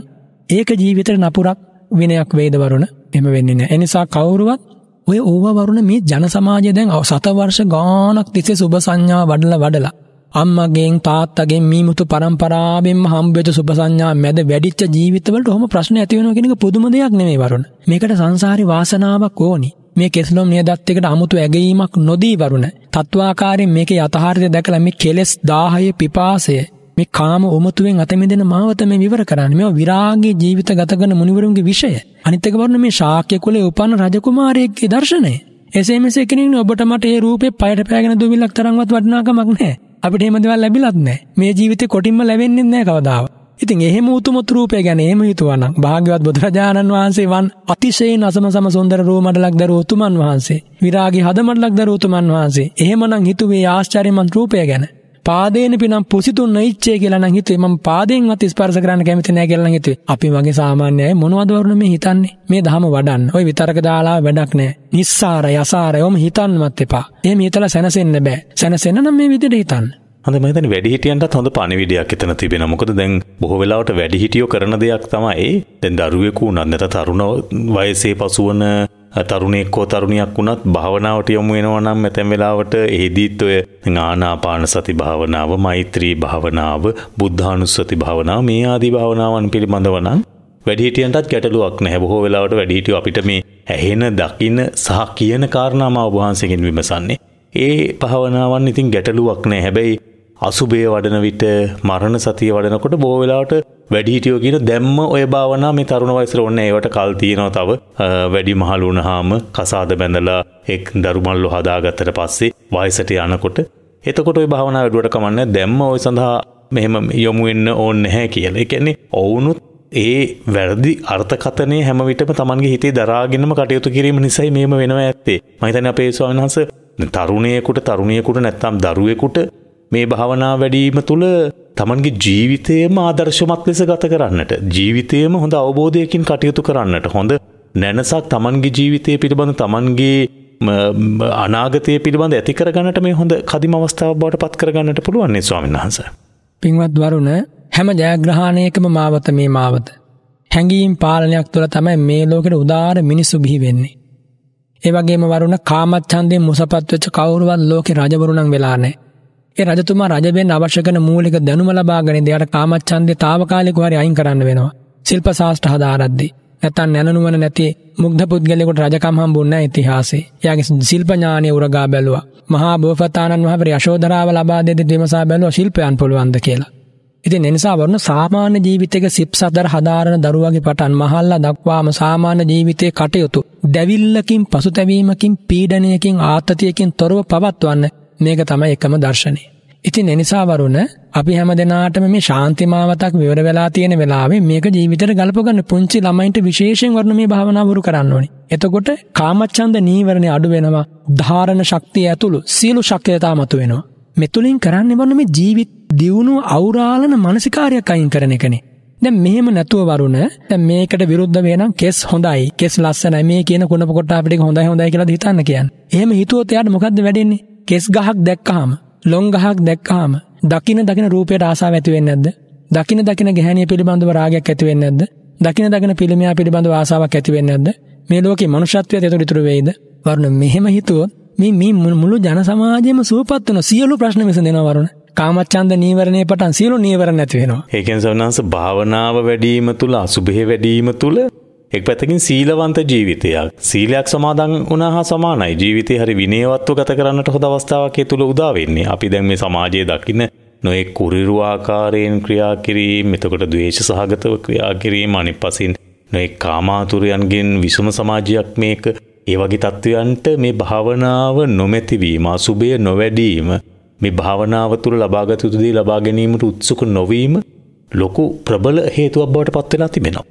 ඒක ජීවිතේ නපුරක් විනයක් වේද වරුණ එහෙම වෙන්නේ නැහැ. එනිසා කවුරුවත් ඔය ඕවා වරුණ මේ ජන සමාජය දැන් සත වර්ෂ ගාණක් තිස්සේ සුබ සංඥා වඩලා වඩලා අම්මගෙන් තාත්තගෙන් මීමුතු පරම්පරාවෙන්ම හම්බෙච්ච සුබ සංඥා මැද වැඩිච්ච ජීවිතවලට ඔහොම ප්‍රශ්න ඇති වෙනවා කියන එක පුදුම දෙයක් නෙමෙයි වරුණ. මේකට සංසාරේ වාසනාවක් ඕනි. මේ කෙස්ලොම් නියදත් එකට 아무තු ඇගීමක් නොදී වරුණ. තත්වාකාරයෙන් මේකේ යථාර්ථය දැකලා මේ කෙලෙස් 1000 පිපාසය මේ කාම උමතුවෙන් අත මෙදෙන මාවත මේ විවර කරන්නේ මේ විරාගී ජීවිත ගත කරන මුනිවරුන්ගේ විෂය. අනිත් එක වරුණ මේ ශාක්‍ය කුලයේ උපන් රජකුමාරයෙක්ගේ දර්ශනය. එසේ මෙසේ කෙනින් ඔබට මට ඒ රූපේ පයට පෑගෙන දුවිලක් තරම්වත් වටිනාකමක් නැහැ. අපිට එහෙම දේවල් ලැබිලත් නැහැ. මේ ජීවිතේ කොටින්ම ලැබෙන්නේ නැහැ කවදාවත්. ඉතින් එහෙම උතුමත් රූපය ගැන එහෙම හිතුවනම් භාග්‍යවත් බුදුරජාණන් වහන්සේ වන් අතිශයින් අසමසම සුන්දර රෝමඩලක් දරූ උතුමන් වහන්සේ විරාගී හදමඩලක් දරූ උතුමන් වහන්සේ එහෙමනම් හිතුවේ ආශ්චර්යමත් රූපය ගැන පාදේන පිනම් පුසිතුන්න ඉච්චේ කියලා නම් හිතුවේ මම පාදෙන්වත් ස්පර්ශ කරන්න කැමති නැහැ කියලා නම් හිතුවේ. අපි වගේ සාමාන්‍ය අය මොනවද වරුණ මේ හිතන්නේ? මේ ධහම වඩන්න. ওই විතරක දාලා වැඩක් නැහැ. නිස්සාරය අසාරයම හිතන්නවත් එපා. එහෙම හිතලා සැනසෙන්න බෑ. සැනසෙන්න නම් මේ විදිහට හිතන්න. හඳ මතන වැඩිහිටියන්ටත් හොඳ පණිවිඩයක් එතන තිබෙන මොකද දැන් බොහෝ වෙලාවට වැඩිහිටියෝ කරන දෙයක් තමයි දැන් දරුවෙකු නන්නත තරුණ වයසේ පසුවන තරුණෙක් හෝ තරුණයක් වුණත් භාවනාවට යොමු වෙනවා නම් ඇතැම් වෙලාවට එහිදීත් ඔය ආනාපාන සති භාවනාව, මෛත්‍රී භාවනාව, බුද්ධානුස්සති භාවනාව මේ ආදී භාවනාවන් පිළිබඳව නම් වැඩිහිටියන්ටත් ගැටලුවක් නැහැ. බොහෝ වෙලාවට වැඩිහිටියෝ අපිට මේ ඇහෙන, දකින සහ කියන කාරණාම අවබෝධයෙන් විමසන්නේ. ඒ භාවනාවන් ඉතින් ගැටලුවක් නැහැ. හැබැයි අසුබේ වඩන විට මරණ සතිය වඩනකොට බෝ වෙලාවට වැඩිහිටියෝ කියන දැම්ම ඔය භාවනා මේ තරුණ වයසර ඔන්න ඒවට කල් තියෙනවා තව වැඩි මහලු වුණාම කසාද බැඳලා එක් දරුමල්ලු හදාගත්තට පස්සේ වයසට යනකොට එතකොට ඔය භාවනා වැඩුවට කමන්න දැම්ම ඔය සඳහා මෙහෙම යොමු වෙන්න ඕනේ නැහැ කියලා. ඒ කියන්නේ ඔවුනුත් ඒ වැරදි අර්ථකතනය හැමවිටම තමන්ගේ හිතේ දරාගෙනම කටයුතු කිරීම නිසයි මේම වෙනවා ඇත්තේ මහිතන අපේ ස්වාන්හස තරුණයකුට තරුණයකුට නැත්තම් දරුවෙකුට මේ භාවනා වැඩීම තුළ තමන්ගේ ජීවිතයේම ආදර්ශමත් ලෙස ගත කරන්නට ජීවිතයේම හොඳ අවබෝධයකින් කටයුතු කරන්නට හොඳ නැනසක් තමන්ගේ ජීවිතය පිළිබඳ තමන්ගේ අනාගතය පිළිබඳ ඇති කරගන්නට මේ හොඳ කදිම අවස්ථාව බවට පත් කරගන්නට පුළුවන්නේ ස්වාමීන් වහන්ස. පින්වත් වරුණ හැම ජයග්‍රහණයකම මාවත මේ මාවත. හැඟීම් පාලනයක් තුළ තමයි මේ ලෝකෙට උදාර මිනිස්සු බිහි වෙන්නේ. ඒවගේම වරුණ කාමච්චන්දේ මුසපත්වෙච්ච කවුරුවත් ලෝකෙ රජවරුණන් වෙලානෑ. ඒ රජතුමා රජබෙන් අවශ්‍ය කරන මූලික දැනුම ලබාගෙන දෙයට කාමච්ඡන්දේ తాවකාලිකව හරි අයින් කරන්න වෙනවා. ශිල්ප ශාස්ත්‍ර හදාරද්දී. නැත්තම් නැනනුවන නැති මුග්ධ පුද්ගලයෙකුට රජකම් හම්බුන්නේ නැහැ ඉතිහාසයේ. එයාගේ ශිල්ප ඥානය උරගා බැලුවා. මහා බෝසතාණන් වහන්සේ යශෝදරාව ලබා දෙද්දී විමසා බැලුවා ශිල්පයන් පුළුවන්ද කියලා. ඉතින් එනිසා වරන සාමාන්‍ය ජීවිතයක සිප්සදර හදාරන දරුවගේ පටන් මහල්ලා දක්වාම සාමාන්‍ය ජීවිතයේ කටයුතු දැවිල්ලකින් පසුතැවීමකින් පීඩනයකින් ආතතියකින් තොරව පවත්වන්න මේක තමයි එකම දර්ශනය. ඉතින් එනිසා වරුණ අපි හැම දෙනාටම මේ ශාන්තිමාවතක් විවර වෙලා තියෙන වෙලාවේ මේක ජීවිතයට ගලපගන්න පුංචි ළමයින්ට විශේෂයෙන් වර්ණ මේ භාවනා වරු කරන්න ඕනේ. එතකොට කාමච්ඡන්ද නීවරණේ අඩු වෙනවා. ධාරණ ශක්තිය ඇතුළු සීලු ශක්තියතා මතුවෙනවා. මෙතුලින් කරන්නේ වන්න මේ ජීවිත දියුණු අවුරාලන මානසිකාරයක් අයින් කරන එකනේ. දැන් මෙහෙම නැතුව වරුණ දැන් මේකට විරුද්ධ වෙනම් කෙස් හොඳයි කෙස් ලස්සනයි මේ කියන කුණප කොටා අපිට හොඳයි හොඳයි කියලා හිතන්න කියන්නේ. එහෙම හිතුවොත් එයාට මොකද්ද වැඩෙන්නේ? කෙස් ගහක් දැක්කාම ලොං ගහක් දැක්කාම දකින දකින රූපයට ආසා ඇතිවෙන්න ඇද දකින දකින ගැහැනිය පිළිබඳව රාගයක් ඇතිවෙන්න ඇද දකින දකින පිළිමයා පිළිබඳව ආසාාවක් ඇතිවෙන්න ඇද මේ ලෝක මනුෂත්වය ඇතු ඉතුර වෙයිද වරුණ මෙහෙම හිතුවොත් මේ මේ මුළු ජන සමාජයම සුවපත් වන සියලු ප්‍රශ්න විස දෙෙනවරුණ කාමච්චන්ද නීවරණය පටන් සියලු නීවරණ ඇතිවෙනවා ඒකෙන් සවනාස භාවනාව වැඩීම තුළ අසුභහ වැඩීම තුළ එක් පැතකින් සීලවන්ත ජීවිතයක් සීලයක් සමාදන් වුණා හා සමානයි ජීවිතේ හරි විනයවත්ව ගත කරන්නට හොඳ අවස්ථාවක් ඒ තුල උදා වෙන්නේ. අපි දැන් මේ සමාජයේ දකින්න නොයෙක් කුරිරු ආකාරයෙන් ක්‍රියා කිරීම, එතකොට ද්වේෂ සහගතව ක්‍රියා කිරීම අනිත් පසින් නොයෙක් කාමාතුරයන්ගෙන් විසම සමාජයක් මේක ඒ වගේ තත්ත්වයන්ට මේ භාවනාව නොමැතිවීම අසුභය නොවැඩීම මේ භාවනාව තුළ ලබාගත යුතු දේ ලබා ගැනීමට උත්සුක නොවීම ලොකු ප්‍රබල හේතුවක් බවට පත් වෙලා තිබෙනවා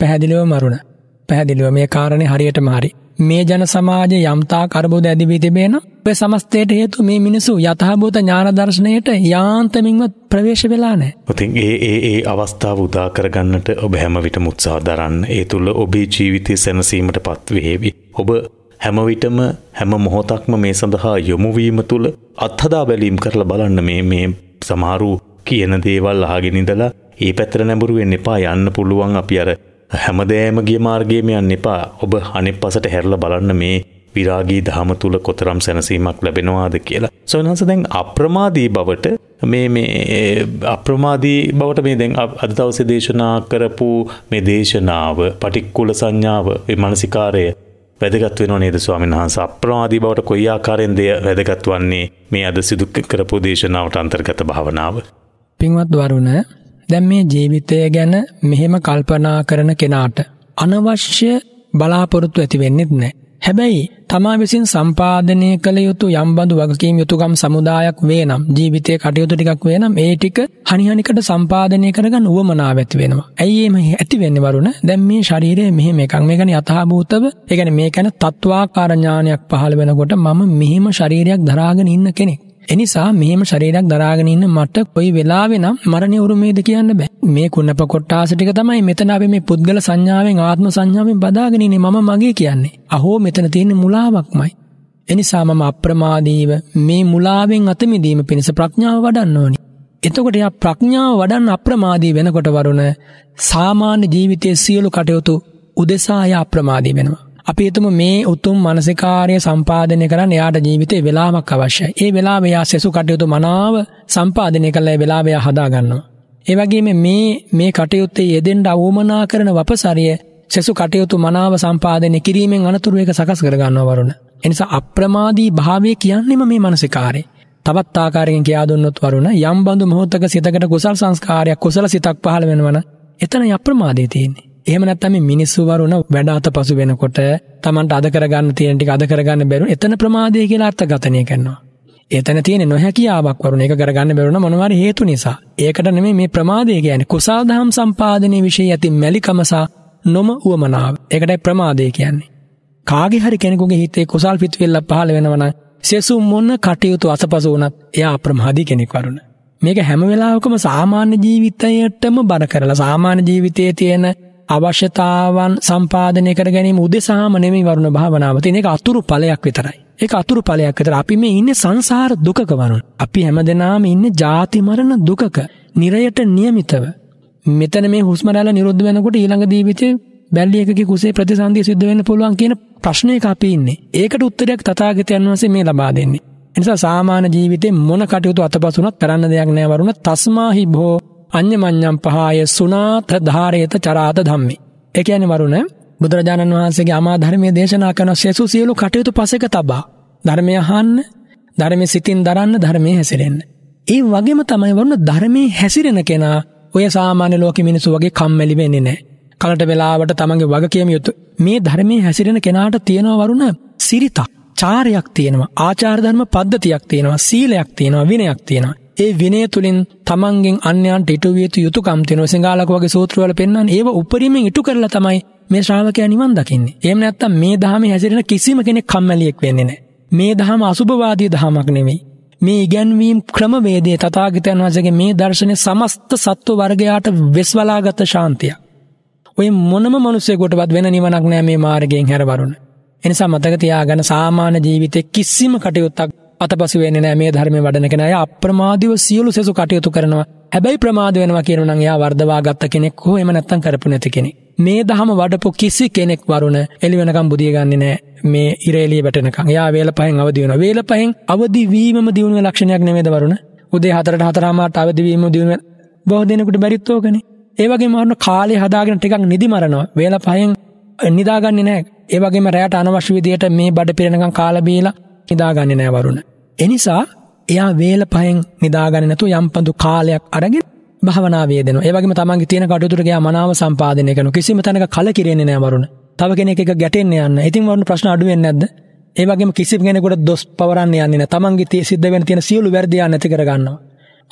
පැහැදිලිව මරුණ. පැහැදිලිව මේ කාරණය හරියට මාරි. මේ ජන සමාජ යම්තා කරබෝධ ඇදිවී තිබේෙන ප සමස්තයට හේතු මේ මිනිසු යථභූත ඥානදර්ශනයට යාන්තමින්ව ප්‍රවේශ වෙලානෑ. ඉතින් ඒ ඒ ඒ අවස්ථාව උදාකරගන්නට ඔබ හැමවිට මුත්සා දරන්න ඒ තුළ ඔබේ ජීවිතය සැනසීමට පත්වහේවි. ඔබ හැමවිටම හැම මොහොතක්ම මේ සඳහා යොමුවීම තුළ අත්හදා බැලීම් කරලා බලන්න මේ මේ සමාරු කියන දේවල් අහගෙනිදලා ඒ පැත්‍ර නැඹුරුවෙන් එපා යන්න පුළුවන් අපි අර හැමදෑම ගිය මාර්ගයේම යන්න එපා. ඔබ අනෙක් පසට හැරලා බලන්න මේ විරාගී දහම තුළ කොතරම් සැනසීමක් ලැබෙනවාද කියලා. සොයනස දැන් අප්‍රමාදී බවට මේ මේ අප්‍රමාදී බවට මේ දැන් අද දවසේ දේශනා කරපු මේ දේශනාව පටික්කුල සංඥාව මේ මානසිකාරය වැදගත් වෙනව නේද ස්වාමීන් වහන්සේ අප්‍රමාදී බවට කොයි ආකාරයෙන් දෙය වැදගත් වන්නේ මේ අද සිදු කරපු දේශනාවට අන්තර්ගත භාවනාව. පින්වත් වරුණ දැන් මේ ජීවිතය ගැන මෙහෙම කල්පනා කරන කෙනාට අනවශ්‍ය බලාපොරොත්තු ඇති වෙන්නෙත් නැහැ. හැබැයි තමා විසින් සම්පාදනය කළ යුතු යම්බඳු වගකීම් යුතුකම් සමුදායක් වේ නම් ජීවිතය කටයුතු ටිකක් වේ නම් ඒ ටික හනිහනිකට සම්පාදනය කරගන්න උවමනාව ඇති වෙනවා. ඇයි මේ ඇති වෙන්නේ වරුණ? දැන් මේ ශරීරය මෙහෙම එකක්. මේ කියන්නේ යථාභූතව, ඒ කියන්නේ මේ කියන්නේ තත්වාකාර ඥානයක් පහළ වෙනකොට මම මෙහෙම ශරීරයක් දරාගෙන ඉන්න කෙනෙක්. එනිසා මෙහෙම ශරීරයක් දරාගෙන ඉන්න මට කොයි වෙලාවෙ නම් මරණය උරුමේද කියන්න බෑ. මේ කුණප කොටාස ටික තමයි මෙතන අපි මේ පුද්ගල සංඥාවෙන් ආත්ම සංඥාවෙන් බදාගෙන ඉන්නේ මම මගේ කියන්නේ. අහෝ මෙතන තියෙන මුලාවක්මයි. එනිසා මම අප්‍රමාදීව මේ මුලාවෙන් අතමිදීම පිණිස ප්‍රඥාව වඩන්න ඕනි. එතකොට යා ප්‍රඥාව වඩන් අප්‍රමාදී වෙනකොට වරුණ සාමාන්‍ය ජීවිතයේ සියලු කටයුතු උදෙසා යා අප්‍රමාදී වෙනවා. අපි හිතමු මේ උතුම් මානසිකාර්ය සම්පාදනය කරන්න එයාට ජීවිතේ වෙලාවක් අවශ්‍යයි. ඒ වෙලාව එයා සෙසු කටයුතු මනාව සම්පාදනය කළා ඒ වෙලාව එයා හදා ගන්නවා. ඒ වගේම මේ මේ කටයුත්තේ යෙදෙන්න අවමනා කරන වපසරිය සෙසු කටයුතු මනාව සම්පාදනය කිරීමෙන් අනතුරු එක සකස් කර ගන්නවා වරුණ. ඒ නිසා අප්‍රමාදී භාවය කියන්නේම මේ මානසිකාර්යය. තවත් ආකාරයෙන් කියා දුන්නොත් වරුණ යම් බඳු මොහොතක සිතකට කුසල් සංස්කාරයක් කුසල සිතක් පහළ වෙනවන එතන අප්‍රමාදයේ තියෙන්නේ. එහෙම නැත්නම් මේ මිනිස්සු වරුණ වැඩ අතපසු වෙනකොට Tamanට අද කරගන්න තියෙන ටික අද කරගන්න බැරුණ එතන ප්‍රමාදය කියලා අර්ථඝතනය කරනවා. එතන තියෙන නොහැකියාවක් වරුණ ඒක කරගන්න බැරුණ මොනවාරි හේතු නිසා. ඒකට නෙමෙයි මේ ප්‍රමාදය කියන්නේ කුසල් දහම් සම්පාදනයේ විශේෂය ඇති මැලිකමසා නොම උවමනාව. ඒකටයි ප්‍රමාදය කියන්නේ. කාගේ හරි කෙනෙකුගේ හිතේ කුසල් පිටවිල්ල පහළ වෙනවා නම් සෙසු මොන කටයුතු අසපසු වුණත් එයා අප්‍රමාදී කෙනෙක් වරුණ. මේක හැම වෙලාවකම සාමාන්‍ය ජීවිතයටම බර කරලා සාමාන්‍ය ජීවිතයේ තියෙන අවශ්‍යතාවන් සම්පාදනය කර ගැනීම උදෙසාම නෙමෙයි වරුණ භාවනාව. තියෙන එක අතුරු ඵලයක් විතරයි. ඒක අතුරු ඵලයක් විතර. අපි මේ ඉන්නේ සංසාර දුකක වරුණ. අපි හැමදෙනාම ඉන්නේ ජාති මරණ දුකක. නිරයට નિયમિતව. මෙතන මේ හුස්ම රැල්ල නිරුද්ධ වෙනකොට ඊළඟ ජීවිතේ බැල්ලි එකකේ කුසේ ප්‍රතිසන්දිය සිද්ධ වෙන්න පුළුවන් කියන ප්‍රශ්නයක අපි ඉන්නේ. ඒකට උත්තරයක් තථාගතයන් වහන්සේ මේ ලබා දෙන්නේ. එනිසා සාමාන්‍ය ජීවිතේ මොන කටයුතු අතපසු වුණත් කරන්න දෙයක් නැහැ වරුණ. තස්මාහි භෝ අන්‍යමං්ඥම් පහාය සුනාත ධාරේත චරාත ධම්මි. එකඇනි වරුණ බුදුරජාණන් වහන්සේගේ අමා ධර්මය දේශනා කන සෙසු සියලු කටයුතු පසෙක තබා ධර්මය හන්න ධර්මය සිතින් දරන්න ධර්මය හැසිරෙන්. ඒ වගේම තමයි වරුණ ධර්මය හැසිරෙන කෙනා ඔය සාමාන්‍ය ලෝක මිනිසු වගේ කම්මැලි වෙන්නේ නෑ. කලට වෙලාවට තමන්ගේ වග කියම යුතු මේ ධර්මය හැසිරෙන කෙනාට තියෙනවා වරුණ සිරිතක් චාරයක් තියෙනවා ආචාර්ධර්ම පද්ධතියක් තියෙනවා සීලයක් තියෙනවා විනයක් තියෙනවා ඒ විනය තුලින් තමන්ගෙන් අන්‍යයන්ට ඉටු විය යුතු යුතුකම් තියෙනවා. සිංහාලක වගේ සූත්‍රවල පෙන්වන්නේ ඒව උපරිමයෙන් ඉටු කරලා තමයි මේ ශ්‍රාවකයා නිවන් දකින්නේ. එහෙම නැත්නම් මේ ධහමේ හැසිරෙන කිසිම කෙනෙක් කම්මැලියෙක් වෙන්නේ නැහැ. මේ ධහම අසුභවාදී ධහමක් නෙමෙයි. මේ ඉගැන්වීම් ක්‍රමවේදයේ තථාගතයන් වහන්සේගේ මේ දර්ශනේ සමස්ත සත්ව වර්ගයාට වෙස්වලාගත ශාන්තියක්. ඔය මොනම මිනිසෙකුටවත් වෙන නිවනක් නෑ මේ මාර්ගයෙන් හැරවරුණ. එනිසා මතක තියාගන්න සාමාන්‍ය ජීවිතේ කිසිම කටයුත්තක් අතපසු වෙන්නේ නැහැ මේ ධර්මයේ වඩන කෙනා. එයා අප්‍රමාදීව සියලු සෙසු කටයුතු කරනවා. හැබැයි ප්‍රමාද වෙනවා කියනනම් එයා වර්ධවා ගත්ත කෙනෙක් හෝ එහෙම නැත්නම් කරපු නැති කෙනෙක්. මේ දහම වඩපු කිසි කෙනෙක් වරුණ එළි වෙනකම් බුදිය ගන්නේ නැහැ මේ ඉරේලිය වැටෙනකම්. එයා වේල පහෙන් අවදි වෙනවා. වේල පහෙන් අවදි වීමම දියුණුවේ ලක්ෂණයක් නෙමෙයිද වරුණ? උදේ 4ට 4:00ට අවදි වීම දියුණුවේ බොහෝ දිනකට බැරිත් ඕකනේ. ඒ වගේම වරුණ කාලේ හදාගෙන ටිකක් නිදි මරනවා. වේල පහෙන් නිදාගන්නේ නැහැ. ඒ වගේම රැයට අනවශ්‍ය විදියට මේ බඩ පිරෙනකම් කාලා බීලා නිදාගන්න නෑ වරුණ. එනිසා එයා වේල පයෙන් නිදාගන්නතු යම්පඳු කාලයක් අරගෙන භාවනාවේ දෙන ඒවගේ තමන්ගේ තියෙන කටුතුරගේ මනාව සම්පාදනය කන කිසිම තැනක කල කිරෙන්නේ නෑ වරුණ තව කෙනෙ එක ගැටෙන් යන්න ඉතින් වරුණ ප්‍රශ්න අඩුවෙන් නැද ඒවගේ කිසි කෙනෙකුට දොස් පවරන්න යන්න තමන්ගේ තිය සිද්ධ වෙන තියෙන සියලු වැරදියා නැති කරගන්නවා.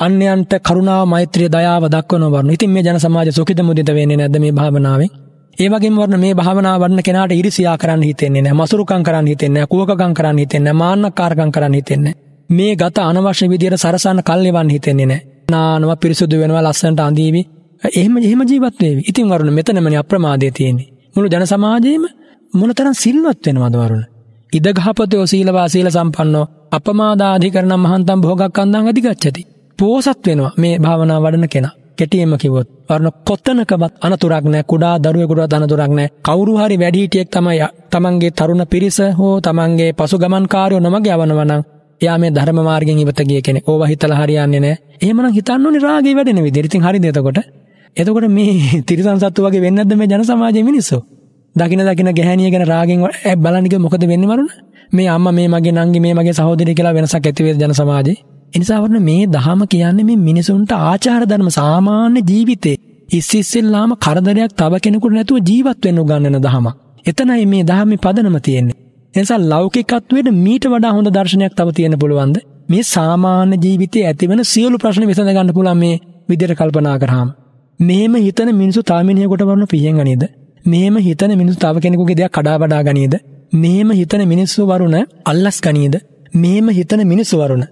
අන්‍යන්ට කරුණා මෛත්‍රිය දයාව දක්වන වරන ඉතින් මේ ජන සමාජ සුකිත මුදිත වෙන්නේ නැද මේ භාවනාවේ ඒ වගේම වරණ මේ භාවනාව වඩන කෙනාට ඊර්ෂියා කරන්න හිතෙන්නේ නැහැ. මසුරුකම් කරන්න හිතෙන්නේ නැහැ. කුවකකම් කරන්න හිතෙන්නේ නැහැ. මාන්නකාරකම් කරන්න හිතෙන්නේ නැහැ. මේ ගත අනවශ්‍ය විදියට සරසන්න කල්ලෙවන්න හිතෙන්නේ නැහැ. නානවා පිරිසුදු වෙනවා ලස්සනට අඳීවි. එහෙම එහෙම ජීවත් වෙවි. ඉතින් වරුණ මෙතනමනේ අප්‍රමාදයේ තියෙන්නේ. මුළු ජන සමාජයේම මොනතරම් සිල්වත් වෙනවද වරුණ? ඉදඝහපතෝ සීලවා සීල සම්පන්නෝ අපමාදාධිකරණ මහන්තම් භෝගක්ඛන්දං අධිගච්ඡති. පෝසත් වෙනවා මේ භාවනාව වඩන කෙනා. කෙටියෙන්ම කිව්වොත් වරණ කොතනකවත් අනතුරක් නැහැ කුඩා දරුවෙකුටවත් අනතුරක් නැහැ කවුරු හරි වැඩිහිටියෙක් තමයි තමන්ගේ තරුණ පිරිස හෝ තමන්ගේ පසුගමන්කාරයෝ නොමග යවනවා නම් එයා මේ ධර්ම මාර්ගයෙන් ඉවත ගිය කෙනෙක් ඕවා හිතලා හරියන්නේ නැහැ එහෙමනම් හිතන්න ඕනේ රාගේ වැඩෙන විදිහට ඉතින් හරිද එතකොට එතකොට මේ තිරිසන් සත්තු වගේ වෙන්නේ නැද්ද මේ ජන සමාජයේ මිනිස්සු දකින දකින ගැහණිය ගැන රාගෙන් බලන්නේ මොකද වෙන්නේ මරුණ මේ අම්මා මේ මගේ නංගි මේ මගේ සහෝදරය කියලා වෙනසක් ඇති වේද ජන සමාජයේ එනිසා වරන මේ දහම කියන්නේ මේ මිනිසුන්ට ආචාර ධර්ම සාමාන්‍ය ජීවිතේ ඉස්ස ඉස්සෙල්ලාම කරදරයක් තව කෙනෙකුට නැතුව ජීවත් වෙන්න උගන්වන දහම. එතනයි මේ දහමේ පදනම තියෙන්නේ. එනිසා ලෞකිකත්වයට මීට වඩා හොඳ දර්ශනයක් තව තියෙන්න පුළුවන්ද? මේ සාමාන්‍ය ජීවිතයේ ඇතිවන සියලු ප්‍රශ්න විසඳ ගන්න පුළුවන් මේ විදිහට කල්පනා කරාම. මේම හිතන මිනිසු තාමිනියෙකුට වරන පියෙන් ගනේද? මේම හිතන මිනිසු තව කෙනෙකුගේ දෙයක් කඩා බඩා ගනේද? මේම හිතන මිනිස්සු වරුණ අල්ලස් ගනේද? මේම හිතන මිනිස්සු වරුණ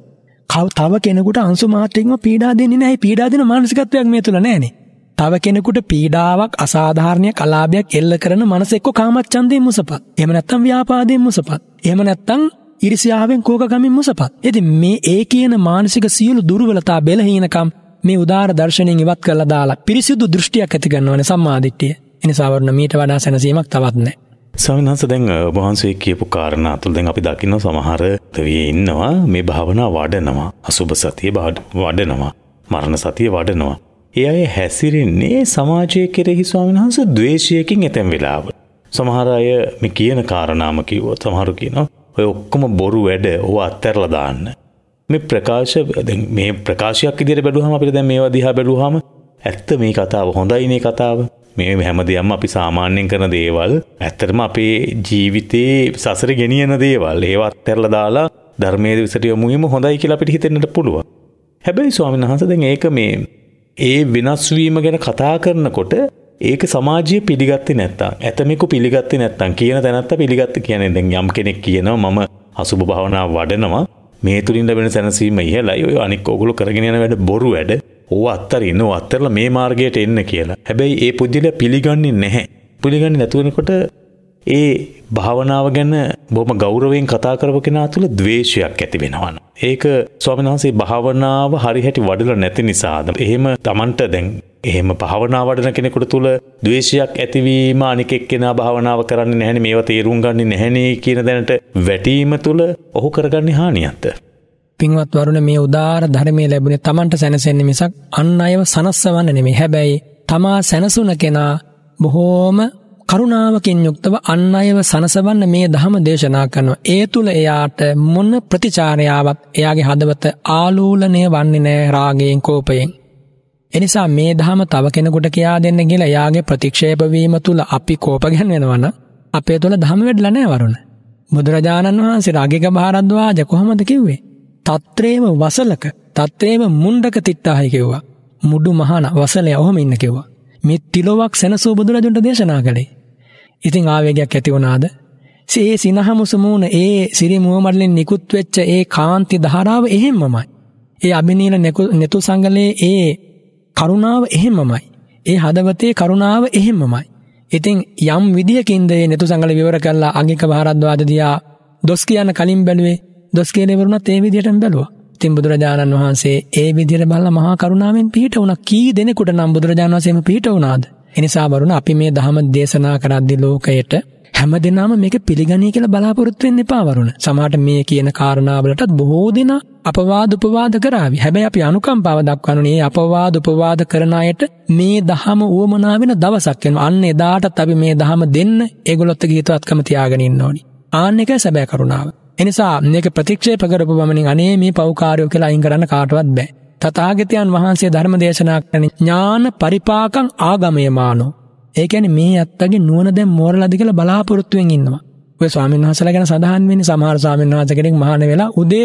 තව කෙනෙකුට අංශු මාත්‍රකින්ම පීඩා දෙන්නේ නැහැ. පීඩා දෙන මානසිකත්වයක් මේ තුල නැහැනේ. තව කෙනෙකුට පීඩාවක් අසාධාරණයක් අලාභයක් එල්ල කරන මනස එක්ක කාමච්ඡන්දයෙන් මුසපත්. එහෙම නැත්නම් ව්‍යාපාදයෙන් මුසපත්. එහෙම නැත්නම් ඉරිසියාවෙන් කෝකගමින් මුසපත්. ඉතින් මේ ඒ කියන මානසික සියලු දුර්වලතා බෙලහීනකම් මේ උදාර දර්ශනයෙන් ඉවත් කරලා දාලා පිරිසිදු දෘෂ්ටියක් ඇති ගන්නවනේ සම්මාදිට්ඨිය. එනිසා වරුණ මීට වඩා සැනසීමක් තවත් නැහැ. සවිහස දැන් ඔබහන්සේ කියපු කාරණ තුළ දැන් අපි දකින්න සමහර තවිය ඉන්නවා මේ භාවනා වඩනවා අසුභ සතිය වඩනවා මරණ සතිය වඩනවා. ඒ අය හැසිරෙන්නේ සමාජය කෙරෙහි ස්වාමින්හන්ස දවේශයකින් එතැම් වෙලාව. සමහර අය මේ කියන කාරණාම කිව්ව සමහරු කියනවා ඔය ඔක්කොම බොරු වැඩ ඕ අත්තරලදාන්න. මේ ප්‍රකාශ මේ ප්‍රකාශයක් ඉදිර බැඩුහම අපිට දැ මේවා දිහා බැඩුහම ඇත්ත මේ කතාව හොඳයි මේ කතාව මේ හැම දෙයක්ම අපි සාමාන්‍යයෙන් කරන දේවල් ඇත්තටම අපේ ජීවිතේ සසර ගෙනියන දේවල් ඒවා අත්හැරලා දාලා ධර්මයේ විසට යොමු වීම හොඳයි කියලා අපිට හිතෙන්නට පුළුවන්. හැබැයි ස්වාමීන් වහන්සේ දැන් ඒක මේ ඒ වෙනස් වීම ගැන කතා කරනකොට ඒක සමාජය පිළිගත්තේ නැත්තම් ඇතමෙකු පිළිගත්තේ නැත්තම් කියන තැනත්ත පිළිගත්ත කියන්නේ දැන් යම් කෙනෙක් කියනවා මම අසුභ භාවනාව වඩනවා මේ තුලින් ලැබෙන සැනසීම ඉහළයි ඔය අනික් ඕගොල්ලෝ කරගෙන යන වැඩ බොරු වැඩ ඕ අත්තරන්න අත්තරල මේ මාර්ගයට එන්න කියලා හැබැයි ඒ පුද්ගලය පිළිගන්නේ නැහැ පිළිගන්න නැතුවෙනකොට ඒ භාවනාව ගැන බොම ගෞරවයෙන් කතා කරප කෙනා තුළ දවේශයක් ඇති වෙනවන්න. ඒක ස්වාමිහන්සේ භාවනාව හරි හැටි වඩල නැති නිසාද. එහෙම තමන්ට දැන් එහෙම භාවනා වඩන කෙනෙකුට තුළ දවේශයක් ඇතිවීම අනිකෙක් කෙනා භාවනාව කරන්න නැහැනි මේව තේරුම් ගන්නේ නැහැනේ කියන දැනට වැටීම තුළ ඔහු කරගන්නේ හානියත්ත. පින්වත් වරුණ මේ උදාාර ධර්මය ලැබුණේ තමන්ට සැනසෙන්න මිසක් අන්න අයව සනස්සවන්න නෙමේ හැබැයි තමා සැනසුන කෙනා බොහෝම කරුණාවකින් යුක්තව අන්න අයව සනසවන්න මේ දහම දේශනා කරනවා. ඒ තුළ එයාට මොන ප්‍රතිචාරයාවත් එයාගේ හදවත ආලූලනය වන්නේ නෑ රාගයෙන් කෝපයෙන්. එනිසා මේ දහම තව කෙනෙකුට කියා දෙන්න කියලා යාගේ ප්‍රතික්ෂේපවීම තුළ අපි කෝපගැන් වෙනවන අපේ තුළ දහම වැඩ්ලනෑ වරුණ. බුදුරජාණන් වහන්සේ රාගික භාරද්වාජ කොහොමද කිව්වේ. තත්ත්‍රේම වසලක තත්ත්‍රේම මුන්ඩක තිත්තාහය කිව්වා. මුඩු මහන වසලය ඔහොම ඉන්න කිව්වා. මෙත් තිලොවක් සැනසූ බුදුරජුන්ට දේශනා කළේ. ඉතිං ආවේගයක් ඇතිවනාද. ඒ සිනහමුසමූුණ ඒ සිරිමුවමටලින් නිකුත්වෙච්ච ඒ කාන්ති ධාරාව එහෙම්මමයි. ඒ අභිනීල නැතු සංගලයේ ඒ කරුණාව එහෙම්මමයි. ඒ හදවතේ කරුණාව එහෙම්මමයි. ඉතිං යම් විදිහකින්දේ නැතු සංගල විවර කරලා අගික භාරද්වාදදයා දොස් කියන්න කලින් බැලුවේ දොස් කියලෙවරුණත් ඒ විදිහටම බැලුවා. ඉතින් බුදුරජාණන් වහන්සේ ඒ විදිහට බලලා මහා කරුණාවෙන් පිහිට වුණා. කී දෙනෙකුට නම් බුදුරජාණන් වහන්සේම පිහිට වුණාද? එනිසා වරුණ අපි මේ ධහම දේශනා කරද්දී ලෝකයට හැම දෙනාම මේක පිළිගනී කියලා බලාපොරොත්තු වෙන්න එපා වරුණ. සමහරට මේ කියන කාරණාවලටත් බොහෝ දෙනා අපවාද උපවාද කරાવી. හැබැයි අපි අනුකම්පාව දක්වන්නේ අපවාද උපවාද කරන අයට මේ ධහම උවමනා වෙන දවසක් වෙනවා. අන්න එදාටත් අපි මේ ධහම දෙන්න ඒගොල්ලොත් එක්ක හිතවත්කම තියාගෙන ඉන්න ඕනි. ආන්න එකයි සැබෑ කරුණාව. එනිසා මේක ප්‍රතික්ෂේප කරපු බමණින් අනේ මේ පෞකාරයෝ කියලා අයින් කරන්න කාටවත් බෑ. තථාගතයන් වහන්සේ ධර්ම දේශනා කරන ඥාන පරිපාකං ආගමයමානෝ. ඒ කියන්නේ මේ අත්තගේ නුවණ දැන් මෝරලාද කියලා බලාපොරොත්තුෙන් ඉන්නවා. ඔය ස්වාමීන් වහන්සේලා ගැන සඳහන් වෙන්නේ සමහර ස්වාමීන් වහන්සේ කෙනෙක් මහාන වෙලා උදේ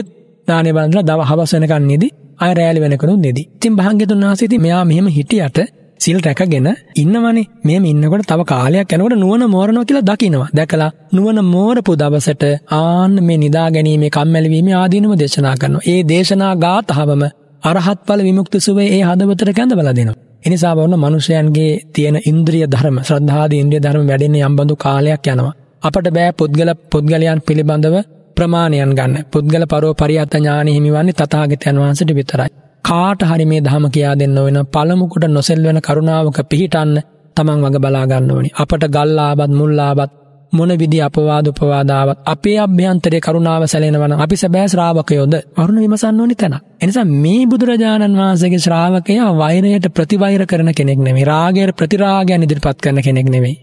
දානේ බඳලා දව හවස වෙනකන් නිදි, අය රැයලි වෙනකන් නිදි. ඉතින් භාග්‍යතුන් වහන්සේ ඉතින් මෙයා මෙහෙම හිටියට සිල් රැකගෙන ඉන්නවනේ මේ ඉන්නකොට තව කාලයක් යනකොට නුවන මෝරණෝ කියලා දකිනවා දැකලා නුවන මෝරපු දවසට ආන්න මේ නිදා ගැනීම කම්මැලවීම ආදීනම දේශනා කරනවා ඒ දේශනා ගාතහවම අරහත්ඵල විමුක්ති සුවේ ඒ හදවතට කැඳවලා දෙනවා එනිසා වුණ මනුෂ්‍යයන්ගේ තියෙන ඉන්ද්‍රිය ධර්ම ශ්‍රද්ධාදී ඉන්ද්‍රිය ධර්ම වැඩෙන්නේ යම්බඳු කාලයක් යනවා අපට බෑ පුද්ගල පුද්ගලයන් පිළිබඳව ප්‍රමාණයන් ගන්න පුද්ගල පරෝ පරිහත ඥාන හිමිවන්නේ තථාගතයන් වහන්සේට විතරයි කාට හරි මේ දහම කියා දෙන්න වෙන පළමුකුට නොසෙල් වෙන කරුණාවක පිහිටන්න තමන් වග බලාගන්න ඕනි අපට ගල්ලාබත් මුල්ලාබත් මොන විදි අපවාද උපවාදාවත් අපේ අභ්‍යන්තරය කරුණාව සැලෙනවන අපි සැබෑ ශ්‍රාවකයෝද වරුණ විමසන්න ඕනි තැන එනිසා මේ බුදුරජාණන් වහන්සේගේ ශ්‍රාවකයා වෛරයට ප්‍රතිවෛර කරන කෙනෙක් නෙමේ රාගයට ප්‍රතිරාගයන් ඉදිරිපත් කරන කෙනෙක් නෙවෙයි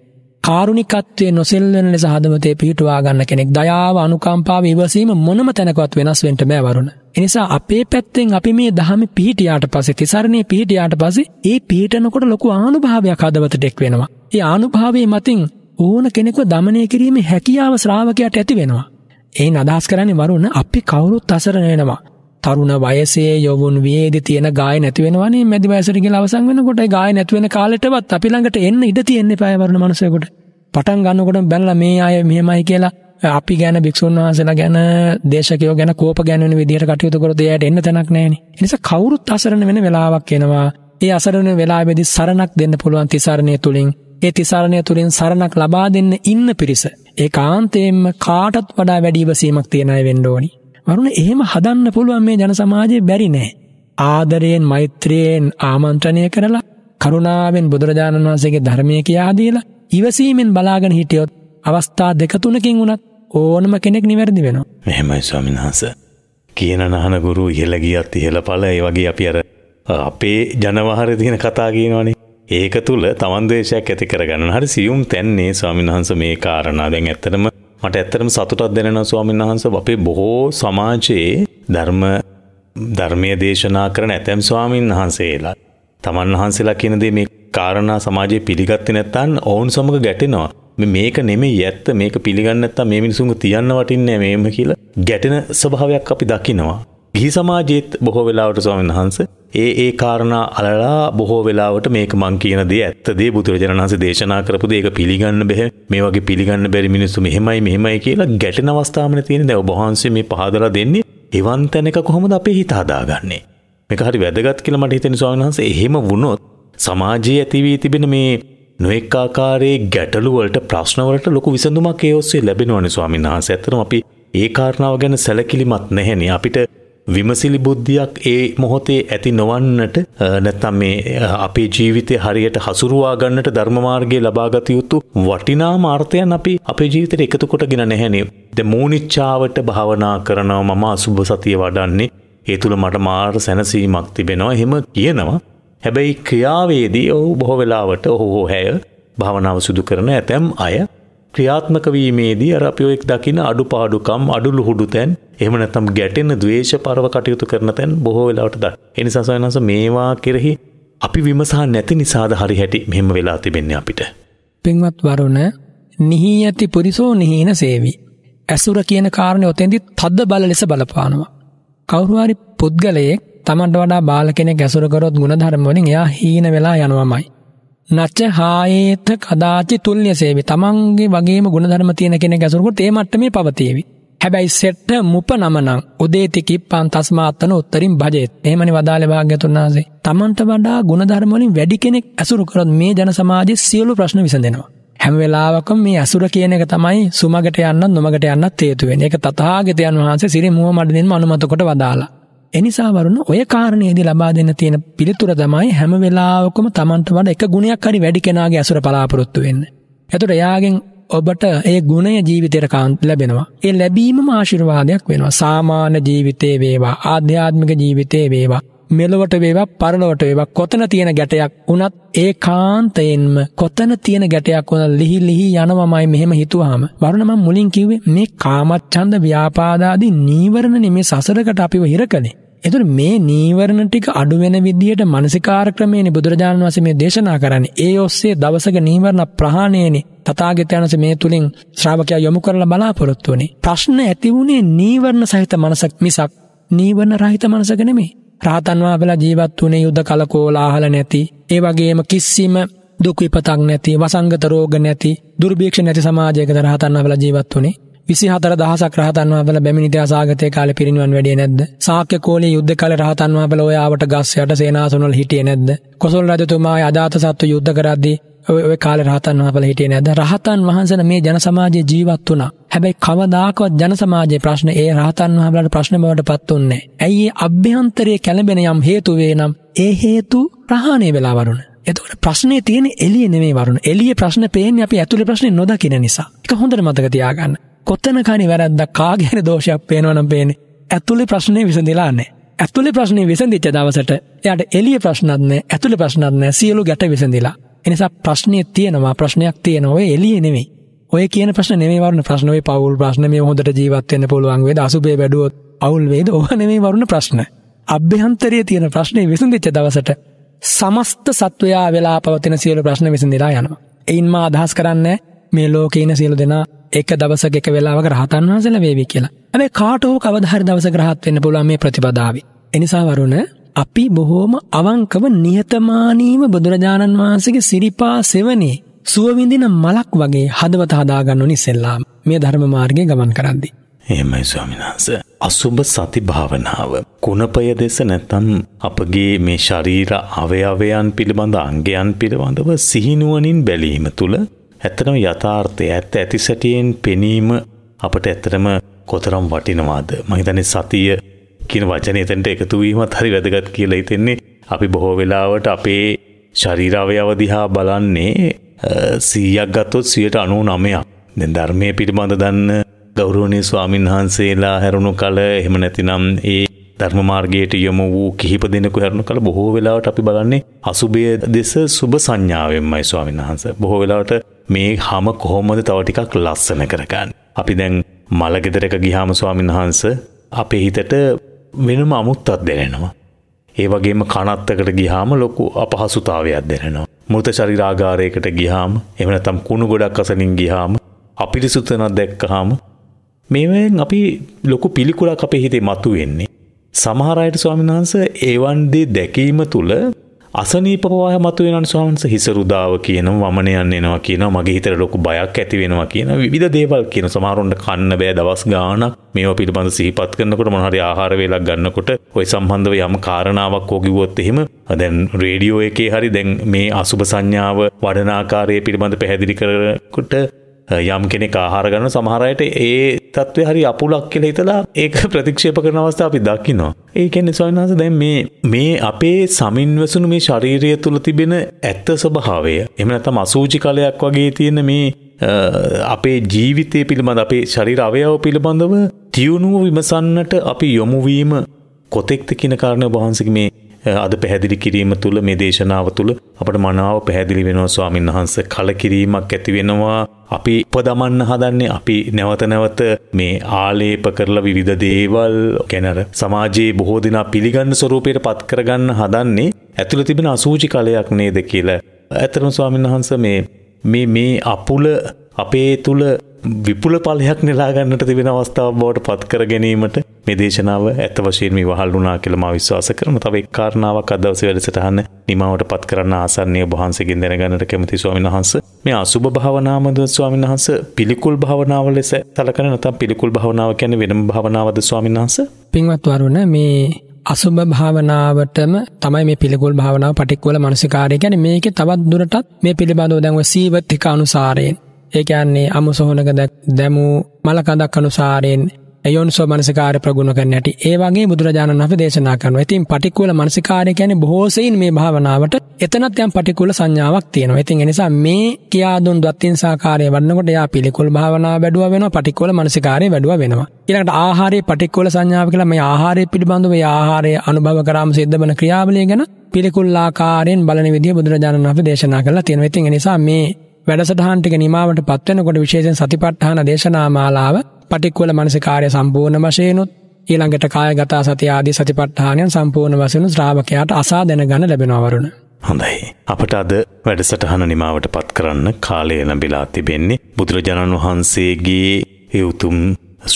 කාරුණිකත්වය නොසෙල්වෙන ලෙස හදමතේ පිහිටුවා ගන්න කෙනෙක් දයාව අනුකම්පාව ඉවසීම මොනම තැනකවත් වෙනස් වෙන්ට බෑ වරුණ එනිසා අපේ පැත්තෙන් අපි මේ දහම පිහිටියාට පසේ තිසරණය පිහිටියාට පසේ ඒ පිහිටනකොට ලොකු ආනුභාවයක් අදවතට එෙක් වෙනවා. ඒ ආනුභාවේ මතින් ඕන කෙනෙකු දමනය කිරීම හැකියාව ශ්‍රාවකයට ඇති වෙනවා. ඒ අදහස් කරන්නේ වරුණ අපි කවුරුත් අසරණ වෙනවා. තරුණ වයසේ යොවුන් වේදි තියෙන ගාය නැතිවෙනවනේ මැදි වයසට ගිහලා අවසන් වෙනකොට ඒ ගාය නැතිවෙන කාලෙටවත් අපි ළඟට එන්න ඉඩ තියෙන්නේ පයවරණ මනුස්සයෙකුට. පටන් ගන්නකොට බැලලා මේ අය මෙහෙමයි කියලා අපි ගැන භික්ෂුන් වහන්සේලා ගැන දේශකයෝ ගැන කෝප ගැන්වෙන විදිහට කටයුතු කරොත් එයාට එන්න තැනක් නැහෙනේ. ඒ නිසා කවුරුත් අසරණ වෙන වෙලාවක් එනවා. ඒ අසරණ වෙලාවේදී සරණක් දෙන්න පුළුවන් තිසරණය තුලින්. ඒ තිසරණය තුලින් සරණක් ලබා දෙන්න ඉන්න පිරිස. ඒකාන්තයෙන්ම කාටත් වඩා වැඩි ඉවසීමක් තියන අය වෙන්න ඕනි. වරුණ එහෙම හදන්න පුළුවන් මේ ජන සමාජයේ බැරි නෑ. ආදරයෙන් මෛත්‍රියෙන් ආමන්ත්‍රණය කරලා කරුණාවෙන් බුදුරජාණන් වහන්සේගේ ධර්මය කියා දීලා ඉවසීමෙන් බලාගෙන හිටියොත් අවස්ථා දෙකතුනකින් වුණත් ඕනම කෙනෙක් නිවැරදි වෙනවා. මෙහෙමයි ස්වාමින්හස. කියන නහන ගුරු ඉහලගියත් ඉහල පල ඒ වගේ අපි අර අපේ ජනවහර තියෙන කතා කියනවනේ. ඒක තුළ තමන්දේශයක් ඇති කරගන්න හරි සියුම් තැන්නේ ස්වාමින්හන්ස මේ කාරණා දැන් ඇත්තරම මට ඇත්තරම සතුටත් දෙනෙන ස්වාමින්හන්ස අපේ බොහෝ සමාජයේ ධර්ම ධර්මය දේශනා කරන ඇතැම් ස්වාමීන් වහන්සේලා. තමන් වහන්සේලා කියනදේ මේ කාරණා සමාජයේ පිළිගත්තේ නැත්තන් ඔවුන් සමඟ ගැටෙනවා. මේක නෙමෙයි ඇත්ත මේක පිළිගන්න නැත්තම් මේ මිනිසුන්ව තියන්න වටින්නේ නැහැ මේම කියලා ගැටෙන ස්වභාවයක් අපි දකිනවා. ගිහි සමාජයේත් බොහෝ වෙලාවට ස්වාමීන් වහන්සේ ඒ ඒ කාරණා අලලා බොහෝ වෙලාවට මේක මං කියන දේ ඇත්ත දේ බුදුරජාණන් වහන්සේ දේශනා කරපු දේ ඒක පිළිගන්න බෑ මේ වගේ පිළිගන්න බැරි මිනිස්සු මෙහෙමයි මෙහෙමයි කියලා ගැටෙන අවස්ථාවනේ තියෙන්නේ දැන් ඔබ වහන්සේ මේ පහදලා දෙන්නේ එවන් තැනක කොහොමද අපේ හිත හදාගන්නේ මේක හරි වැදගත් කියලා මට හිතෙන ස්වාමීන් වහන්සේ එහෙම වුණොත් සමාජයේ ඇති වී තිබෙන මේ නොෙක් ආකාරයේ ගැටලුවලට ප්‍රශ්නවලට ලොකු විසඳුමක් ඒ ඔස්සේ ලැබෙනවනේ ස්වාමීන් වහන්සේ. ඇත්තටම අපි ඒ කාරණාව ගැන සැලකිලිමත් නැහෙනේ. අපිට විමසිලි බුද්ධියක් ඒ මොහොතේ ඇති නොවන්නට නැත්තම් මේ අපේ ජීවිතය හරියට හසුරුවා ගන්නට ධර්මමාර්ගයේ ලබාගත යුතු වටිනා මාර්ථයන් අපි අපේ ජීවිතයට එකතු කොටගෙන නැහැනේ. ද මූනිච්චාවට භාවනා කරනවා මම අසුභ සතිය වඩන්නේ. ඒ තුළ මට මාර් සැනසීමක් තිබෙනවා. එහෙම කියනවා. හැබැයි ක්‍රියාවේදී ඔහු බොහෝ වෙලාවට ඔහෝ හැය භාවනාව සුදු කරන ඇතැම් අය ක්‍රියාත්මකවීමේදී අර අපි ඔයෙක් දකින අඩු පාඩුකම් අඩුළු හුඩු තැන් එහම නැතම් ගැටෙන දවේශ පරව කටයුතු කරන තැන් බොහෝ වෙලාවට ද. එනිසාසයනස මේවා කෙරෙහි අපි විමසා නැති නිසාද හරි හැටි මෙහෙම වෙලා තිබෙන්නේ අපිට. පෙන්වත් වරුණ නිහී ඇති පුරිසෝ නිහීන සේවී. ඇසුර කියන කාරණය ඔතෙන්දි තද්ද බල ලෙස බලපානවා. කවුරුහරි පුද්ගලයෙක් තමන්ට වඩා බාල කෙනෙක් ඇසුරකරොත් ගුණධර්මවලින් එයා හීන වෙලා යනවාමයි. නච්ච හායේත කදාචි තුල්්‍ය සේවි තමන්ගේ වගේම ගුණධර්ම තියෙන කෙනෙක් ඇසුරකොට ඒ මට්ටමේ පවතියේවි. හැබැයි සෙට්ට මුප නමනං උදේතිකි පන් තස්මාත්තන උත්තරින් බජෙත් ඒමනි වදාළ භාග්‍යතුන්නාසේ තමන්ට වඩා ගුණධර්මලින් වැඩි කෙනෙක් ඇසුරු කරොත් මේ ජන සමාජ සියලු ප්‍රශ්න විසඳෙනවා. හැමවෙලාවකම මේ ඇසුර කියන එක තමයි සුමගට යන්න නොමගට යන්න තේතුවෙන් එක තතාගතයන් වහන්සේ සිරි මුව මඩනින් අනුමතකොට වදාලා එනිසා වරුණ ඔය කාරණයේදී ලබා දෙන්න තියෙන පිළිතුර තමයි හැම වෙලාවකම Tamanට වඩා එක ගුණයක් හරි වැඩි කෙනාගේ අසුර බලාපොරොත්තු වෙන්න. එතකොට එයාගෙන් ඔබට ඒ ගුණය ජීවිතයට කාන්ත ලැබෙනවා. ඒ ලැබීමම ආශිර්වාදයක් වෙනවා. සාමාන්‍ය ජීවිතේ වේවා, ආධ්‍යාත්මික ජීවිතේ වේවා. මෙලොවට වේවා පරලොවට වේවා කොතන තියෙන ගැටයක් වුණත් ඒ කාන්තයෙන්ම කොතන තියෙන ගැටයක් වුණත් ලිහි ලිහි යනවමයි මෙහෙම හිතුවාම වරුණ මම මුලින් කිව්වේ මේ කාමච්ඡන්ද ව්‍යාපාදාදී නීවරණනේ මේ සසරකට අපිව හිර කළේ. එතුට මේ නීවරණ ටික අඩු වෙන විදිහට මානසිකාර ක්‍රමයේනේ බුදුරජාණන් වහන්සේ මේ දේශනා කරන්නේ. ඒ ඔස්සේ දවසක නීවරණ ප්‍රහාණයනේ තථාගතයන්ස මේ තුලින් ශ්‍රාවකයා යොමු කරලා බලාපොරොත්තු වෙන්නේ. ප්‍රශ්න ඇති වුණේ නීවරණ සහිත මනසක් මිසක් නීවරණ රහිත මනසක නෙමෙයි. රාතන්වාපලා ජීවත් වනේ යුද කලකෝලාහල නැති ඒ වගේම කිසිම දුක්විපතක් නැති වසංගත රෝග නැති දුර්භීක්ෂ නැති සමාජයක රහතන්වාපල ජීවත් වනේ විසිහතර දහසක් රහතන්වාපල බැමිනිට අසාගතය කාල පිරිනිවන් වැඩිය නැද්ද සාක්‍ය කෝලේ යුද්ධ කල රහතන්වාපල ඔයාවට ගස් යට සේනාසුනල් හිටිය නැද්ද කොසල් රජතුමා අධාත සත්තු යුද්ධ කරද්දී ඔය කාල රහතන් වහපල හිටිය නැද රහතන් වහන්සන මේ ජන සමාජය ජීවත් වුණා හැබැයි කවදාකවත් ජන සමාජයේ ප්‍රශ්න ඒ රහතන් වහලට ප්‍රශ්න බවට පත්වන්නේ ඇයි ඒ අභ්‍යන්තරයේ කැළඹෙන යම් හේතුවේ නම් ඒ හේතු ප්‍රහාණය වෙලා වරුණ එතකට ප්‍රශ්නය තියෙන එලිය නෙේ වරුණ එලිය ප්‍රශ්න පේෙන් අපි ඇතුළ ප්‍රශ්න නොදකින නිසා එක හොඳට මතක තියාගන්න කොත්තනකානි වැරද්ද කාගෙන දෝෂයක් පේනවනම් පේන ඇතුළි ප්‍රශ්නය විසඳලාන්නේ ඇතුළි ප්‍රශ්නය විසඳිච්ච දවසට එයට එලිය ප්‍රශ්නත්න ඇතුළි ප්‍රශ්නත්න සියලු ගැට විසඳලා එනිසා ප්‍රශ්නය තියෙනවා ප්‍රශ්නයක් තියෙනවා ඔය එළියේ නෙමෙයි. ඔය කියන ප්‍රශ්න නෙමෙයි වරුණ ප්‍රශ්න ඔය පවුල් ප්‍රශ්න මේ හොඳට ජීවත් වෙන්න පුළුවන් වේද අසුබේ වැඩුවොත් අවුල් වේද ඕවා නෙමෙයි වරුණ ප්‍රශ්න. අභ්‍යන්තරයේ තියෙන ප්‍රශ්නේ විසඳිච්ච දවසට සමස්ත සත්වයා වෙලා පවතින සියලු ප්‍රශ්න විසඳලා යනවා. එයින්ම අදහස් කරන්නේ මේ ලෝකේ ඉන සියලු දෙනා එක දවසක එක වෙලාවක රහතන් වහන්සේලා වේවි කියලා. හැබැයි කාට හෝ කවදා හරි දවසක රහත් වෙන්න පුළුවන් මේ ප්‍රතිපදාවේ. එනිසා වරුණ අපි බොහෝම අවංකව නිහතමානීව බුදුරජාණන් වහන්සේගේ සිරිපා සෙවනේ සුවවිඳින මලක් වගේ හදවත හදාගන්න නිසෙල්ලා මේ ධර්ම මාර්ගය ගමන් කරද්දි. එහෙමයි ස්වාමිනාස. අසුභ සති භාවනාව. කුණපය දෙස නැත්තම් අපගේ මේ ශරීර අවයවයන් පිළිබඳ අංගයන් පිළිබඳව සිහිනුවනින් බැලීම තුළ ඇත්තටම යථාර්ථය ඇත්ත ඇති සැටියෙන් පෙනීම අපට ඇත්තටම කොතරම් වටිනවාද. මහිතන්නේ සතිය කියන වචනය තැන්ට එකතුවීමත් හරි වැදගත් කියලා හිතෙන්නේ අපි බොහෝ වෙලාවට අපේ ශරීරාවයව දිහා බලන්නේ සීයක් ගත්තොත් සියට අනු නමයක් දෙ ධර්මය පිටිබඳ දන්න ගෞරෝණය ස්වාමින් වහන්සේලා හැරුණු කල එහෙම නැතිනම් ඒ ධර්මමාර්ගයට යොම වූ කිහිප දෙනෙකු හැරුණු කළ බොහෝ වෙලාවට අපි බලන්නේ අසුභය දෙස සුභ සංඥාවෙන්මයි ස්වාමීන් වහන්ස. බොහෝ වෙලාවට මේ හම කොහොමද තව ටිකක් ලස්සන කරගන්න. අපි දැන් මලගෙදරක ගිහාම ස්වාමීන් වහන්ස අපේ හිතට වෙනම අමුත්තත් දෙනෙනවා. ඒ වගේම කනත්තකට ගිහාම ලොකු අපහසුතාවයක් දෙනෙනවා. මෘත ශරිරාගාරයකට ගිහාම එමනතම් කුණු ගොඩක් අසලින් ගිහාම අපිරිසුතනක් දැක්කහාම මේවෙන් අපි ලොකු පිළිකුලක් අපේ හිතේ මතු වෙන්නේ. සමහරයට ස්වාමිනාන්ස ඒවන්දේ දැකීම තුළ අසනීප පවා මතුවෙන ස්වාමන්ස හිසරුදාව කියන වමනයන් එනවා කියනවා මගේ හිතට ලොකු බයක් ඇති වෙනවා කියන විවිධ දේවල් කියන සමහරුන්ට කන්න බෑ දවස් ගාණක් මේවා පිළිබඳ සිහිපත් කරනකොට මොන හරි ආහාර වේලක් ගන්නකොට ওই සම්බන්ධව යම් කාරණාවක් ඕ කිව්වොත් එහෙම දැන් රේඩියෝ එකේ හරි දැන් මේ අසුබ සංඥාව වඩන ආකාරය පිළිබඳ පැහැදිලි කරනකොට යම් කෙනෙක් ආහාර ගන්න සමහරයට ඒ තත්ත්වය හරි අපුලක් කියල හිතලා ඒක ප්‍රතික්ෂේප කරන අවස්ථා අපි දක්කිනවා. ඒකෙන් නිසාවිහස දැන් මේ මේ අපේ සමින්වසුණු මේ ශරීරය තුළ තිබෙන ඇත්ත ස්වභාවය එමනතම අසූචි කලයක් වගේ තියෙන මේ අපේ ජීවිතය පිළිබඳ අපේ ශරීර අවයව පිළිබඳව තියුණුව විමසන්නට අපි යොමුවීම කොතෙක්ත කියන කාරණය වහන්සක මේ අද පැහැදිලි කිරීම තුළ මේ දේශනාව තුළ අපට මනාව පැහැදිලි වෙනවා ස්වාමින් වහන්ස කලකිරීමක් ඇතිවෙනවා අපි උපදමන්න හදන්නේ අපි නැවත නැවත මේ ආලේප කරලා විවිධ දේවල් කැනර සමාජයේ බොහෝ දෙනා පිළිගන්න ස්වරූපයට පත් කරගන්න හදන්නේ ඇතුළ තිබෙන අසූචි කලයක් නේද කියලා. ඇතරම ස්වාමීන් වහන්ස මේ මේ මේ අපුල අපේ තුළ විපුල පලයක් නිලාගන්නට තිබෙන අවස්ථාව බවට පත්කර ගැනීමට මේ දේශනාව ඇත වශයෙන්ම වහල් වනා කියලම විශ්වාස කරම තව එක්කාරණාවක් අදවස වැඩසටහන්න නිමාවට පත් කරන්න ආසන්නේ ඔබහන්සකින් දැනගන්නට කැමති ස්වාමන් වහන්ස මේ අසුභ භාවනාමද ස්වාමීන් වහන්ස පිළිකුල් භාවනාව ලෙස සලකන නැත්නම් පිළිකුල් භාවනාව කියන්නේ වෙනම භාවනාවද ස්වාමීන් වහන්ස පින්වත් වරුණ මේ අසුභ භාවනාවටම තමයි මේ පිළිකුල් භාවනාව පටික්වල මනසිකාරය කියන්නේ මේකේ තවත් දුරටත් මේ පිළිබඳව දැන්ව සීවතික අනුසාරයෙන් ඒකයන්නේ අමු සොහොනක දැමූ මලකඳක් අනුසාරයෙන් යොන්සෝ මනසිකාර ප්‍රගුණ කර නැට ඒවාගේ බුදුරජාණන් අප දේශනා කරන ඉතින් පටිකුල මනසිකාරය ැන බොහෝසයින් මේ භාවනාවට එතනත්යම් පටිකුල සංඥාවක් තියෙනවා ඉතින් එනිසා මේ කියාදුන් දත්තින් සාකාරය වන්නකොට යා පිළිකුල් භාවනා වැඩුව වෙන පටිකුල මනසිකාරය වැඩුව වෙනවා. ඉලට ආහාරය පටිකුල සංඥාව කළ මේ ආහාරය පිළිබඳව ආහාරය අනුභව කරාම සිද්ධ වන ක්‍රියාවලය ගැන පිළිකුල්ලාකාරයෙන් බලන විදි බුදුරජාණන් අප දේශනා කරලා තියෙන ඉතින් නිසා මේ වැඩසටහන් ටික නිමාවට පත්වෙනකොට විශේෂයෙන් සතිපට්ඨාන දේශනා මාලාව පටික්කුල මනසිකාර්ය සම්පූර්ණ වශයෙන්ුත් ඊළඟට කායගතා සති ආදී සතිපට්ඨානයන් සම්පූර්ණ වශයෙන් ශ්‍රාවකයාට අසා දැනගන්න ලැබෙනවරුණ. හොඳයි. අපට අද වැඩසටහන නිමාවට පත් කරන්න කාලය ලැබිලා තිබෙන්නේ බුදුරජාණන් වහන්සේගේ ඒ උතුම්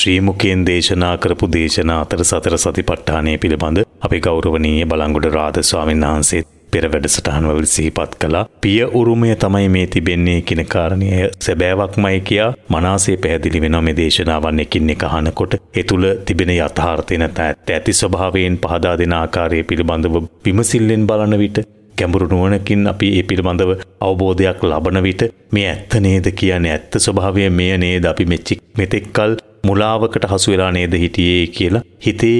ශ්‍රීමුකයෙන් දේශනා කරපු දේශනා අතර සතර සතිපට්ඨානය පිළිබඳ අපේ ගෞරවනීය බලංගොඩ රාධ ස්වාමීන් වහන්සේත් පෙර වැඩසටහන්වල සිහිපත් කලා පිය උරුමය තමයි මේ තිබෙන්නේ කියන කාරණය සැබෑවක්මයි කියා මනාසේ පැහැදිලි වෙනවා මේ දේශනාවන් එකින් එක අහනකොට ඒ තුළ තිබෙන යථාර්ථය නැත ඇත්ත ඇති ස්වභාවයෙන් පහදා දෙන ආකාරය පිළිබඳව විමසිල්ලෙන් බලන විට ගැඹුරු නුවණකින් අපි ඒ පිළිබඳව අවබෝධයක් ලබන විට මේ ඇත්ත නේද කියන්නේ ඇත්ත ස්වභාවය මෙය නේද අපි මෙච්චි මෙතෙක්කල් මුලාවකට හසු වෙලා නේද හිටියේ කියලා හිතේ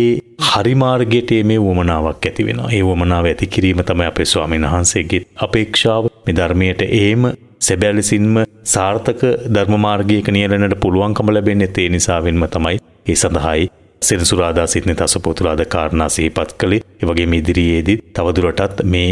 හරිමාර්ගයට මේ වුවමනාවක් ඇති වෙන ඒ වුවමනාව ඇති කිරීම තම අපේ ස්වාමීන් වහන්සේගේ අපේක්ෂාව මේ ධර්මයට ඒම සැබැලිසින්ම සාර්ථක ධර්මමාර්ගයක නියලනට පුළුවන්කම ලැබෙන්නේ තේ නිසාවෙන්ම තමයි ඒ සඳහායි සෙනසුරාදා සිටින තස පොතුරාද කාරණා සිහිපත් කළේ ඒ වගේම ඉදිරියේදී තවදුරටත් මේ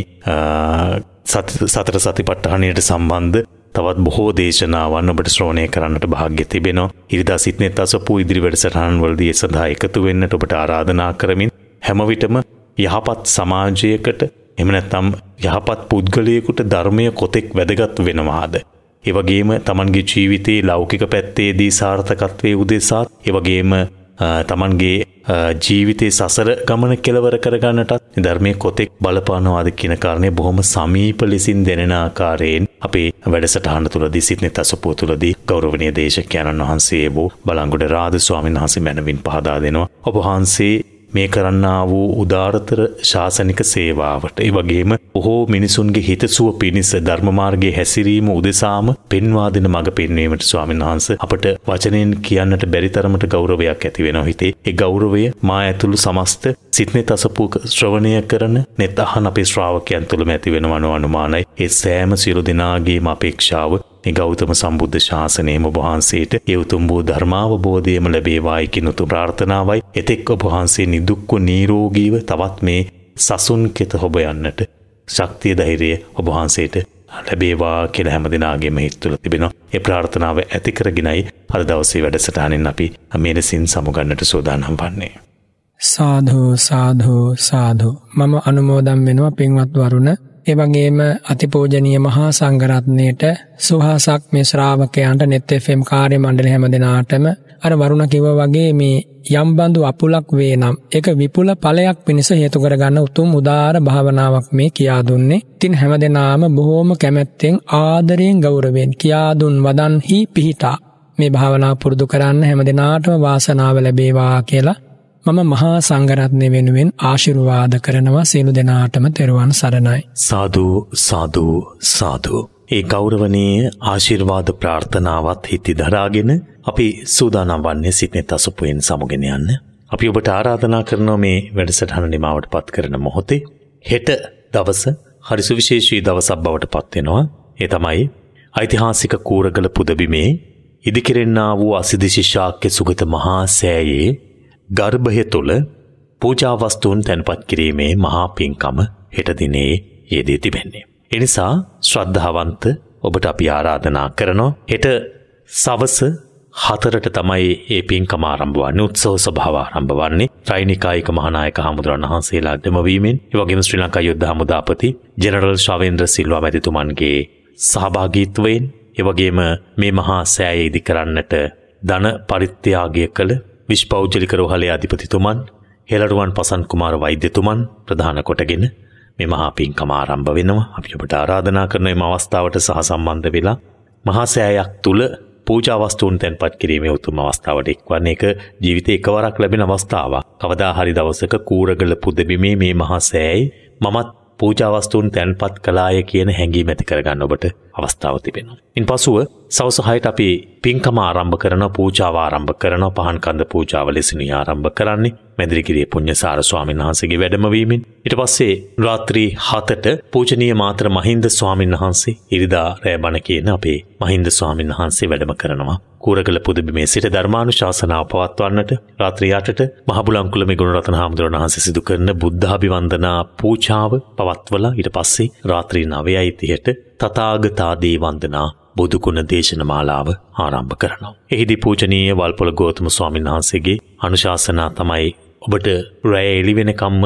සතර සතිපට්ඨානයට සම්බන්ධ තවත් බොහෝ දේශනාවන් ඔබට ශ්‍රෝණය කරන්නට භාග්‍ය තිබෙනවා. ඉරිදා සිටනෙත් අසපු ඉදිරි වැඩසටහන්වලදී සඳහා එකතු වෙන්නට ඔබට ආරාධනා කරමින් හැම විටම යහපත් සමාජයකට එහෙම නැත්නම් යහපත් පුද්ගලයෙකුට ධර්මය කොතෙක් වැදගත් වෙනවාද? ඒ වගේම Tamanගේ ජීවිතයේ ලෞකික පැත්තේදී සාර්ථකත්වයේ උදෙසාත් ඒ වගේම තමන්ගේ ජීවිතයේ සසර ගමන කෙලවර කරගන්නටත් ධර්මය කොතෙක් බලපානවාද කියන කාරණය බොහොම සමීප ලෙසින් දෙනෙන ආකාරයෙන් අපේ වැඩසටහන තුළදී සිටින තසපෝ තුළදී ගෞරවනීය දේශකයන්න් වහන්සේ වූ බලංගොඩ රාජ ස්වාමීන් වහන්සේ මැනවින් පහදා දෙනවා. ඔබ වහන්සේ මේ කරන්නා වූ උදාරතර ශාසනික සේවාවට. ඒ වගේම බොහෝ මිනිසුන්ගේ හිතසුව පිණිස ධර්මමාර්ගයේ හැසිරීම උදෙසාම පෙන්වා දෙන මඟ පෙන්වීමට ස්වාමීන් වහන්ස අපට වචනෙන් කියන්නට බැරි තරමට ගෞරවයක් ඇති වෙනවා හිතේ. ඒ ගෞරවය මා ඇතුළු සමස්ත සිත්නේ තසපු ශ්‍රවණය කරන net අහන අපේ ශ්‍රාවකයන් තුළම ඇති වෙනවන අනුමානයි. ඒ සෑම සියලු දෙනාගේම අපේක්ෂාව නිගෞතම සම්බුද්ධ ශාසනයම වහන්සේට යවතුම් වූ ධර්මාවබෝධයම ලැබේවායිකි නුතු ප්‍රාර්ථනාවයි එතෙක් ඔබහන්සේ නිදුක්කු නීරෝගීව තවත් මේ සසුන් කෙත හොබ යන්නට ශක්තිය ධෛරය ඔබහන්සේට ලැබේවා කෙල හැම දෙනාගේම හිත්තුල තිබෙනවා ඒ ප්‍රාර්ථනාව ඇතිකරගෙනයි අද දවසේ වැඩසටානෙන් අපි මේලසින් සමුගන්නට සෝදානම් වන්නේ. සාධෝ සාධෝ සාධෝ මම අනුමෝදම් වෙනවා පින්වත් වරුණ ඒ වගේම අතිපූජනීය මහා සංඝරත්නයට සුහාසක් මේ ශ්‍රාවකයන්ට net fm කාර්ය මණ්ඩල හැම දිනාටම අර වරුණ කිව්වා වගේ මේ යම් බඳු අපුලක් වේ නම් ඒක විපුල ඵලයක් පිණිස හේතු කරගන්න උතුම් උදාාර භාවනාවක් මේ කියා දුන්නේ. ඉතින් හැමදෙනාම බොහෝම කැමැත්තෙන් ආදරයෙන් ගෞරවයෙන් කියා දුන් වදන්හි පිහිටා මේ භාවනා පුරුදු කරන්න හැමදෙනාටම වාසනාව ලැබේවා කියලා මම මහා සංගරත්නය වෙනුවෙන් ආශිරුවාද කරනවා සියලු දෙනාටම තෙරුවන් සරණයි. සාධූ සාධූ සාධූ. ඒ ගෞරවනයේ ආශිර්වාද ප්‍රාර්ථනාවත් හිති දරාගෙන අපි සූදානම් වන්නේ සිටනෙත් අසුපුයෙන් සමුගෙන යන්න. අපි ඔබට ආරාධනා කරනෝ මේ වැඩසටහන නිමාවට පත් කරන මොහොතේ හෙට දවස හරි සුවිශේෂී දවසක් බවට පත්වෙනවා ඒ තමයි ඓතිහාසික කූරගල පුදබිමේ ඉදිකෙරෙන්නා වූ අසිදිශිෂාක්‍ය සුගත මහා සෑයේ ගර්භය තුළ පූජාවස්තුූන් තැන්පත් කිරීමේ මහා පින්කම හෙටදිනේ යෙදී තිබෙන්නේ. එනිසා ශ්‍රද්ධාවන්ත ඔබට අපි ආරාධනා කරනවා හෙට සවස හතරට තමයි ඒ පින්කම ආරම්භ වන්නේ උත්සව සභාව ආරම්භ වන්නේ රයිනිකායික මහානායක හමුදුරන් වහන්සේලා දෙමවීමෙන් ඒ වගේම ශ්‍රී ලංකා යුද්ධ හමුදාපති ජෙනරල් ශාවේන්ද්‍ර සිල්වා මැතිතුමන්ගේ සහභාගීත්වයෙන් ඒ වගේම මේ මහා සෑය ඉදි කරන්නට ධන පරිත්‍යාගය කළ විශ්පෞද්ජලික රෝහලේ අධිපතිතුමන් හෙළරුවන් පසන් කුමාර වෛද්‍යතුමන් ප්‍රධාන කොටගෙන මෙ මහා පින්කම ආරම්භ වෙනවා අපි ඔබට ආරාධනා කරන එම අවස්ථාවට සහ සම්බන්ධ වෙලා මහා සෑයක් තුල පූජාවස්තුූන් තැන්පත් කිරීමේ උතුම අවස්ථාවට එක්වන්න එක ජීවිත එකවරක් ලැබෙන අවස්ථාව. කවදා හරි දවසක කූරගල පුදබිමේ මේ මහා සෑයි මමත් පූජාවස්තුන් තැන්පත් කලාය කියන හැඟීම ඇති කරගන්න ඔබට අවස්ථාව තිබෙනවා. ඉන් පසුව සවස 6ට අපි පින්කම ආරම්භ කරන පූජාව ආරම්භ කරන පහන් කඳ පූජාව ලෙසින් ආරම්භ කරන්නේ මැදිරිකිරිය පුණ්‍යසාර ස්වාමීන් වහන්සේගේ වැඩමවීමෙන් ඊට පස්සේ රාත්‍රී 7ට පූජනීය මාතර මහින්ද ස්වාමීන් වහන්සේ ඉරිදා රැබණ කියන අපේ මහින්ද ස්වාමීන් වහන්සේ වැඩම කරනවා. කූරගල පුදබිමේ සිට ධර්මානු ශාසනාව පවත්වන්නට රාත්‍රියටට මහබුලංකුලමි ගුණරතන හාමුදුරන් වහන්සේ සිදු කරන බුද්ධාභිවන්දනා පූජාව පවත්වලා ඊට පස්සේ රාත්‍රී නවයයි තිහට තථාගතාදී වන්දනා බුදුගුණ දේශනමාලාව ආරම්භ කරනවා. එහිදී පූජනීය වල්පොල ගෝතම ස්වාමීන් වහන්සේගේ අනුශාසනා තමයි ඔබට රැය එළි වෙනකම්ම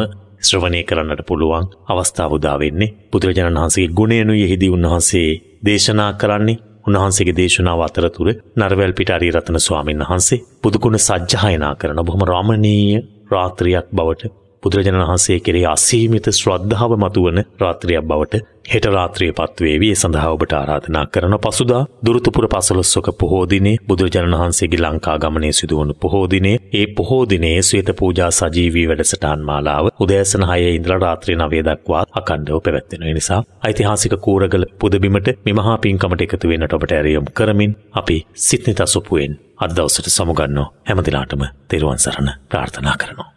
ශ්‍රවණය කරන්නට පුළුවන් අවස්ථාව උදා වෙන්නේ. බුදුරජාණන් වහන්සේගේ ගුණයනුයි එහිදී උන්වහන්සේ දේශනා කරන්නේ උන්වහන්සේගේ දේශනාව අතරතුර නරවැල් පිට අරියරත්න ස්වාමීන් වහන්සේ බුදුගුණ සජ්ජායනා කරන බොහොම රමණීය රාත්‍රියක් බවට බුදුරජාණන් වහන්සේ කෙරේ අසීමිත ශ්‍රද්ධාව මතුවන රාත්‍රියක් බවට හෙට රාත්‍රිය පත්වේවි ඒ සඳහා ඔබට ආරාධනා කරන පසුදා දුරුතුපුර පසළොස්වක පොහෝ දිනේ බුදුරජාණන් වහන්සේගේ ලංකා ගමනේ සිදුවුණු පොහෝ දිනේ ඒ පොහෝ දිනේ ශ්වේත පූජා සජීවී වැඩසටහන් මාලාව උදෑසන 6 ඉඳලා රාත්‍රිය 9 දක්වා අඛණ්ඩව පැවැත්වෙන නිසා ඓතිහාසික කෝරගල පුදබිමට මෙමහා පින්කමට එකතු වෙන්නට ඔබට ඇරියම් කරමින් අපි සිත්නිතසුපුවෙන් අද දවසට සමුගන්නෝ හැමදිලාටම තෙරුවන් සරණ ප්‍රාර්ථනා කරනවා